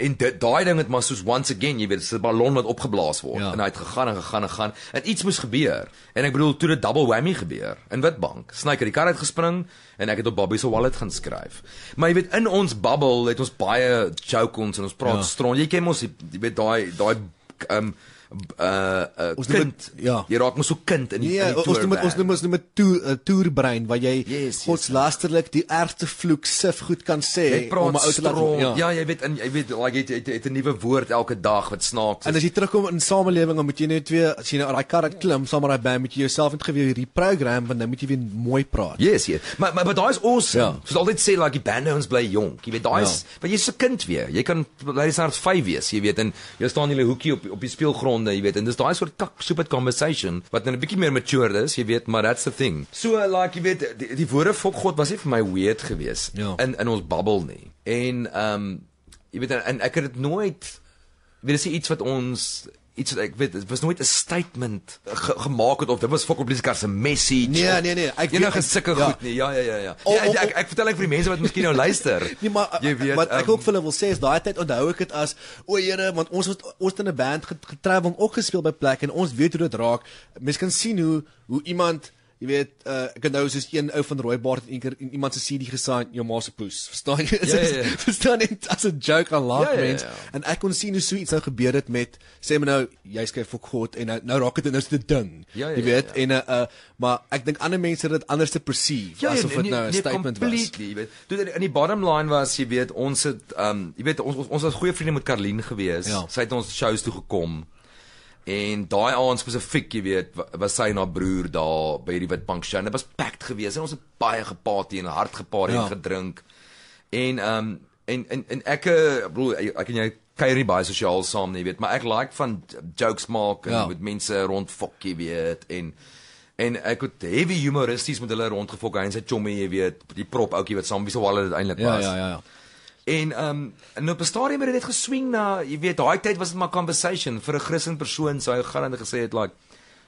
en daai ding het maar soos once again, jy weet, 'n ballon wat opgeblaas word ja. en hy het gegaan en gegaan en gegaan en iets moes gebeur. En ek bedoel toe dit double whammy gebeur in Witbank. Snyker, die kar het gespring en ek het op Bobby se wallet gaan skryf. Maar jy weet in ons bubble het ons baie joke ons en ons praat ja. stron. Jy ken mos jy weet daai daai um uh, uh kind noem, ja jy raak mos so kind in die, ja, in die ons noem ons noem ons noem 'n toer uh, eh, toerbrein waar jy yes, God se lasterlik die ergste vloek sif goed kan sê om 'n ou te laat ja. ja jy weet in, jy weet like het het, het, het 'n nuwe woord elke dag wat snaaks is en as jy terugkom in samelewinge moet jy net twee as jy nou daai kar klim saam met daai band moet jy jouself net gewee hierdie program want dan nou moet jy weer mooi praat yes yes maar maar, maar daai is awesome. ja. ons soos altyd sê like die band ons bly jong jy weet daai is ja. want jy's 'n kind weer jy kan jy's nou 5 wees jy weet en jy staan in 'n hoekie op op die speelgrond sonde, jy weet. En dis daai soort kak stupid conversation wat net 'n bietjie meer mature is, jy weet, maar that's the thing. So like, jy weet, die, die woorde van God was nie vir my weird gewees ja. in in ons bubble nie. En ehm um, jy weet en, en ek het dit nooit weet as iets wat ons iets ek weet dit was nooit 'n statement ge gemaak het of dit was fucking Blizzard se message. Nee nee nee, ek weet enige sulke ja. goed nie. Ja ja ja ja. O, ja, o, o, ja ek, ek ek vertel ek vir die mense wat miskien nou *laughs* luister. nee maar weet, wat ek um, ook ehm, vir hulle wil sê is daai tyd onthou ek dit as o jare want ons was ons het in 'n band getravel en ook gespeel by plek en ons weet hoe dit raak. Mense kan sien hoe hoe iemand Jy weet, uh, ek het nou soos een ou van rooi baard en eker en iemand se CD gesaai in jou ma se poes. Verstaan jy? *laughs* Ja, ja, ja. Verstaan jy? As 'n joke aan laugh ja, mens. Ja, ja, ja, ja. En ek kon sien hoe so iets nou gebeur het met sê my nou jy skryf vir God en nou, nou raak dit nou so 'n ding. Ja, ja, jy weet ja, ja. en 'n uh, maar ek dink ander mense het dit anders te perceive ja, ja, asof dit nee, nou 'n nee, statement completely. was. Jy weet, toe in, in die bottom line was jy weet ons het um jy weet ons ons, ons was goeie vriende met Karlien gewees. Ja. Sy het ons shows toe gekom. En daai aand spesifiek, jy weet, was sy en haar broer daar by die Witbank Show. Dit was packed geweest en ons het baie gepaartie en hard gepaartie ja. en gedrink. En ehm um, en en en ek broer, eh, ek kan jou kyk nie baie sosiaal saam nie, jy weet, maar ek like van jokes maak en ja. met mense rond fok, jy weet, en en ek het heavy humoristies met hulle rondgefok, hy en sy chommy, jy weet, die prop ouetjie wat saam wie se so wal het eintlik ja, was. Ja ja ja ja. En ehm um, nou op 'n stadium het dit net geswing na, jy weet, daai tyd was dit maar conversation vir 'n Christen persoon, so hy gaan en gesê het like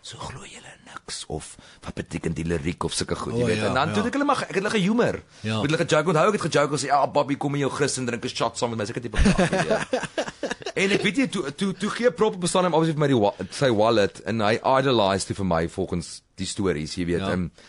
so glo jy niks of wat beteken die liriek of sulke goed, jy oh, weet. Ja, en dan ja. toe ek hulle maar ek het hulle gehumor. Ja. Met hulle gejoke, onthou ek het gejoke sê, "Ja, Bobby, kom in jou Christen drink 'n shot saam met my." Seker tipe grap. *laughs* En ek weet jy toe toe toe gee prop op staan hom obviously vir my die, sy wallet en hy idolized dit vir my volgens die stories, jy weet. Ja. En, ehm,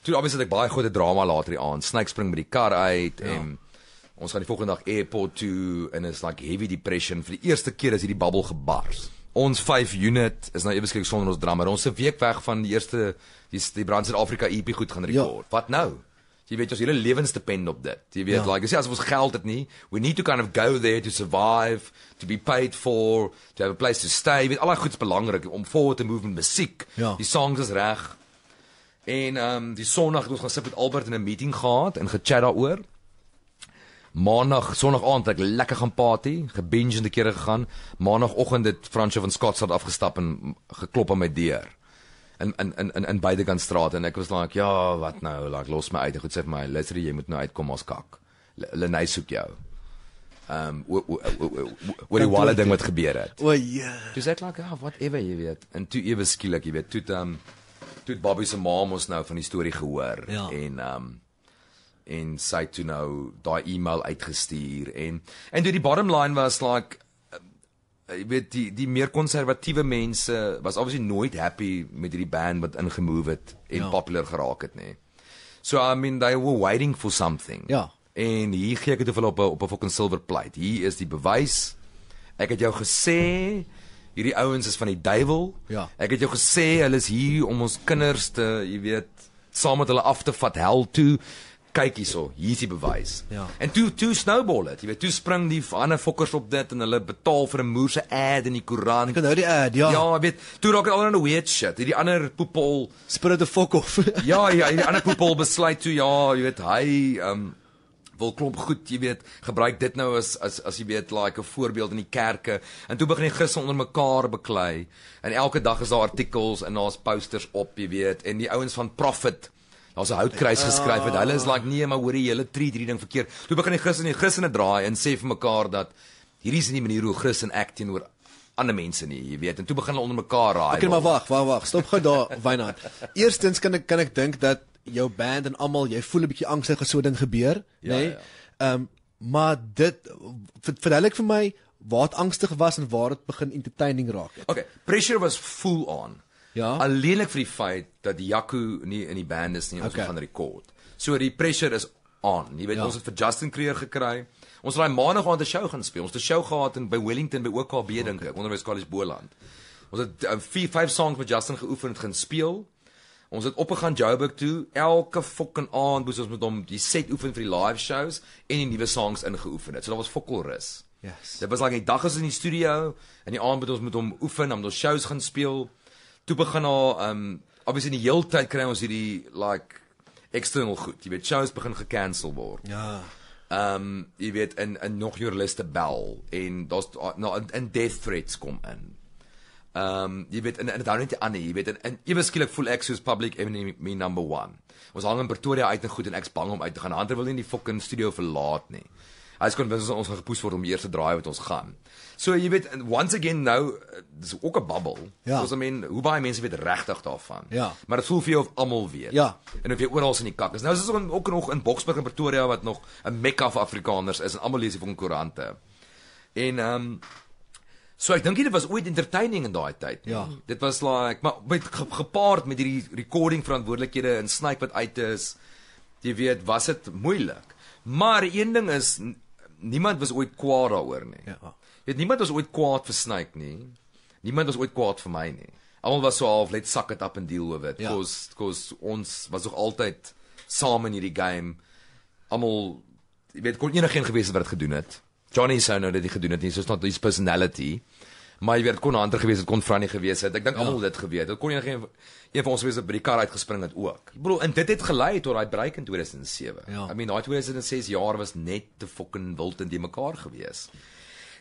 Toe obviously het ek baie groot drama later die aand. Snake spring met die kar uit ja. en ons gaan die volgende dag airport toe en is like heavy depression vir die eerste keer as hierdie bubble gebars. Ons 5 unit is nou eweskliks sonder ons drama. Ons se week weg van die eerste die, die Brand Suid-Afrika EP goed gaan rekord. Ja. Wat nou? Jy weet ons hele lewens depend op dit. Jy weet ja. like as jy as ons geld het nie, we need to kind of go there to survive, to be paid for, to have a place to stay. Dit al daai goeds belangrik om forward te move in musiek. Ja. Die songs is reg. En ehm um, die Sondag het ons gaan sit met Albert in 'n meeting gehad en gechat daaroor. Maandag, Sondag aand het ek lekker gaan party, gebinge en 'n keer gegaan. Maandagoggend het Fransjo van Skotsad afgestap en geklop aan my deur. In in in in, in beide kan straat en ek was like, "Ja, wat nou? Laat like, los my uit." Ek het sê vir my, "Luister, jy moet nou uitkom as kak. Lenay soek jou." Ehm um, wat die wale ding wat gebeur het. O, ja. Dis ek like, "Ja, oh, whatever jy weet." En toe ewe skielik, jy weet, toe dan um, ehm, toe Bobby se ma ons nou van die storie gehoor ja. en ehm um, en sy toe nou daai e-mail uitgestuur en en toe die bottom line was like eh, jy weet die die meer konservatiewe mense was obviously nooit happy met hierdie band wat ingemove het en ja. popular geraak het nê. Nee. So I mean they were waiting for something. Ja. En hier gee ek dit vir hulle op 'n op 'n fucking silver plate. Hier is die bewys. Ek het jou gesê hmm hierdie ouens is van die duiwel. Ja. Ek het jou gesê hulle is hier om ons kinders te, jy weet, saam met hulle af te vat hel toe. Kyk hierso, hier is die bewys. Ja. En toe toe snowball het, jy weet, toe spring die ander fokkers op dit en hulle betaal vir 'n moerse ad in die koerant. Ek nou die ad, ja. Ja, weet, toe raak dit al 'n weird shit. Hierdie ander poepol spring the fuck off. ja, ja, hierdie ander poepol besluit toe ja, jy weet, hy ehm um, wil klop goed, jy weet, gebruik dit nou as as as jy weet like 'n voorbeeld in die kerke. En toe begin die Christene onder mekaar beklei. En elke dag is daar artikels en daar's posters op, jy weet, en die ouens van Prophet Ons houtkruis geskryf het. Hulle is like nee, maar hoor jy hele tree drie ding verkeerd. Toe begin die Christene, die Christene draai en sê vir mekaar dat hierdie is nie die manier hoe Christen ek teenoor ander mense nie, jy weet. En toe begin hulle onder mekaar raai. Ek okay, maar wag, wag, wag. Stop gou daar, Wynand. Eerstens kan ek kan ek dink dat jou band en almal, jy voel 'n bietjie angstig as so 'n ding gebeur, ja, nê? Nee? Ehm ja. um, maar dit verduidelik vir, vir my waar dit angstig was en waar dit begin entertaining raak het. Okay, pressure was full on. Ja. Alleenlik vir die feit dat Jaco nie in die band is nie, ons okay. gaan rekord. So die pressure is on. Jy weet ja. ons het vir Justin Creer gekry. Ons het daai maandag aan 'n show gaan speel. Ons het 'n show gehad in by Wellington by OKB okay. dink ek, Onderwys College Boland. Ons het 'n uh, 5 songs met Justin geoefen en gaan speel. Ons het opgegaan Joburg toe elke fucking aand moes ons met hom die set oefen vir die live shows en die nuwe songs ingeoefen het. So dit was fucking rus. Yes. Dit was like 'n dag as in die studio en die aand moet ons met hom oefen om ons shows gaan speel. Toe begin al um ehm, obviously in die heeltyd kry ons hierdie like external goed. Jy weet shows begin gecancel word. Ja. Um jy weet 'n 'n nog joerliste bel en daar's nou 'n death threats kom in. Ehm um, jy weet in in dan net die ander, jy weet in in ewe skielik voel ek soos public enemy number 1. Ons hang in Pretoria uit en goed en ek's bang om uit te gaan. Hunter wil nie die fucking studio verlaat nie. Hy's konwins ons gaan gepoes word om eers te draai wat ons gaan. So jy weet once again nou dis ook 'n bubble. Ja. So I mean, hoe baie mense weet regtig daarvan. Ja. Maar dit voel vir jou of almal weet. Ja. En of jy oral in die kak is. Nou is ons ook nog in Boksburg en Pretoria wat nog 'n mekka vir Afrikaners is en almal lees die van koerante. En ehm um, So ek dink dit was ooit entertaining in daai tyd. Ja. Dit was like maar met gepaard met hierdie recording verantwoordelikhede en snyk wat uit is. Jy weet, was dit moeilik. Maar een ding is niemand was ooit kwaad daaroor nie. Ja. Jy weet niemand was ooit kwaad vir snyk nie. Niemand was ooit kwaad vir my nie. Almal was so half let suck it up and deal with it. Ja. Cos cos ons was ook altyd saam in hierdie game. Almal jy weet kon enige een gewees het wat dit gedoen het. Johnny sou nou dit gedoen het nie. So's not his personality maar jy weet kon ander gewees het kon Franny gewees het ek dink ja. almal ja. dit geweet dit kon enige een van ons wees op by die kar uitgespring het ook ek bedoel en dit het gelei tot daai break in 2007 ja. i mean daai 2006 jaar was net te fucking wild in die mekaar gewees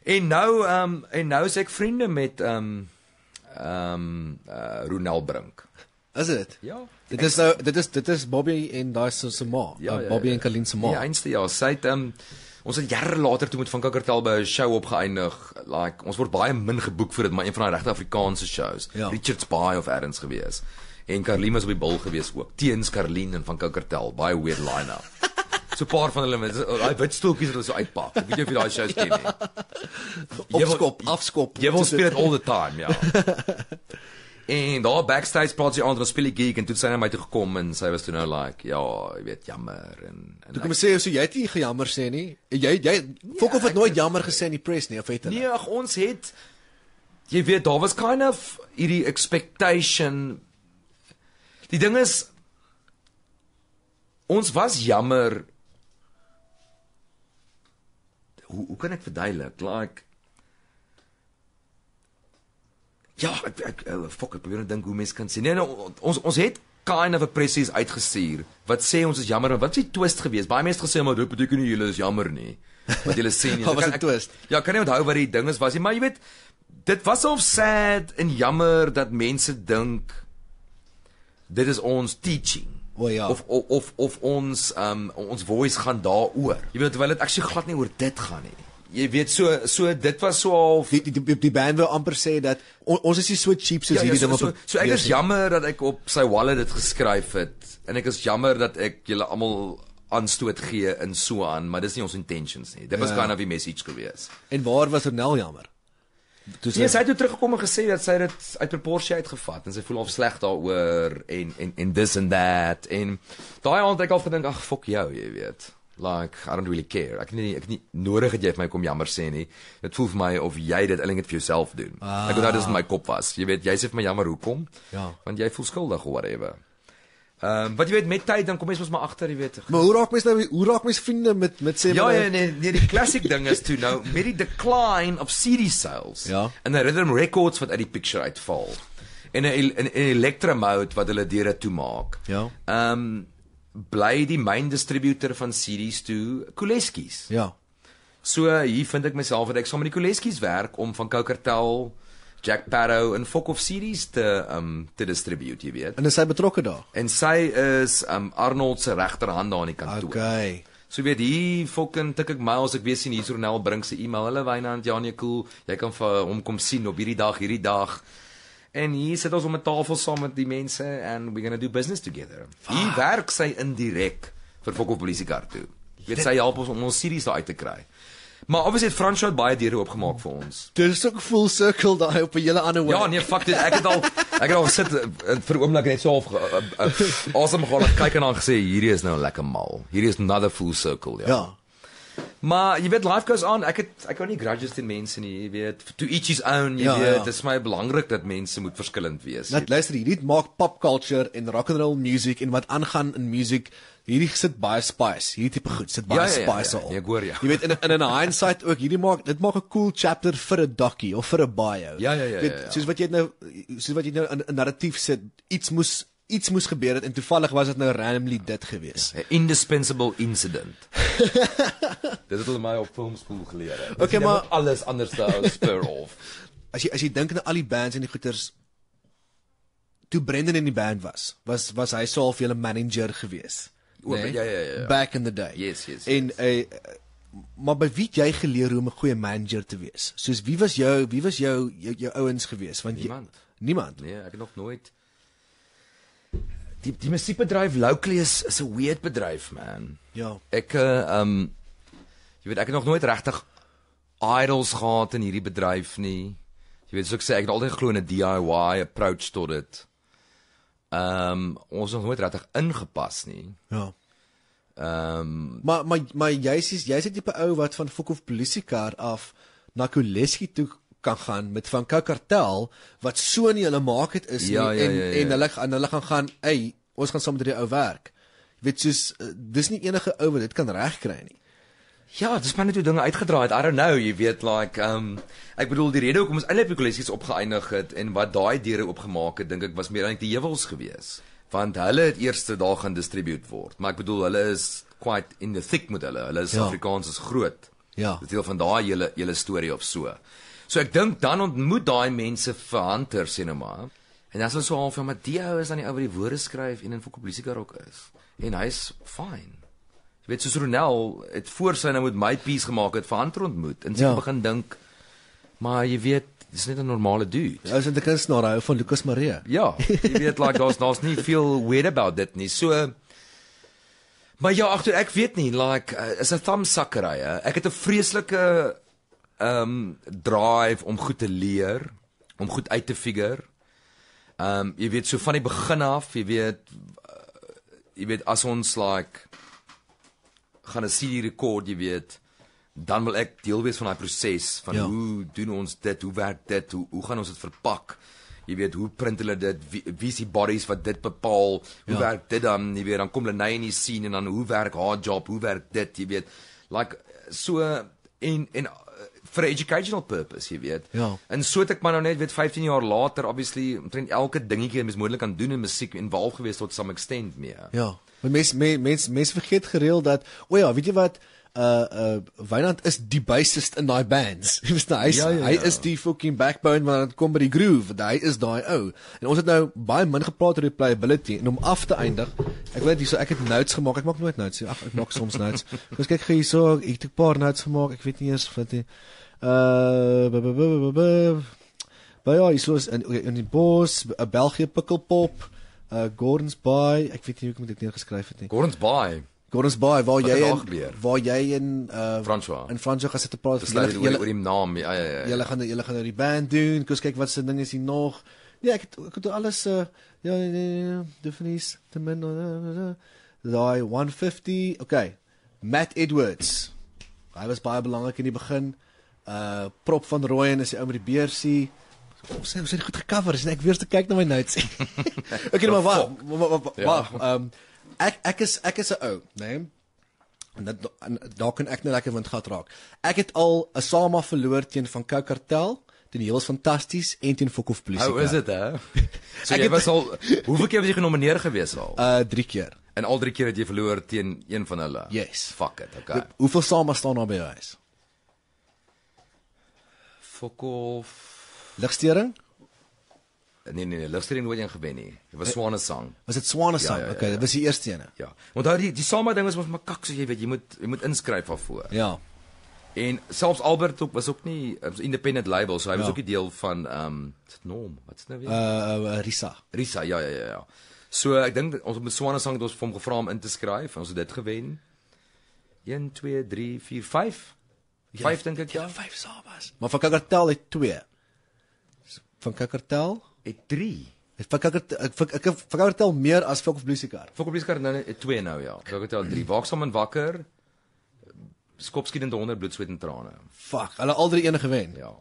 en nou ehm um, en nou is ek vriende met ehm um, ehm um, uh, eh, Ronald Brink is dit ja dit is nou dit is dit is Bobby en daai se ma ja, uh, Bobby ja, ja. en Kalin se ma die einste jaar sy het ehm um, ons het jare later toe met van Kakkertel by 'n show opgeëindig. Like ons word baie min geboek vir dit, maar een van daai regte Afrikaanse shows. Ja. Richard's Bay of Adams gewees. En Karlien was op die bil gewees ook. Teens Karlien en van Kakkertel, baie weird line-up. *laughs* so 'n paar van hulle met daai wit stoeltjies wat hulle so uitpak. Ek weet jy of jy daai shows ken nie. Ja. *laughs* Opskop, afskop. Jy wil speel dit all the time, ja. *laughs* En daar backstage praat sy anders speel die geek en toe sy na my toe gekom en sy was toe nou like ja, jy weet jammer en en Toe kom like, sê so jy het nie gejammer sê nie. Jy jy fok yeah, of het nooit jammer gesê in die press nie of het hulle? Nee, ag ons het jy weet daar was kind of hierdie expectation. Die ding is ons was jammer. Hoe hoe kan ek verduidelik? Like Ja, ek ek ou eh, fok ek probeer nou dink hoe mense kan sê. Nee, nou, ons ons het kind of a pressies uitgestuur. Wat sê ons is jammer en wat s'ie twist gewees? Baie mense gesê maar dit beteken nie julle is jammer nie. Wat julle sê nie. *laughs* was 'n twist. Ja, kan nie onthou wat die ding is was nie, maar jy weet dit was of sad en jammer dat mense dink dit is ons teaching. O oh, ja. Of of of, of ons um, ons voice gaan daaroor. Jy weet terwyl dit ek s'ie glad nie oor dit gaan nie jy weet so so dit was so half die die, die, die band wil amper sê dat on, ons is nie so cheap soos ja, ja hierdie ja, so, ding so, op so ek is jammer dat ek op sy wallet dit geskryf het en ek is jammer dat ek julle almal aanstoot gee in so aan maar dis nie ons intentions nie dit was ja. kind of 'n message gewees en waar was hom nou jammer Dis nee, sy het teruggekom en gesê dat sy dit uit proporsie uitgevat en sy voel al sleg daaroor en en en this and that en daai aand het ek al gedink ag fok jou jy weet like I don't really care. Ek het nie ek het nie nodig dat jy vir my kom jammer sê nie. Dit voel vir my of jy dit eintlik vir jouself doen. Ah. Ek het daardie in my kop was. Jy weet, jy sê vir my jammer hoekom? Ja. Want jy voel skuldig of whatever. Ehm, um, wat jy weet met tyd dan kom mens mos maar agter, jy weet. Maar hoe raak mens nou hoe raak mens vriende met met sê Ja, ja nee, nee, die klassiek ding is toe nou met die decline of CD sales ja. en the rhythm records wat uit die picture uitval. En 'n 'n electromout wat hulle deure toemaak. Ja. Ehm um, bly die main distributeur van CDs toe Koleskies. Ja. So hier vind ek myself dat ek saam met die Koleskies werk om van Coukertel, Jack Parrow en Fok of CDs te um te distribute, jy weet. En is hy betrokke daar? En sy is um ehm, Arnold se regterhand daar in die kantoor. Okay. So weet hier fucking tik ek my as ek weer sien hier Sonel bring sy e-mail. Hulle Wynand Janie Cool, jy kan vir hom kom sien op hierdie dag, hierdie dag. En hier sit ons om 'n tafel saam met die mense and we're going to do business together. Hy ah. werk sy indirek vir Fokker Polisie Kartu. Dit sê help ons om ons series daai te kry. Maar obviously het Franshou baie deure oopgemaak vir ons. Dit is ook full circle daai op 'n hele ander wyse. Ja, nee, fuck dit. Ek het al ek het al gesit eh, vir 'n oomblik net so half awesome eh, eh, gaan kyk en dan gesê hierdie is nou 'n lekker mal. Hierdie is another full circle, ja. Ja. Maar jy weet life goes on. Ek het ek hou nie grudges teen mense nie, jy weet. To each his own, jy ja, ja. weet. Dit ja. is my belangrik dat mense moet verskillend wees. Net luister hier, dit maak pop culture en rock and roll music en wat aangaan in music Hierdie sit baie spice. Hierdie tipe goed sit baie ja, ja, ja spice ja, al. Ja, ja, ek hoor jou. Ja. Jy weet in in 'n hindsight ook hierdie maak dit maak 'n cool chapter vir 'n dokkie of vir 'n bio. Ja, ja, ja. Dit ja, ja, ja. soos wat jy nou soos wat jy nou 'n narratief sit iets moes iets moes gebeur het en toevallig was dit nou randomly dit gewees. Ja, indispensable incident. *laughs* dit het hulle my op filmspoel geleer. Okay, maar alles anders daar spur off. *laughs* As jy as jy dink aan al die bands en die goeters toe Brendan in die band was, was was hy sou al vir hulle manager gewees. Nee? Ja, ja, ja, ja. Back in the day. Yes, yes. En yes. Uh, maar by wie het jy geleer hoe om 'n goeie manager te wees? Soos wie was jou wie was jou jou, jou ouens gewees? Want niemand. Jy, niemand. Nee, ek nog nooit die die musiekbedryf locally is is 'n weird bedryf man. Ja. Ek eh, ehm uh, um, jy weet ek het nog nooit regtig idols gehad in hierdie bedryf nie. Jy weet so ek sê ek het altyd glo 'n DIY approach tot dit. Ehm um, ons het nooit regtig ingepas nie. Ja. Ehm um, maar maar maar jy's jy's net 'n ou wat van Fokof polisiekar af na Koleski toe kan gaan met van Kakkartel wat so nie hulle maak het is ja, nie, ja, en ja, ja, en hulle en hulle gaan gaan ey ons gaan saam met die ou werk jy weet soos eh, dis nie enige ou wat dit kan regkry nie ja dis maar net hoe dinge uitgedraai het i don't know jy weet like um ek bedoel die rede hoekom ons eintlik die kolleksies opgeëindig het en wat daai deure oopgemaak het dink ek was meer net die heuwels gewees want hulle het eers daar gaan distribute word maar ek bedoel hulle is quite in the thick met hulle hulle is ja. Afrikaans is groot Ja. Dit is deel van daai hele hele storie of so. So ek dink dan ontmoet daai mense vir Hunter sê nou maar. En dan is so half van Matteo is aan die ou wat die woorde skryf en in Fokoplisika rok is. En hy's fine. Jy weet soos Ronel het voor sy nou met my piece gemaak het vir Hunter ontmoet en sy ja. begin dink maar jy weet Dis net 'n normale dude. Ons het 'n kunstenaar hou van Lucas Maria. Ja, jy weet like daar's daar's nie veel weird about dit nie. So Maar ja, agter ek weet nie like uh, is 'n thumb sucker hy. Ek het 'n vreeslike um drive om goed te leer, om goed uit te figure. Um jy weet so van die begin af, jy weet uh, jy weet as ons like gaan 'n CD rekord, jy weet, dan wil ek deel wees van daai proses van ja. hoe doen ons dit, hoe werk dit, hoe hoe gaan ons dit verpak? Jy weet hoe print hulle dit wie, wie is die bodies wat dit bepaal hoe ja. werk dit dan jy weet dan kom hulle nie sien en dan hoe werk haar job hoe werk dit jy weet like so en en vir educational purpose, jy weet. Ja. En so het ek maar nou net weet 15 jaar later obviously omtrent elke dingetjie wat moontlik kan doen in musiek en waal gewees tot some extent mee. Ja. Maar mens me, mens mens vergeet gereeld dat o oh ja, weet jy wat uh uh Weinand is die bassist in daai bands. *laughs* Hy was nou hy is, ja, ja, ja. hy is die fucking backbone wanneer dit kom by die groove. Hy is daai ou. En ons het nou baie min gepraat oor die playability en om af te eindig. Ek weet hierso ek het notes gemaak. Ek maak nooit notes. Ag ek maak soms notes. *laughs* Ons kyk hierso ek het 'n paar notes gemaak. Ek weet nie eers wat die, Maar ja, hier is in in die bos 'n Belgie pikkelpop, uh Gordon's Bay. Ek weet nie hoe ek dit neergeskryf het nie. Gordon's Bay. Gordon's Bay waar jy in, waar jy in uh François. En François gaan sit te praat oor oor die, die naam. Ja ja ja. Jy gaan jy gaan nou die band doen. Kom kyk wat se ding is hier nog. Ja, ek het, ek het alles uh ja, nee, nee, definies te min. Daai 150. Okay. Matt Edwards. Hy was baie belangrik in die begin uh prop van Rooyen is die ou met die beersie. Ons sê ons het goed gekover, sien ek weer te kyk na my notes. *laughs* okay, nou maar wag. Wag, ja. ehm ek ek is ek is 'n ou, né? Nee? En dit daar kan ek net nou lekker wind gat raak. Ek het al 'n Sama verloor teen van Kokartel. Dit is fantasties en teen Fokof Plus. Hoe is dit hè? *laughs* So jy was al hoeveel keer was jy genomineer gewees al? Uh 3 keer. En al 3 keer het jy verloor teen een van hulle. Yes. Fuck it, okay. Hoeveel same staan daar by jou huis? Fokol ligstering? Nee nee nee, ligstering nooit een gewen nie. Dit was eh, Swane Song. Was dit Swane Song? Ja, ja, ja, okay, dit ja. was die eerste een. Ja. Onthou die die same ding is mos makak so jy weet, jy moet jy moet inskryf daarvoor. Ja. En selfs Albert ook was ook nie was independent label, so hy was ja. ook nie deel van ehm um, Norm, wat's nou weer? Uh, uh Risa. Risa, ja ja ja ja. So ek dink ons met Swane Song het ons vir hom gevra om in te skryf en ons het dit gewen. 1 2 3 4 5 5 dink ek ja. 5 ja, ja. Sabas. Maar van Kakkertel het 2. Van Kakkertel het 3. Ek fik ek ek ek ek vertel meer as Fok of Bluesikar. Fok of Bluesikar nou nee, nee, het eh, 2 nou ja. Ek het al 3 waaksaam en wakker. Skopskiet in die 100 bloedsweet en trane. Fuck, hulle al drie enige wen. Ja.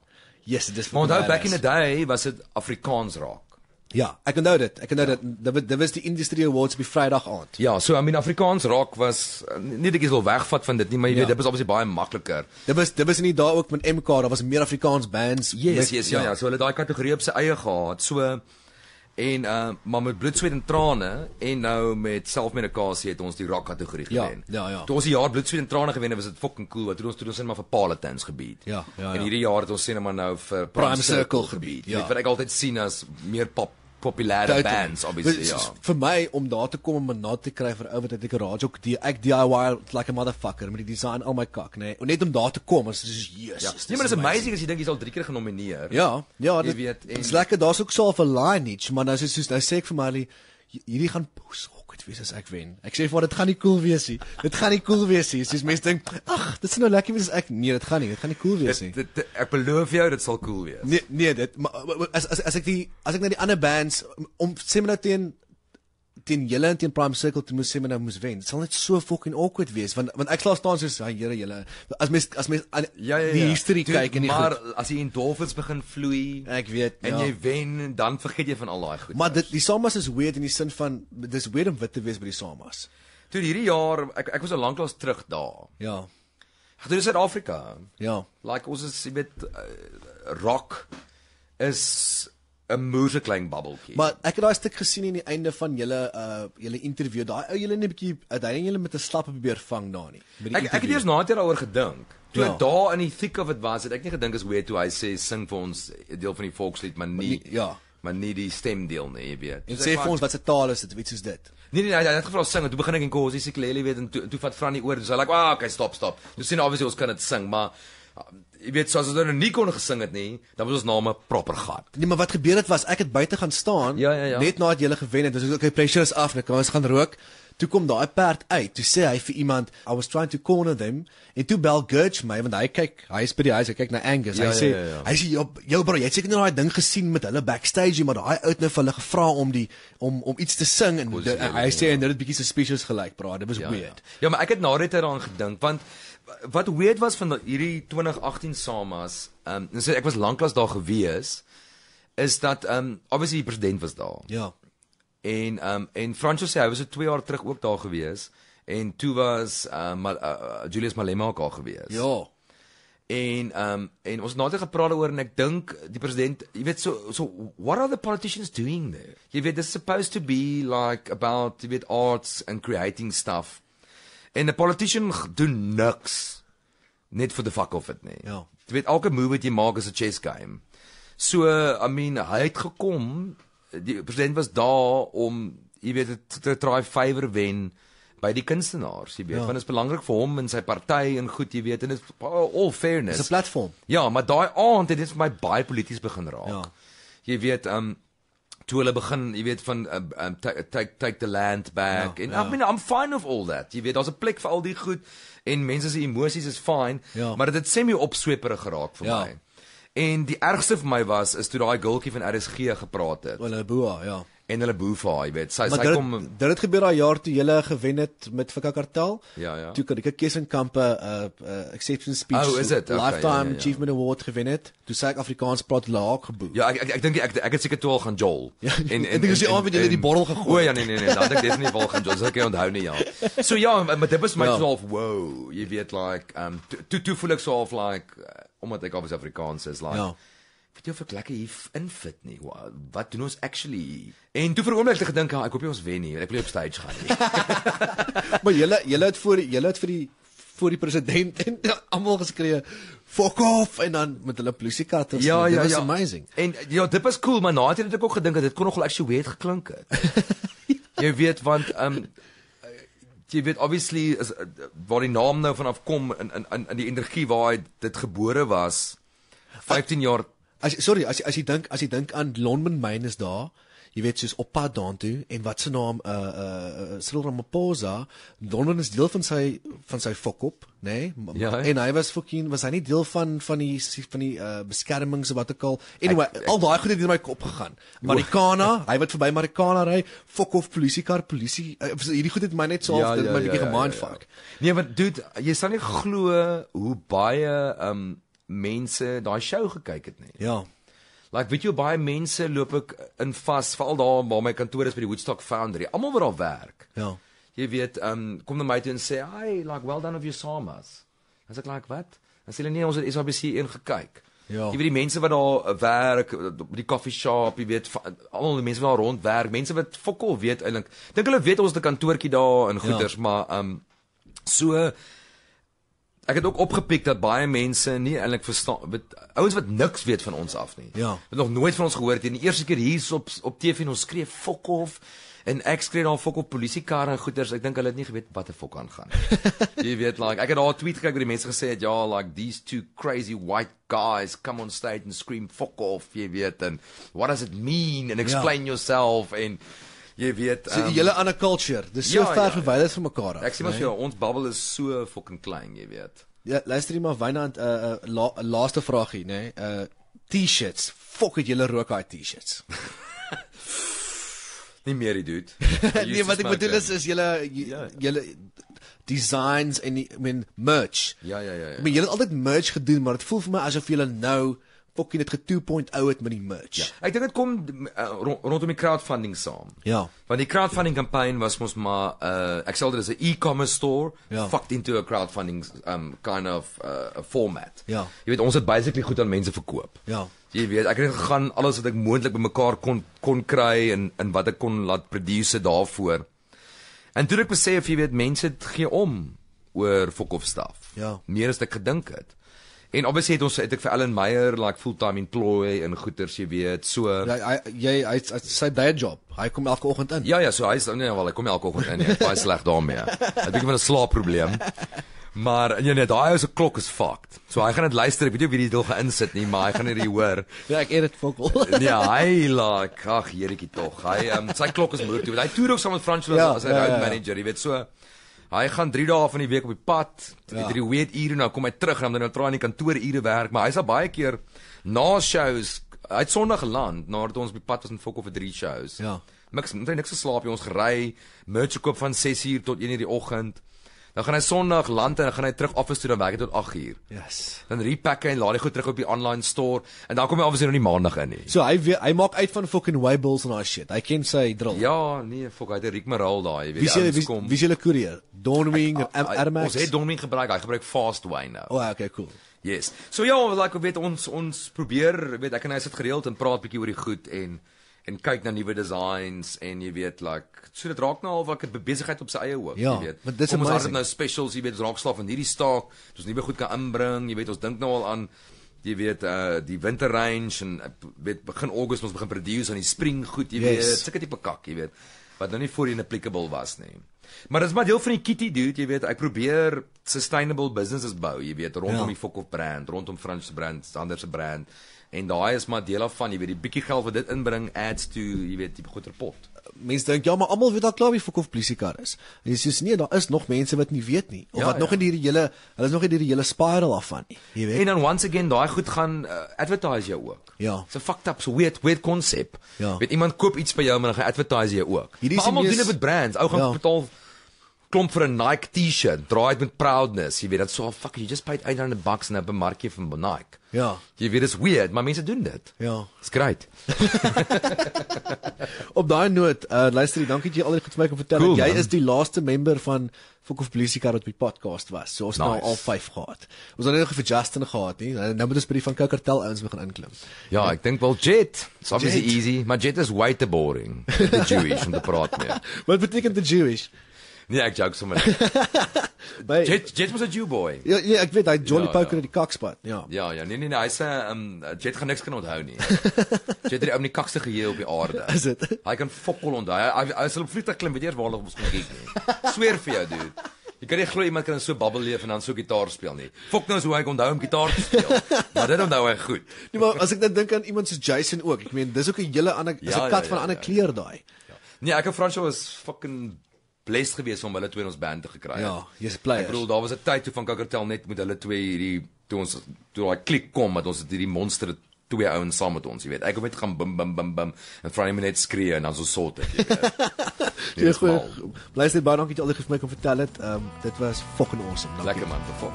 Yes, dis. Maar onthou back in the day was dit Afrikaans raak. Ja, ek onthou dit. Ek onthou ja. dit. Dit dit was die Industry Awards op die Vrydag aand. Ja, so I mean Afrikaans raak was nie net ek is al wegvat van dit nie, maar jy ja. weet dit was obviously baie makliker. Dit was dit was in die dae ook met MK, daar was meer Afrikaans bands. Yes, met, yes, ja, ja. ja. So hulle daai kategorie op sy eie gehad. So en uh maar met bloed, sweet en trane en nou met selfmedikasie het ons die rock kategorie ja, gewen. Ja, ja, ja. Toe ons die jaar bloed, sweet en trane gewen het, was dit fucking cool. Wat doen ons toe ons net maar vir Palatins gebied. Ja, ja, ja. En hierdie jaar het ons sien maar nou vir Prime, Prime Circle, Circle gebied. Ja. Wat ek altyd sien as meer pop populêre bands obviously ja. Vir my om daar te kom om 'n naam te kry vir ou wat ek 'n radio die ek DIY like a motherfucker met die design al my kak nê. Nee. Net om daar te kom is soos Jesus. Ja. Nee, maar dis amazing, amazing as jy dink jy sal 3 keer genomineer. Ja, ja, dit weet. Dis lekker daar's ook so 'n lineage, maar nou is dit soos nou sê ek vir my hierdie gaan push wees as ek wen. Ek sê vir dit gaan nie cool wees nie. Dit gaan nie cool wees nie. Soos mense dink, ag, dit sou nou lekker wees as ek nee, dit gaan nie. Dit gaan nie cool wees nie. Dit, dit, ek belowe jou dit sal cool wees. Nee, nee, dit maar, as as as ek die as ek na die ander bands om sê maar nou teen teen julle en teen Prime Circle te moes sê maar nou moes wen. Dit sal net so fucking awkward wees want want ek sal staan soos hy Here julle as mens as mens ja, ja, ja. die history Dude, kyk en nie maar goed. as jy in dorpels begin vloei ek weet en ja. jy wen dan vergeet jy van al daai goed. Maar dit die Samas is weird in die sin van dis weird om wit te wees by die Samas. Toe hierdie jaar ek ek was al lank lank terug daar. Ja. Ek doen Suid-Afrika. Ja. Like ons is met uh, eh, rock is 'n moerse klein babbeltjie. Maar ek het daai stuk gesien aan die einde van julle uh julle onderhoud. Daai ou julle net 'n bietjie uitdaging uh, julle met 'n slap probeer vang daar nie. Ek ek het eers na dit daaroor gedink. Toe ja. daar in die thick of it was, het ek nie gedink as hoe toe hy sê sing vir ons 'n deel van die volkslied, maar nie, maar nie ja, maar nie die stem deel nie, jy weet. En sê vir ons wat se taal is dit, iets soos dit. Nee nee, hy het gevra sing en toe begin ek en kos, hy sê klelie weet en toe, toe vat Franny oor en sê like, "Ag, oh, okay, stop, stop." Dis sien obviously ons kan dit sing, maar jy weet soos as hulle nou nie kon gesing het nie, dan was ons name proper gehad. Nee, maar wat gebeur het was ek het buite gaan staan ja, ja, ja. net nadat jy gele gewen het. Dis ook okay, pressure is af, net nou ons gaan rook. Toe kom daai perd uit. Toe sê hy vir iemand, I was trying to corner them. En toe bel Gurch my want hy kyk, hy is by die huis, hy kyk na Angus. Ja, hy ja, sê, ja, ja, ja. hy sê jou jou bro, jy het seker nou daai ding gesien met hulle backstage, maar daai ou het nou vir hulle gevra om die om om iets te sing en nou hy sê en dit het bietjie suspicious gelyk, bro. Dit was ja, ja. weird. Ja. ja, maar ek het na dit eraan gedink want wat weird was van hierdie 2018 SAMAS, ehm um, ek was lanklaas daar gewees is dat ehm um, obviously die president was daar. Ja. En ehm um, en Franco sê hy was so 2 jaar terug ook daar gewees en toe was ehm uh, uh, Julius Malema ook daar gewees. Ja. En ehm um, en ons het nader gepraat oor en ek dink die president, jy weet so so what are the politicians doing there? Jy weet it's supposed to be like about with arts and creating stuff En 'n politician doen niks net vir the fuck of it nie. Ja. Jy weet elke move wat jy maak is 'n chess game. So, I mean, hy het gekom, die president was daar om jy weet te try favor wen by die kunstenaars, jy weet, ja. want dit is belangrik vir hom en sy party en goed, jy weet, en dit all fairness. Dis 'n platform. Ja, maar daai aand het dit vir my baie polities begin raak. Ja. Jy weet, ehm um, toe hulle begin, jy weet van uh, um, take take the land back. Ja, en ja, ja. I mean I'm fine of all that. Jy weet daar's 'n plek vir al die goed en mense se emosies is fine, ja. maar dit het, het semi opswepere geraak vir ja. my. En die ergste vir my was is toe daai gultjie van RSG gepraat het. Hulle boa, ja en hulle boef haar, jy weet. Sy maar sy dit, kom Dit het gebeur daai jaar toe jy gele gewen het met Fika Kartel. Ja, ja. Toe kan ek Kesin Kampe 'n uh, uh, eh, exception eh, speech oh, okay, lifetime ja, ja, ja. achievement award gewen het. Toe sê ek Afrikaans praat laag geboek. Ja, ek ek, ek dink ek ek het seker toe al gaan jol. *laughs* Ja, en en ek dink as jy aan weet jy het die borrel gegooi. Ja, nee nee nee, dan nou, ek dis nie wel gaan jol. Ek onthou nie ja. So ja, maar dit was my 12 ja. wow. Jy weet like um toe to, to voel ek so half like eh, omdat ek al Afrikaans is like. Ja weet jy of ek lekker hier invit nie. Wat doen ons actually? En toe vir 'n oomblik te gedink, ah, ek hoop jy ons wen nie. Ek bly op stage gaan nie. *laughs* maar julle julle het voor julle het vir die voor die president en *laughs* almal geskree fuck off en dan met hulle plusiekarte. Ja, dit ja, was ja. amazing. En ja, dit was cool, maar nou het ek ook gedink dit kon nogal actually weird geklink het. *laughs* jy weet want um jy weet obviously as waar die naam nou vanaf kom in in in die energie waar dit gebore was 15 jaar As sorry, as as jy dink, as jy dink aan Lonmin Mine is daar, jy weet soos op pad daartoe en wat se naam uh uh Cyril Ramaphosa, Lonmin is deel van sy van sy fokop, né? Nee? Ja, en hy was fucking was hy nie deel van van die van die uh beskermings of wat ook al. Anyway, ek, ek, al daai goed het in my kop gegaan. Marikana, ek, hy wat verby Marikana ry, fokof polisiekar, polisie uh, hierdie goed het my net so ja, af, dit ja, my ja, bietjie ja, gemind ja, ja. fuck. Nee, want dude, jy sal nie glo hoe baie um mense daai show gekyk het nie. Ja. Like weet jy baie mense loop ek in vas veral daar waar my kantoor is by die Woodstock Foundry. Almal wat daar al werk. Ja. Jy weet, um kom na my toe en sê, "Hi, like well done of your summers." En sê ek like, "Wat?" Dan sê hulle, "Nee, ons het SABC 1 gekyk." Ja. Jy weet die mense wat daar werk by die koffie shop, jy weet almal die mense wat daar rond werk, mense wat fokol weet eintlik. Dink hulle weet ons het 'n kantoortjie daar in ja. Goeders, ja. maar um so Ek het ook opgepik dat baie mense nie eintlik verstaan wat ouens wat niks weet van ons af nie. Ja. Het nog nooit van ons gehoor teen die eerste keer hier op op TV en ons skree fokof en ek skree dan fokof polisiekar en goeders. Ek dink hulle het nie geweet wat 'n fok aangaan nie. *laughs* Jy weet like ek het daar 'n tweet gekry waar die mense gesê het ja like these two crazy white guys come on stage and scream fokof jy weet and what does it mean and ja. explain ja. yourself and Jy weet, um, so 'n ehm, hele ander culture. Dis so ja, ver ja, verwyder ja. van mekaar af. Ek sê maar nee? so, ons bubble is so fucking klein, jy weet. Ja, luister hier maar Wynand 'n uh, eh, uh, eh, la, laaste vragie, nê? Nee? 'n uh, T-shirts. Fuck het julle rook daai T-shirts. *laughs* nie meer die dude. *laughs* nee, wat ek bedoel is is julle ja. julle designs en I mean merch. Ja, ja, ja. ja. Ek bedoel julle het altyd merch gedoen, maar dit voel vir my asof julle nou fucking het getoepoint ou het met die merch. Ja. Ek dink dit kom uh, rond, rondom die crowdfunding saam. Ja. Want die crowdfunding kampanje ja. was mos maar uh ek sê dit is 'n e-commerce store ja. fucked into a crowdfunding um kind of uh, a format. Ja. Jy weet ons het basically goed aan mense verkoop. Ja. Jy weet ek het gegaan alles wat ek moontlik bymekaar kon kon kry en en wat ek kon laat produce daarvoor. En toe ek besef jy weet mense gee om oor fuck off stuff. Ja. Meer as ek gedink het. En obviously het ons het ek vir Allan Meyer like fulltime employee in goeder se weet. So ja, jy hy hy sy day job. Hy kom elke oggend in. Ja ja, so hy's nee, wel hy kom elke oggend in. Ja. Hy's baie sleg daarmee. Ja. Hy het 'n slaapprobleem. Maar nee nee, daai ou se klok is fucked. So hy gaan dit luister. Ek weet nie of hy dit wil geinsit nie, maar hy gaan dit hoor. Ja, ek eet dit fokol. *laughs* Ja, hy like, ag, hierdie tog. Hy um, sy klok is moeë toe. Hy toer ook saam met Frans Loos ja, as hy ja, ja, ja. manager, jy weet so. Hy gaan 3 dae van die week op die pad, ja. die 3 weet ure en nou dan kom hy terug en dan moet hy nou traan in die kantoor ure werk, maar hy's al baie keer na shows uit Sondag land nadat ons op die pad was in Fokker vir 3 shows. Ja. Niks, net niks geslaap, ons gery, merch koop van 6 uur tot 1 uur die oggend. Dan gaan hy Sondag land en dan gaan hy terug office toe dan werk hy tot 8 uur. Yes. Dan repack hy en laai goed terug op die online store en dan kom hy obviously nog nie maandag in nie. So hy weet, hy maak uit van fucking way bills en daai shit. Hy ken sy drill. Ja, nee, fuck, hy het Rick Maral daai, jy weet, hy kom. Wie is julle koerier? Dawnwing en Adamax. Ons het Dawnwing gebruik. Hy gebruik Fastway nou. Oh, okay, cool. Yes. So ja, like weet ons ons probeer, weet ek en hy sit gereeld en praat bietjie oor die goed en en kyk na nuwe designs en jy weet like so dit raak nou al wat ek besigheid op sy eie hoof ja, jy weet want dis ons het nou specials jy weet ons raak slaaf in hierdie staak ons nuwe goed kan inbring jy weet ons dink nou al aan jy weet uh, die winter range en eh, weet begin augustus ons begin produce aan die spring goed jy weet yes. sulke tipe kak jy weet wat nou nie voorheen applicable was nie maar dis maar deel van die kitty dude jy weet ek probeer sustainable businesses bou jy weet rondom ja. die Fokker brand rondom Frans se brand Sanders se brand en daai is maar deel van, jy weet, die bietjie geld wat dit inbring adds to, jy weet, die groter pot. Mense dink ja, maar almal weet dat klaar wie verkoop polisiekar is. En jy sê nee, daar is nog mense wat nie weet nie of ja, wat ja. nog in hierdie hele hulle is nog in hierdie hele spiral af van nie, jy weet. En dan once again daai goed gaan uh, advertise jou ook. Ja. It's a fucked up so weird weird concept. Ja. Weet iemand koop iets by jou en dan gaan advertise jy ook. Hierdie maar almal doen dit met brands. Ou gaan ja. betaal klomp vir 'n Nike T-shirt, draai dit met proudness, jy weet, dat so fucking you just paid 800 bucks in 'n bemarkie vir Nike. Ja. Jy weet dit is weird, maar mense doen dit. Ja. Dis great. *laughs* op daai noot, uh, luister, dankie dat jy al die goed vir my kan vertel. Cool, jy man. is die laaste member van Fokof Police Car wat by podcast was. So ons nou nice. nou al 5 gehad. Ons het nou nog vir Justin gehad nie. Nou, nou moet ons by die van Kou Kartel ouens begin inklim. Ja, ek dink wel Jet. It's obviously jet. easy, maar Jet is way too boring. The Jewish from the Broad. Wat beteken the Jewish? Nee, ek joke sommer. Jy *laughs* jy was 'n Jew boy. Ja, ja, ek weet hy Johnny ja, Poker ja. in die kakspad. Ja. Ja, ja, nee nee nee, hy sê eh, um ehm, jy het geen niks kan onthou nie. *laughs* jy het die ou in die kakste geheue op die aarde. Is dit? Hy kan fokol onthou. Hy hy sal op vliegtuig klim, weet jy waar hulle ons kon kyk nie. *laughs* Sweer vir jou, dude. Jy kan nie glo iemand kan so babbel leef en dan so gitaar speel nie. Fok nou hoe hy onthou om gitaar te speel. Maar dit onthou hy goed. Nee, maar as ek nou dink aan iemand so Jason ook, ek meen dis ook 'n hele ander is ja, 'n ja, kat ja, ja, van 'n ander ja, ja. kleur daai. Ja. Nee, ek en Francois was fucking blessed geweest om hulle twee in ons band te gekry het. Ja, jy's player. Ek bedoel daar was 'n tyd toe van Kakkertel net met hulle twee hierdie toe ons toe daai klik kom dat ons hierdie monster twee ouens saam met ons, jy weet. Ek het net gaan bim bim bim bim en Friday Minute skree en dan so sort *laughs* dit. Ja, blys net baie dankie dat jy al die gesprek kon vertel het. Ehm um, dit was fucking awesome. Dankie. Lekker man, bevoor.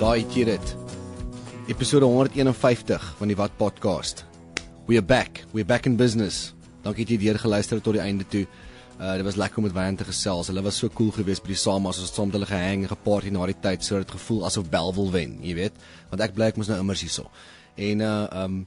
Daai tiret. Episode 151 van die Wat podcast. We are back. We are back in business. Dankie dat jy weer geluister het tot die einde toe. Uh dit was lekker om met Wayne te gesels. Hulle was so cool geweest by die same as ons saam hulle gehang en gepaard hier na die tyd. So dit gevoel asof Bel wil wen, jy weet. Want ek bly ek moes nou immers hierso. En uh um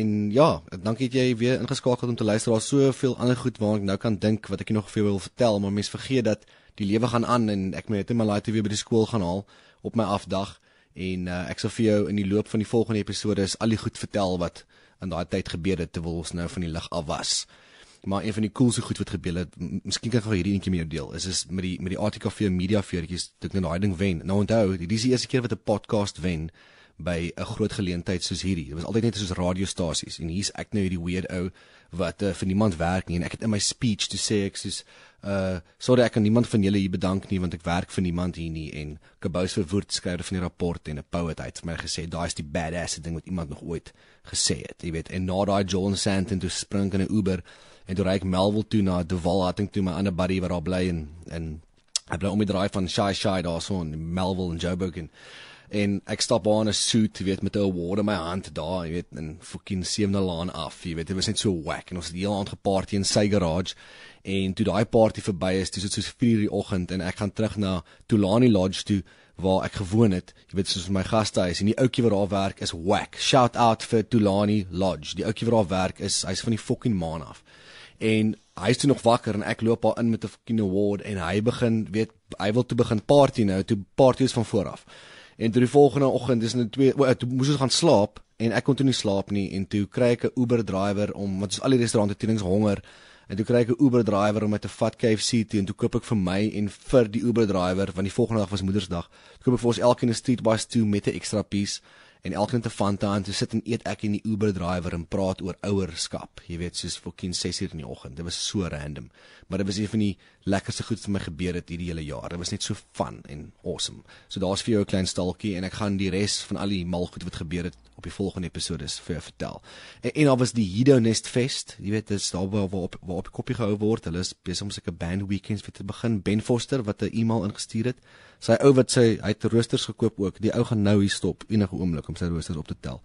en ja, dankie dat jy weer ingeskakel het om te luister. Daar's soveel ander goed waarna ek nou kan dink wat ek nog vir jou wil vertel, maar mense vergeet dat die lewe gaan aan en ek moet net my laaste weer by die skool gaan haal op my afdag en uh, ek sal vir jou in die loop van die volgende episode is al die goed vertel wat in daai tyd gebeur het terwyl ons nou van die lig af was. Maar een van die coolste goed wat gebeur het, miskien kan ek gou hierdie eentjie met jou deel. Is is met die met die ATKV media feertjies, dit nou daai ding wen. Nou onthou, dit is die eerste keer wat 'n podcast wen by 'n groot geleentheid soos hierdie. Dit was altyd net soos radiostasies en hier's ek nou hierdie weird ou wat uh, vir niemand werk nie en ek het in my speech toe sê ek soos uh sorry ek kan niemand van julle hier bedank nie want ek werk vir niemand hier nie en Kobus verwoord skryf van die rapport en 'n poet het vir my gesê daai is die badass ding wat iemand nog ooit gesê het. Jy weet en na daai John Sand en toe spring in 'n Uber en toe ry ek Melville toe na Devalhating toe my ander buddy wat daar bly en en hy bly om die draai van Shai Shai daarson Melville en Joburg en en ek stap daar in 'n suit, weet met 'n award in my hand daar, jy weet, in fucking Seven Lane af, jy weet, dit was net so wack en ons het die hele aand geparty in sy garage en toe daai party verby is, dis dit soos 4:00 die oggend en ek gaan terug na Tulani Lodge toe waar ek gewoon het, jy weet, soos my gastehuis en die ouetjie wat daar werk is wack. Shout out vir Tulani Lodge. Die ouetjie wat daar werk is, hy's van die fucking maan af. En Hy is toe nog wakker en ek loop haar in met 'n fucking award en hy begin weet hy wil toe begin party nou toe party is van vooraf. En toe die volgende oggend, dis in nou die twee, oh, toe moes ons gaan slaap en ek kon toe nie slaap nie en toe kry ek 'n Uber driver om want ons al die restaurante teenings honger en toe kry ek 'n Uber driver om my te vat KFC toe en toe koop ek vir my en vir die Uber driver want die volgende dag was Moedersdag. Toe koop ek vir ons elkeen 'n street bus toe met 'n ekstra piece en elkeen te Fanta en toe sit en eet ek en die Uber driver en praat oor ouerskap. Jy weet soos vir 10:00 in die oggend. Dit was so random. Maar dit was een van die lekkerste goed vir my gebeur het hierdie hele jaar. Dit was net so fun en awesome. So daar's vir jou 'n klein staaltjie en ek gaan die res van al die mal goed wat gebeur het op die volgende episode vir jou vertel. En en daar was die Hedonist Fest. Jy weet, dit is daar waar waar op, waar op kopie gehou word. Hulle is besig om seker band weekends vir te begin. Ben Foster wat 'n e-mail ingestuur het. Sy ou wat sy hy het roosters gekoop ook. Die ou gaan nou hier stop enige oomblik om sy roosters op te tel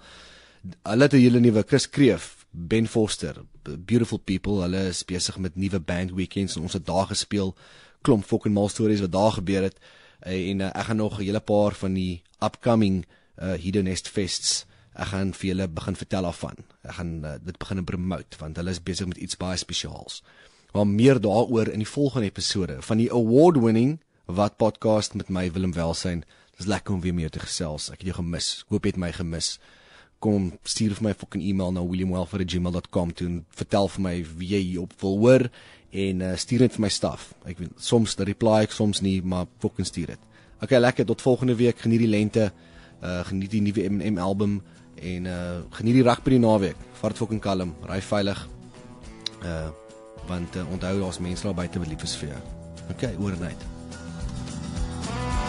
hulle het 'n hele nuwe Chris Kreef, Ben Foster, Beautiful People, hulle is besig met nuwe band weekends en ons het daar gespeel klomp fucking mal stories wat daar gebeur het eh, en uh, ek gaan nog 'n hele paar van die upcoming uh, Hedonist fests ek gaan vir julle begin vertel af van. Ek gaan uh, dit begin promote want hulle is besig met iets baie spesiaals. Maar meer daaroor in die volgende episode van die award winning wat podcast met my Willem Welsyn. Dis lekker om weer met jou te gesels. Ek het jou gemis. Hoop jy het my gemis kom stuur vir my 'n fucking e-mail na williamwelford@gmail.com toe en vertel vir my wie jy op wil hoor en uh, stuur dit vir my staf. Ek weet soms dat reply ek soms nie, maar fucking stuur dit. Okay, lekker tot volgende week. Geniet die lente. Uh geniet die nuwe M&M album en uh geniet die rugby die naweek. Vaart fucking kalm, ry veilig. Uh want uh, onthou daar's mense daar buite wat lief is vir jou. Okay, oor en uit. Thank you